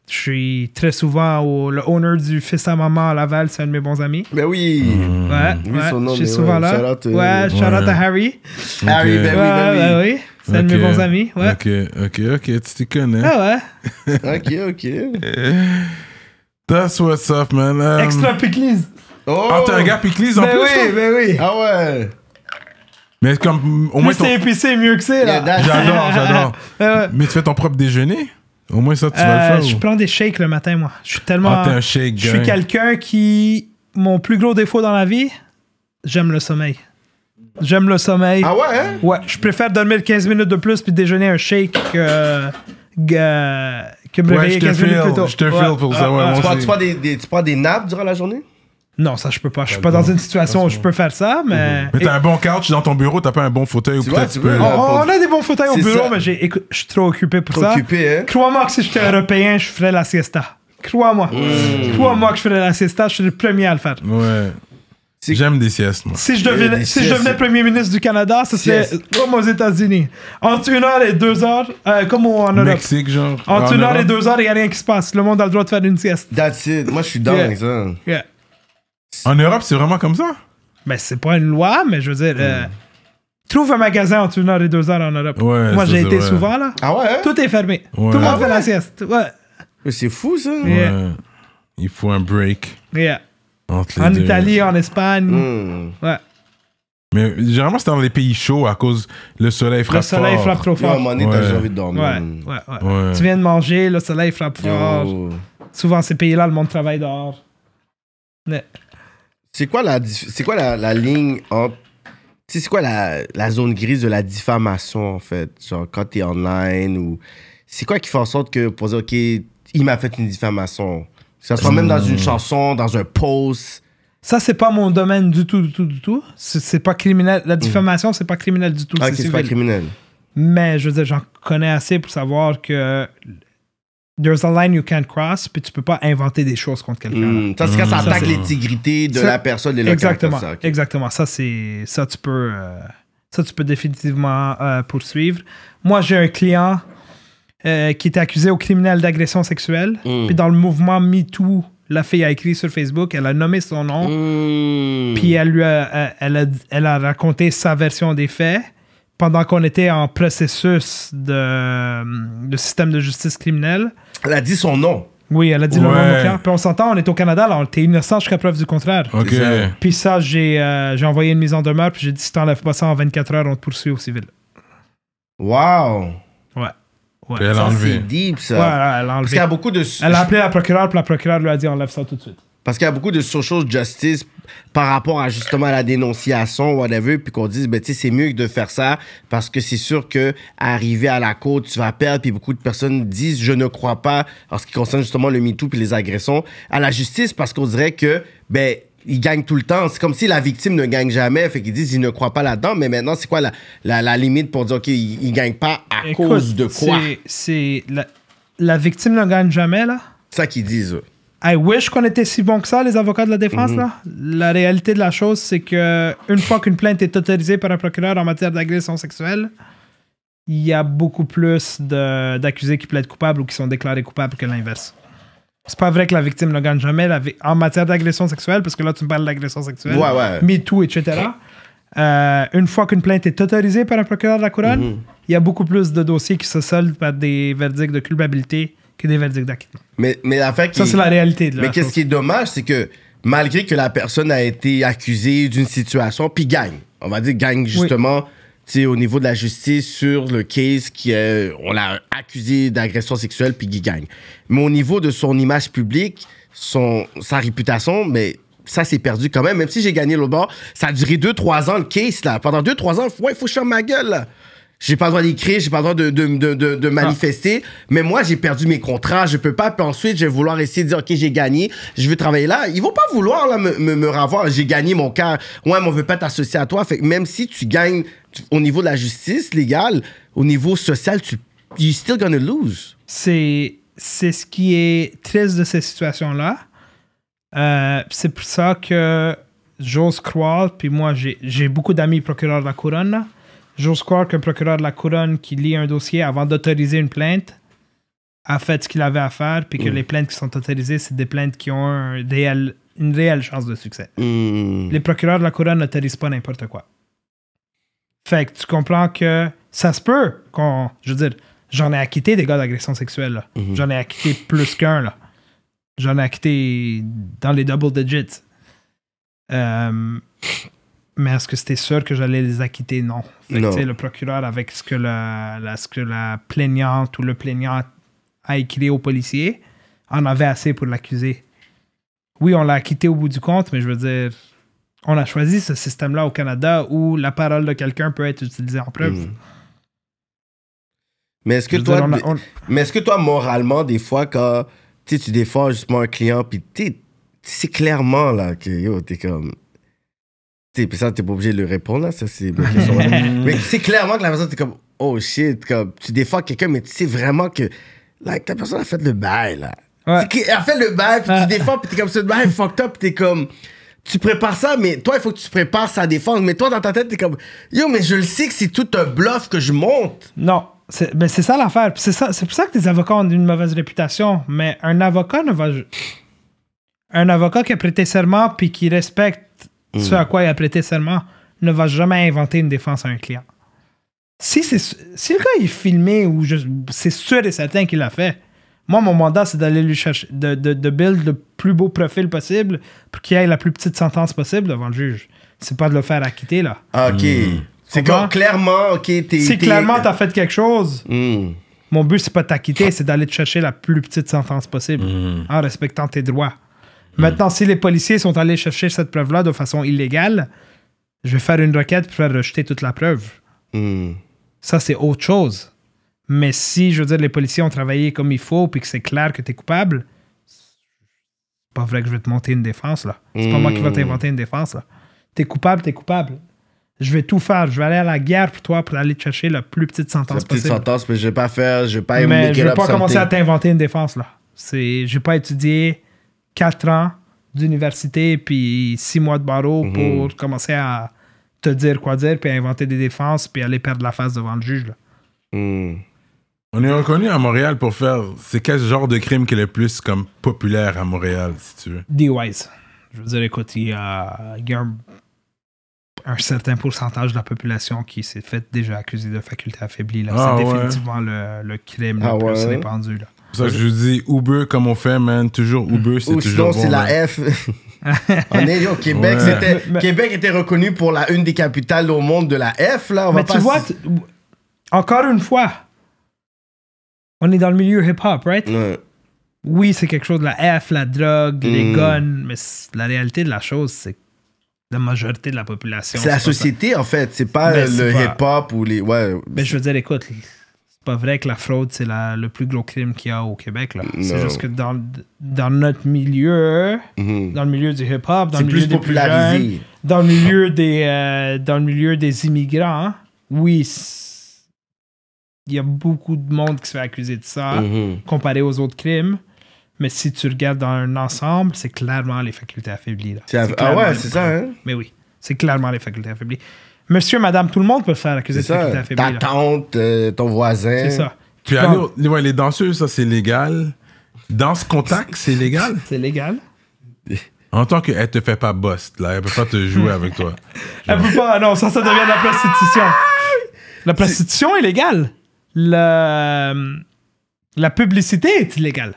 Je suis très souvent au, le owner du Fils à Maman à Laval, c'est un de mes bons amis. Ben oui! Hmm. Ouais, oui, Son nom, je suis souvent là. Shout out, euh, ouais, shout out à Harry. Harry, ben oui, ben oui. oui. C'est un de mes bons amis. Ouais. Ok, ok, ok, tu te connais. Ah ouais. ok, ok. That's what's up, man. Um, Extra pickles! Oh! Ah, t'es un gars qui en mais ben plus? Oui, toi? Ben oui. Ah ouais. Mais comme au moins. c'est épicé, mieux que c'est, là. j'adore, j'adore. mais tu fais ton propre déjeuner? Au moins, ça, tu vas le euh, faire. Je prends des shakes le matin, moi. Je suis tellement. Ah, t'es un shake, Je suis quelqu'un qui. Mon plus gros défaut dans la vie, j'aime le sommeil. J'aime le sommeil. Ah ouais? Hein? Ouais. Je préfère dormir 15 minutes de plus puis déjeuner un shake que. que, me réveiller 15 minutes plus tôt. Je te pour ça, ah, ouais. Ah, tu, prends, des, tu prends des nappes durant la journée? Non, ça, je peux pas. Je suis pas dans une situation où je peux faire ça, mais. Mais t'as un bon couch dans ton bureau, t'as pas un bon fauteuil ou peut-être tu peux. On a des bons fauteuils au bureau, mais je suis trop occupé pour ça. Hein. Crois-moi que si j'étais européen, je ferais la siesta. Crois-moi. Mmh. Crois-moi que je ferais la siesta, je serais le premier à le faire. Ouais. J'aime des siestes, moi. Si je devenais, premier ministre du Canada, ce serait comme aux États-Unis. Entre une heure et deux heures, euh, comme en Europe. Mexique, genre. Entre une heure et deux heures, il n'y a rien qui se passe. Le monde a le droit de faire une sieste. That's it. Moi, je suis down yeah. Yeah. En Europe, c'est vraiment comme ça? Mais ben, c'est pas une loi, mais je veux dire. Euh, hmm. trouve un magasin entre une heure et deux heures en Europe. Moi, j'ai été souvent là. Ah ouais? Hein? Tout est fermé. Tout le monde fait la sieste. Ouais. C'est fou, ça. Il faut un break. Yeah. en Italie, en Espagne. Hmm. Ouais. Mais généralement, c'est dans les pays chauds à cause le soleil frappe fort. Le soleil frappe trop fort. Ouais, t'as envie de dormir. Ouais, ouais, Tu viens de manger, le soleil frappe fort. Souvent, ces pays-là, le monde travaille dehors. Mais... C'est quoi la, c'est quoi la, la ligne entre. c'est quoi la, la zone grise de la diffamation, en fait? Genre, quand t'es online ou. C'est quoi qui fait en sorte que pour dire, OK, il m'a fait une diffamation? ça soit même dans une hmm. chanson, dans un post. Ça, c'est pas mon domaine du tout, du tout, du tout. C'est pas criminel. La hmm. diffamation, c'est pas criminel du tout. Ah, c'est pas criminel. Mais je veux dire, j'en connais assez pour savoir que There's a line you can't cross, puis tu peux pas inventer des choses contre quelqu'un. Hmm. ça, c'est quand ça hmm. attaque l'intégrité de la personne, de Exactement, exactement. Ça, c'est, ça, tu peux, euh, ça, tu peux définitivement euh, poursuivre. Moi, j'ai un client euh, qui était accusé au criminel d'agression sexuelle, hmm. puis dans le mouvement MeToo, la fille a écrit sur Facebook, elle a nommé son nom, puis elle, lui elle, a, elle a raconté sa version des faits pendant qu'on était en processus de, système de justice criminelle. Elle a dit son nom. Oui, elle a dit le nom Puis on s'entend, on est au Canada, là, on était innocent jusqu'à preuve du contraire. Puis ça, euh, j'ai envoyé une mise en demeure, puis j'ai dit si t'enlèves pas ça en 24 heures, on te poursuit au civil. Wow! Ouais. Puis elle a enlevé. deep, ça. elle a enlevé. Parce y a beaucoup de. Elle a appelé la procureure, puis la procureure lui a dit enlève ça tout de suite. Parce qu'il y a beaucoup de social justice par rapport à justement la dénonciation, whatever, puis qu'on dise, ben, tu sais, c'est mieux que de faire ça parce que c'est sûr que arriver à la cour tu vas perdre, puis beaucoup de personnes disent, je ne crois pas, en ce qui concerne justement le MeToo puis les agressions, à la justice parce qu'on dirait que, ben, ils gagnent tout le temps. C'est comme si la victime ne gagne jamais. Fait qu'ils disent ils ne croient pas là-dedans. Mais maintenant, c'est quoi la, limite pour dire, OK, ils, ne gagnent pas à cause de quoi? C'est la, la victime ne gagne jamais, là? C'est ça qu'ils disent, eux. I wish qu'on était si bon que ça, les avocats de la défense. Mhm. là. La réalité de la chose, c'est que une fois qu'une plainte est autorisée par un procureur en matière d'agression sexuelle, il y a beaucoup plus d'accusés qui plaident coupables ou qui sont déclarés coupables que l'inverse. C'est pas vrai que la victime ne gagne jamais en matière d'agression sexuelle, parce que là, tu me parles d'agression sexuelle, mais tout etc. une fois qu'une plainte est autorisée par un procureur de la couronne, mhm. il y a beaucoup plus de dossiers qui se soldent par des verdicts de culpabilité mais, mais la fait Ça, c'est la réalité Mais qu'est-ce qui est dommage, c'est que malgré que la personne a été accusée d'une situation, puis gagne, on va dire gagne justement au niveau de la justice sur le case qui est euh, on l'a accusé d'agression sexuelle, puis qui gagne. Mais au niveau de son image publique, son, sa réputation, mais ça s'est perdu quand même. Même si j'ai gagné le bord, ça a duré 2-3 ans le case. Là. Pendant 2-3 ans, ouais, il faut que je ma gueule j'ai pas le droit d'écrire, j'ai pas le droit de, de, de, de, ah. manifester. Mais moi, j'ai perdu mes contrats, je peux pas. Puis ensuite, je vais vouloir essayer de dire, OK, j'ai gagné, je veux travailler là. Ils vont pas vouloir me, me, ravoir. J'ai gagné mon cas. Ouais, mais on veut pas t'associer à toi. Fait même si tu gagnes au niveau de la justice légale, au niveau social, tu you're still gonna lose. C'est, c'est ce qui est triste de ces situations-là. Euh, c'est pour ça que j'ose croire, puis moi, j'ai, beaucoup d'amis procureurs de la couronne, J'ose croire qu'un procureur de la couronne qui lit un dossier avant d'autoriser une plainte a fait ce qu'il avait à faire, puis que mm. les plaintes qui sont autorisées, c'est des plaintes qui ont une réelle chance de succès. Mm. Les procureurs de la couronne n'autorisent pas n'importe quoi. Fait que tu comprends que ça se peut qu'on. Je veux dire, j'en ai acquitté des gars d'agression sexuelle. Mm-hmm. J'en ai acquitté plus qu'un. là. J'en ai acquitté dans les double digits. Euh, mais est-ce que c'était sûr que j'allais les acquitter? Non. le procureur, avec ce que la, ce que la plaignante ou le plaignant a écrit au policier, en avait assez pour l'accuser. Oui, on l'a acquitté au bout du compte, mais je veux dire, on a choisi ce système-là au Canada où la parole de quelqu'un peut être utilisée en preuve. Hmm. Mais est-ce que, toi, Mais est que toi, moralement, des fois, quand tu défends justement un client, puis c'est clairement là que yo, t'es comme puis ça, t'es pas obligé de lui répondre, là. Ça, c'est mais c'est clairement que la personne, t'es comme, oh shit, comme, tu défends quelqu'un, mais tu sais vraiment que, like, la personne a fait le bail, là. elle a fait le bail, puis tu défends, puis t'es comme, ce bail fucked up, puis t'es comme, tu prépares ça, mais toi, il faut que tu prépares à défendre Mais toi, dans ta tête, t'es comme, yo, mais je le sais que c'est tout un bluff que je monte. Non. C'est, ben, c'est ça l'affaire. C'est, ça, c'est pour ça que tes avocats ont une mauvaise réputation. Mais un avocat ne va. Un avocat qui a prêté serment puis qui respecte Mm. Ce à quoi il a prêté seulement ne va jamais inventer une défense à un client. Si, si le gars est filmé ou c'est sûr et certain qu'il l'a fait, moi, mon mandat, c'est d'aller lui chercher, de, build le plus beau profil possible pour qu'il ait la plus petite sentence possible devant le juge. C'est pas de le faire acquitter, là. Ah, OK. Mm. C'est clairement, OK, t'es. Si clairement t'as fait quelque chose, mm. mon but, c'est pas de t'acquitter, c'est d'aller te chercher la plus petite sentence possible en respectant tes droits. Mm. Maintenant, si les policiers sont allés chercher cette preuve-là de façon illégale, je vais faire une requête pour faire rejeter toute la preuve. Mm. Ça, c'est autre chose. Mais si, je veux dire, les policiers ont travaillé comme il faut puis que c'est clair que tu es coupable, c'est pas vrai que je vais te monter une défense, là. C'est pas moi qui vais mm. t'inventer une défense, là. T'es coupable, t'es coupable. Je vais tout faire. Je vais aller à la guerre pour toi pour aller te chercher la plus petite sentence possible. la petite sentence, mais je vais pas faire, je vais pas Mais je vais pas commencer à t'inventer une défense, là. C'est, vais pas étudier quatre ans d'université puis six mois de barreau mhm. pour commencer à te dire quoi dire, puis inventer des défenses, puis aller perdre la face devant le juge. Hmm. On est reconnu à Montréal pour faire. C'est quel genre de crime qui est le plus comme populaire à Montréal, si tu veux? D-Wise. Je veux dire, écoute, il y a, un, certain pourcentage de la population qui s'est fait déjà accuser de faculté affaiblie. Ah c'est définitivement le, crime le ah plus répandu. Là. Ça, je dis Uber comme on fait, man. Toujours mm. Uber, c'est toujours sinon, c'est la F. on est au Québec. Était, Québec était reconnu pour la une des capitales au monde de la F, là. On mais tu vois, encore une fois, on est dans le milieu hip-hop, right? Oui, c'est quelque chose de la F, la drogue, les mm. guns, mais la réalité de la chose, c'est la majorité de la population. C'est la société, en fait. C'est pas ben, le hip-hop ou les. Mais ben, je veux dire, écoute, pas vrai que la fraude, c'est le plus gros crime qu'il y a au Québec. C'est juste que dans, dans notre milieu, mhm. dans le milieu du hip-hop, dans, le milieu des plus dans, le milieu des, euh, dans le milieu des immigrants, oui, il y a beaucoup de monde qui se fait accuser de ça, mhm. comparé aux autres crimes. Mais si tu regardes dans un ensemble, c'est clairement les facultés affaiblies. Là. Ah ouais, c'est ça, hein? Mais oui, c'est clairement les facultés affaiblies. Monsieur, madame, tout le monde peut faire accuser de Ta tante, euh, ton voisin. C'est ça. Puis aller les danseuses, ça c'est légal. Danse contact, c'est légal. C'est légal. En tant qu'elle te fait pas boss là, elle peut pas te jouer avec toi. Elle peut pas, non, ça, ça devient de la prostitution. La prostitution est légale. La, la publicité est illégale.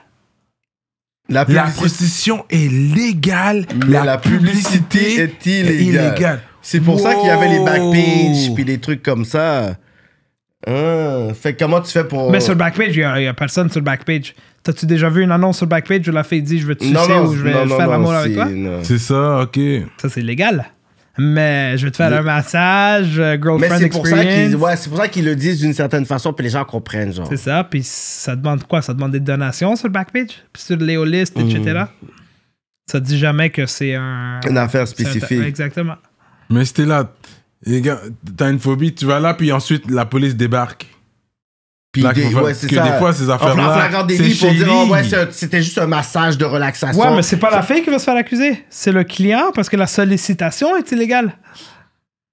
La prostitution est légale, Mais la publicité est illégale. C'est pour ça qu'il y avait les backpages puis des trucs comme ça. Hein? Fait comment tu fais pour. Mais sur le backpage, il n'y a, personne sur le backpage. T'as-tu déjà vu une annonce sur le backpage où la fille dit je veux te sucer ou je vais faire l'amour avec toi C'est ça, ok. Ça, c'est légal. Mais je vais te faire un massage, euh, girlfriend Mais c'est pour ça qu'ils le disent d'une certaine façon, puis les gens comprennent. genre. C'est ça, puis ça demande quoi Ça demande des donations sur le backpage, puis sur Léolist, etc. Mmh. Ça dit jamais que c'est un. Une affaire spécifique. exactement. Mais c'était là. Les gars, t'as une phobie, tu vas là, puis ensuite la police débarque. Puis que des fois, ces affaires-là. c'est délit pour dire, ah c'était juste un massage de relaxation. Ouais, mais c'est pas la fille qui va se faire accuser. C'est le client parce que la sollicitation est illégale.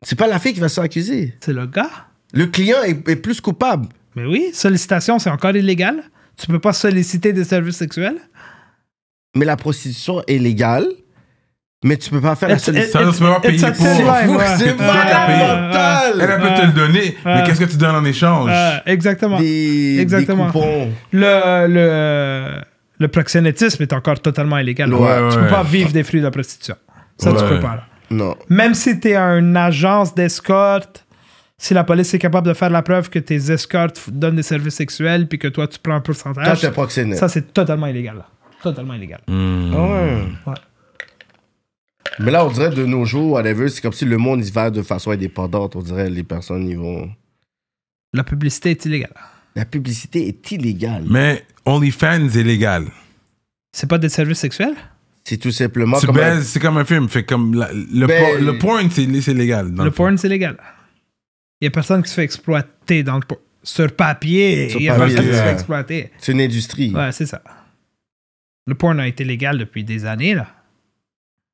C'est pas la fille qui va se faire accuser. C'est le gars. Le client est, est plus coupable. Mais oui, sollicitation, c'est encore illégal. Tu peux pas solliciter des services sexuels. Mais la prostitution est légale mais tu peux pas faire la Ça, tu peux pas payer pour. C'est Elle peut te le donner, mais qu'est-ce que tu donnes en échange Exactement. Exactement. Le le le proxénétisme est encore totalement illégal. tu peux pas vivre des fruits de la prostitution. Ça, tu peux pas. Non. Même si tu es une agence d'escorte, si la police est capable de faire la preuve que tes escortes donnent des services sexuels puis que toi, tu prends un pourcentage. ça, c'est totalement illégal. Totalement illégal. Hmm. Ah ouais. Mais là, on dirait de nos jours, à whatever, c'est comme si le monde y va de façon indépendante. On dirait les personnes y vont. La publicité est illégale. La publicité est illégale. Mais OnlyFans est légal. C'est pas des services sexuels? C'est tout simplement. C'est comme, ben, un... comme un film. Fait comme le, ben- le, porn, c'est légal. le, porn, c'est légal. Il y a personne qui se fait exploiter dans le sur papier. Il y a personne qui se fait exploiter. C'est une industrie. Ouais, c'est ça. Le porn a été légal depuis des années, là.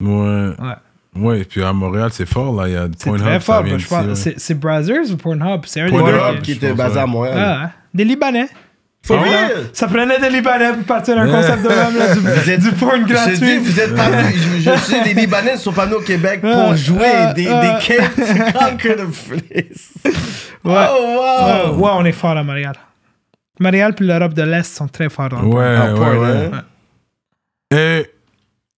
Ouais. Ouais. et puis à Montréal, c'est fort, là. Il y a Pornhub. C'est fort, je pense. C'est Brazzers ou Pornhub C'est un Pornhub qui était basé à Montréal. Ah, hein? des Libanais. Faut ah Ça prenait des Libanais pour partir d'un concept de même, là, du, vous êtes, du porn gratuit. Je vous êtes je, sais, les Libanais sont pas venus au Québec pour ah, jouer des, des quêtes. C'est comme de le Ouais. Oh, wow. on est fort à Montréal. Montréal et l'Europe de l'Est sont très forts. Dans ouais, hein? ouais, Et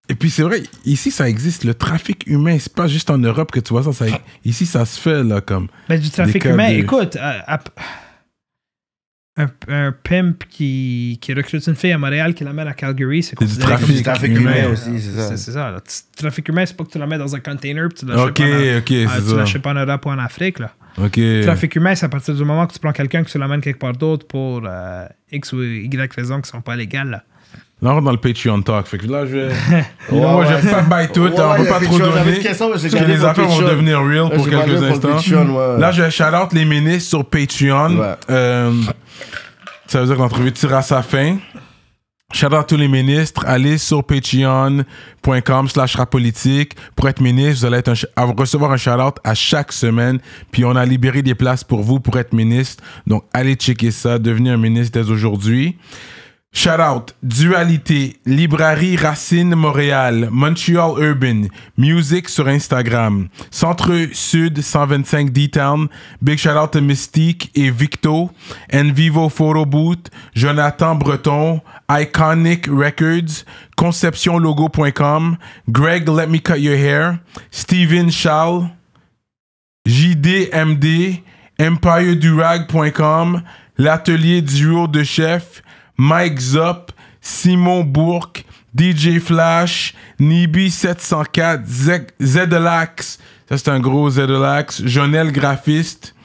et puis c'est vrai, ici ça existe, le trafic humain, c'est pas juste en Europe que tu vois ça, ici ça se fait là comme. Mais ben, du trafic humain, écoute, euh, un, pimp qui, qui, recrute une fille à Montréal qui l'amène à Calgary, c'est quoi? trafic, du trafic humain, aussi, c'est ça. C'est ça, le trafic humain, c'est pas que tu la mets dans un container puis tu la okay, ah, tu l'achètes pas en Europe ou en Afrique là. OK. trafic humain, c'est à partir du moment que tu prends quelqu'un que tu l'amènes quelque part d'autre pour euh, X ou Y raisons qui sont pas légales là. Là, on rentre dans le Patreon Talk. Fait que là, je vais. moi, je pas by tout. Ouais, hein. on peut pas trop donner. que les affaires vont devenir real pour quelques instants. là, je vais shout out les ministres sur Patreon. Euh, ça veut dire que l'entrevue tire à sa fin. Shout out tous les ministres. Allez sur patreon.com slash rapolitique. Pour être ministre, vous allez être recevoir un shout out à chaque semaine. Puis on a libéré des places pour vous pour être ministre. Donc, allez checker ça. Devenez un ministre dès aujourd'hui. Shout out, Dualité, Librairie Racine Montréal, Montreal Urban, Music sur Instagram, Centre Sud 125 D-Town, Big shout out à Mystique et Victo, Envivo Photo Boot, Jonathan Breton, Iconic Records, ConceptionLogo.com, Greg Let Me Cut Your Hair, Steven Schall, JDMD, EmpireDurag.com, L'Atelier Duo de Chef, Mike Zop, Simon Bourque, DJ Flash, Nibi704, Zedelax, ça c'est un gros Zedelax, Jonel Graphiste.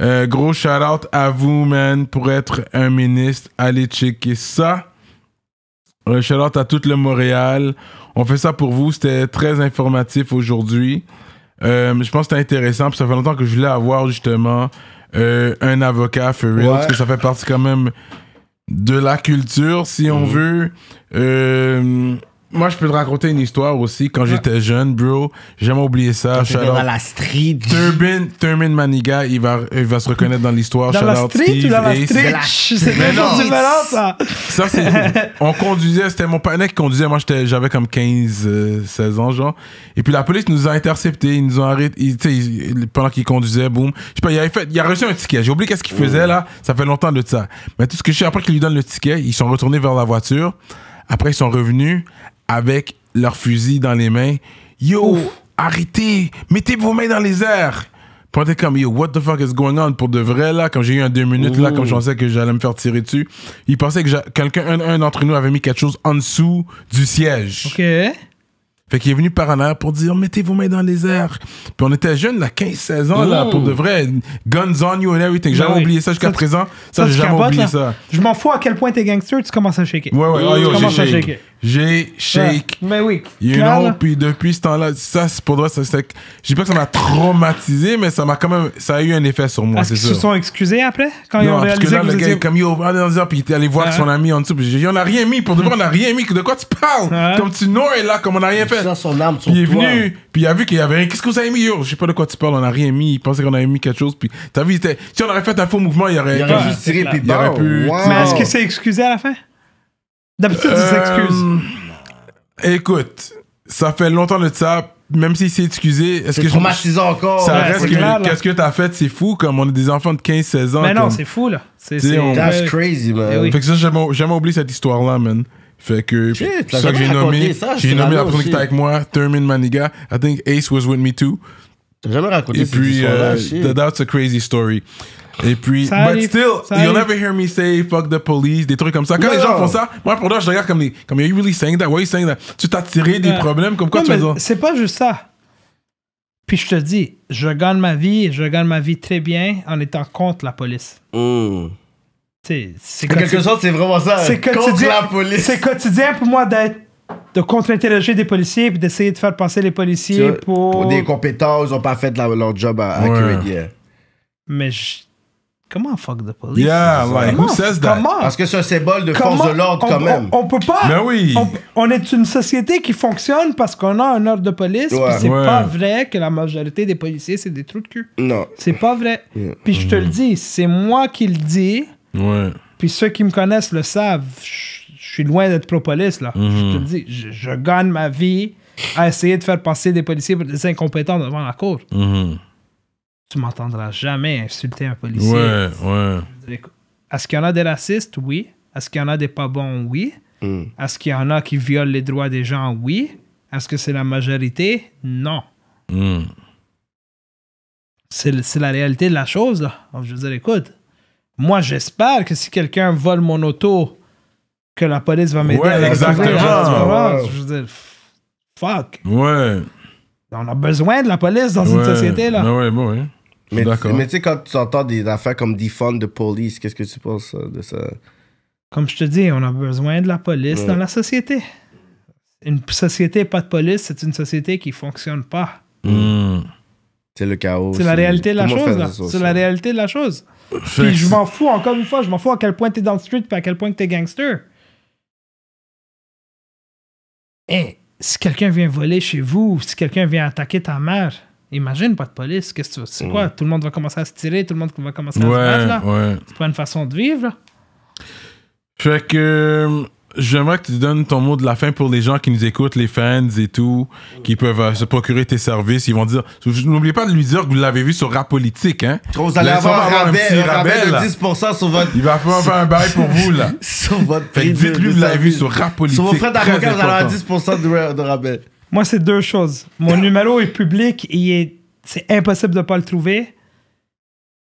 Euh, gros shout out à vous, man, pour être un ministre. Allez checker ça. Euh, shout out à tout le Montréal. On fait ça pour vous. C'était très informatif aujourd'hui. Euh, je pense que c'était intéressant. ça fait longtemps que je voulais avoir justement un avocat, for parce que ça fait partie quand même de la culture, si on mhm. veut. Euh, moi, je peux te raconter une histoire aussi. Quand j'étais jeune, bro, j'ai jamais oublié ça. Shout dans la street. Turbin, Maniga, il va, il va se reconnaître dans l'histoire. Dans la street ou dans la street? C'est différent, ça. Ça, c'est... On conduisait, c'était mon père qui conduisait. Moi, j'avais comme 15, 16 euh, ans, genre. Et puis la police nous a interceptés. Ils nous ont arrêtés. pendant qu'il conduisait, boum. Je sais pas, il, avait fait, il a reçu un ticket. J'ai oublié qu'est-ce qu'il faisait, là. Ça fait longtemps de ça. Mais tout ce que je sais, après qu'il lui donne le ticket, ils sont retournés vers la voiture. Après, ils sont revenus avec leur fusils dans les mains. Yo, arrêtez, mettez vos mains dans les airs. comme, yo, what the fuck is going on pour de vrai, là, quand j'ai eu un deux minutes, là, comme je pensais que j'allais me faire tirer dessus. Il pensait que quelqu'un, un d'entre nous avait mis quelque chose en dessous du siège. OK. Fait qu'il est venu par en arrière pour dire mettez vos mains dans les airs. Puis on était jeunes, là, 15-16 ans, là, pour de vrai. Guns on you and everything. J'avais ben oublié ça jusqu'à présent. Ça, j'ai jamais oublié ça. Je m'en fous à quel point t'es gangster, tu commences à shaker. Ouais, ouais, oh, yo, j'ai J'ai shake. Mais ben oui. You know, puis depuis ce temps-là, ça, pour moi, ça, c'est. Je dis pas que ça m'a traumatisé, mais ça m'a quand même. Ça a eu un effet sur moi, c'est sûr. Ils se sont excusés après quand non, ils ont réalisé parce que là, le gars, comme dans puis il était allé voir son ami en dessous. Puis en a rien mis. Pour de vrai, on n'a rien mis. De quoi tu parles Comme tu n'aurais là, comme on n'a rien fait son âme sur il est venu, puis il a vu qu'il y avait rien. Qu'est-ce que vous avez mis, Je sais pas de quoi tu parles, on a rien mis. Il pensait qu'on avait mis quelque chose, puis t'as vu, était... si on aurait fait un faux mouvement, il aurait. Il aurait aurait pu. Mais est-ce qu'il s'est excusé à la fin? D'habitude, il s'excuse. Euh, écoute, ça fait longtemps de ça même s'il s'est excusé, est-ce que traumatisant je... encore. Ça reste que qu'est-ce que t'as fait, c'est fou comme on a des enfants de 15 16 ans. Mais non, c'est fou là. C'est on... that's crazy man. Eh fait que ça j'ai jamais oublié cette histoire là, man. Fait que c'est ça que j'ai nommé. j'ai nommé la personne qui était avec moi, Thurman Maniga. I think Ace was with me too. T'as jamais raconté Et puis, euh, that's a crazy story. Et puis, but still, you'll never hear me say fuck the police, des trucs comme ça. Quand les gens font ça, moi pour l'heure, je regarde comme, comme are you really saying that? Why are you saying that? Tu t'as tiré des euh, problèmes comme quoi non, tu mais C'est pas juste ça. Puis je te dis, je gagne ma vie, je gagne ma vie très bien en étant contre la police. Mm c'est quelque sorte c'est vraiment ça. C'est quotidien, C'est quotidien pour moi d'être de contre-interroger des policiers et d'essayer de faire passer les policiers pour... des compétences, ils n'ont pas fait leur job à, ouais. Mais comment fuck the police? Yeah, like, who says that? Parce que c'est un symbole de force de l'ordre quand même. On, peut pas. Ben on, est une société qui fonctionne parce qu'on a un ordre de police. c'est pas vrai que la majorité des policiers, c'est des trous de cul. Non. C'est pas vrai. Puis je te le mm. dis, c'est moi qui le dis puis ceux qui me connaissent le savent. Je suis loin d'être pro là. Je mhm. te dis, je, gagne ma vie à essayer de faire passer des policiers pour des incompétents devant la cour. Mhm. Tu m'entendras jamais insulter un policier. Est-ce qu'il y en a des racistes? Oui. Est-ce qu'il y en a des pas bons? Oui. Mm. Est-ce qu'il y en a qui violent les droits des gens? Oui. Est-ce que c'est la majorité? Non. Mm. C'est la réalité de la chose. Là. Je veux dire, écoute, moi, j'espère que si quelqu'un vole mon auto, que la police va m'aider. Ouais, exactement. je veux dire, fuck. Ouais. On a besoin de la police dans une société, là. Ouais, ouais, ouais. Mais, mais tu sais, quand tu entends des affaires comme defund de police, qu'est-ce que tu penses de ça? Comme je te dis, on a besoin de la police dans la société. Une société pas de police, c'est une société qui fonctionne pas. Hmm. C'est le chaos. C'est la réalité de la chose, C'est la réalité de la chose. Puis je m'en fous, encore une fois, je m'en fous à quel point t'es dans le street et à quel point t'es gangster. Et eh, si quelqu'un vient voler chez vous, si quelqu'un vient attaquer ta mère, imagine pas de police, qu'est-ce que tu C'est quoi? Mm. Tout le monde va commencer à se tirer, tout le monde va commencer à se battre là. C'est pas une façon de vivre là. Fait que euh, J'aimerais que tu donnes ton mot de la fin pour les gens qui nous écoutent, les fans et tout, qui peuvent euh, se procurer tes services. Ils vont dire, n'oubliez pas de lui dire que vous l'avez vu sur Rapolitique, hein. Vous allez avoir, un, petit de 10% sur votre. Il va faire un bail pour vous, là. sur votre prix. Dites-lui vous l'avez vu sur Rapolitique. Sur vos frais d'avocat, vous allez avoir 10% de, de Moi, c'est deux choses. Mon numéro est public et c'est impossible de ne pas le trouver.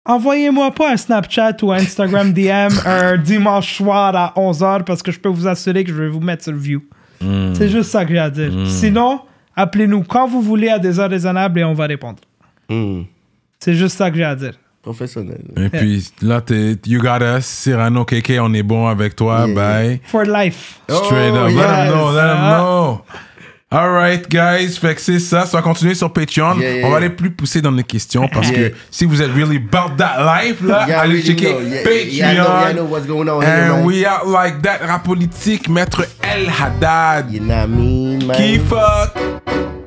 Envoyez-moi pas un Snapchat ou un Instagram DM un dimanche soir à 11h parce que je peux vous assurer que je vais vous mettre sur le view. Hmm. C'est juste ça que j'ai à dire. Hmm. Sinon, appelez-nous quand vous voulez à des heures raisonnables et on va répondre. Hmm. C'est juste ça que j'ai à dire. Professionnel. Et puis là, t'es, you got us, Cyrano KK, on est bon avec toi, bye. For life. Straight up, oh, let them know, let them know. Alright, guys. Fait que c'est ça. Ça va continuer sur Patreon. on va aller plus pousser dans les questions parce que si vous êtes really about that life, là, allez checker Patreon. And we are like that. Rap politique, maître El Haddad. You know what I mean, Qui fuck?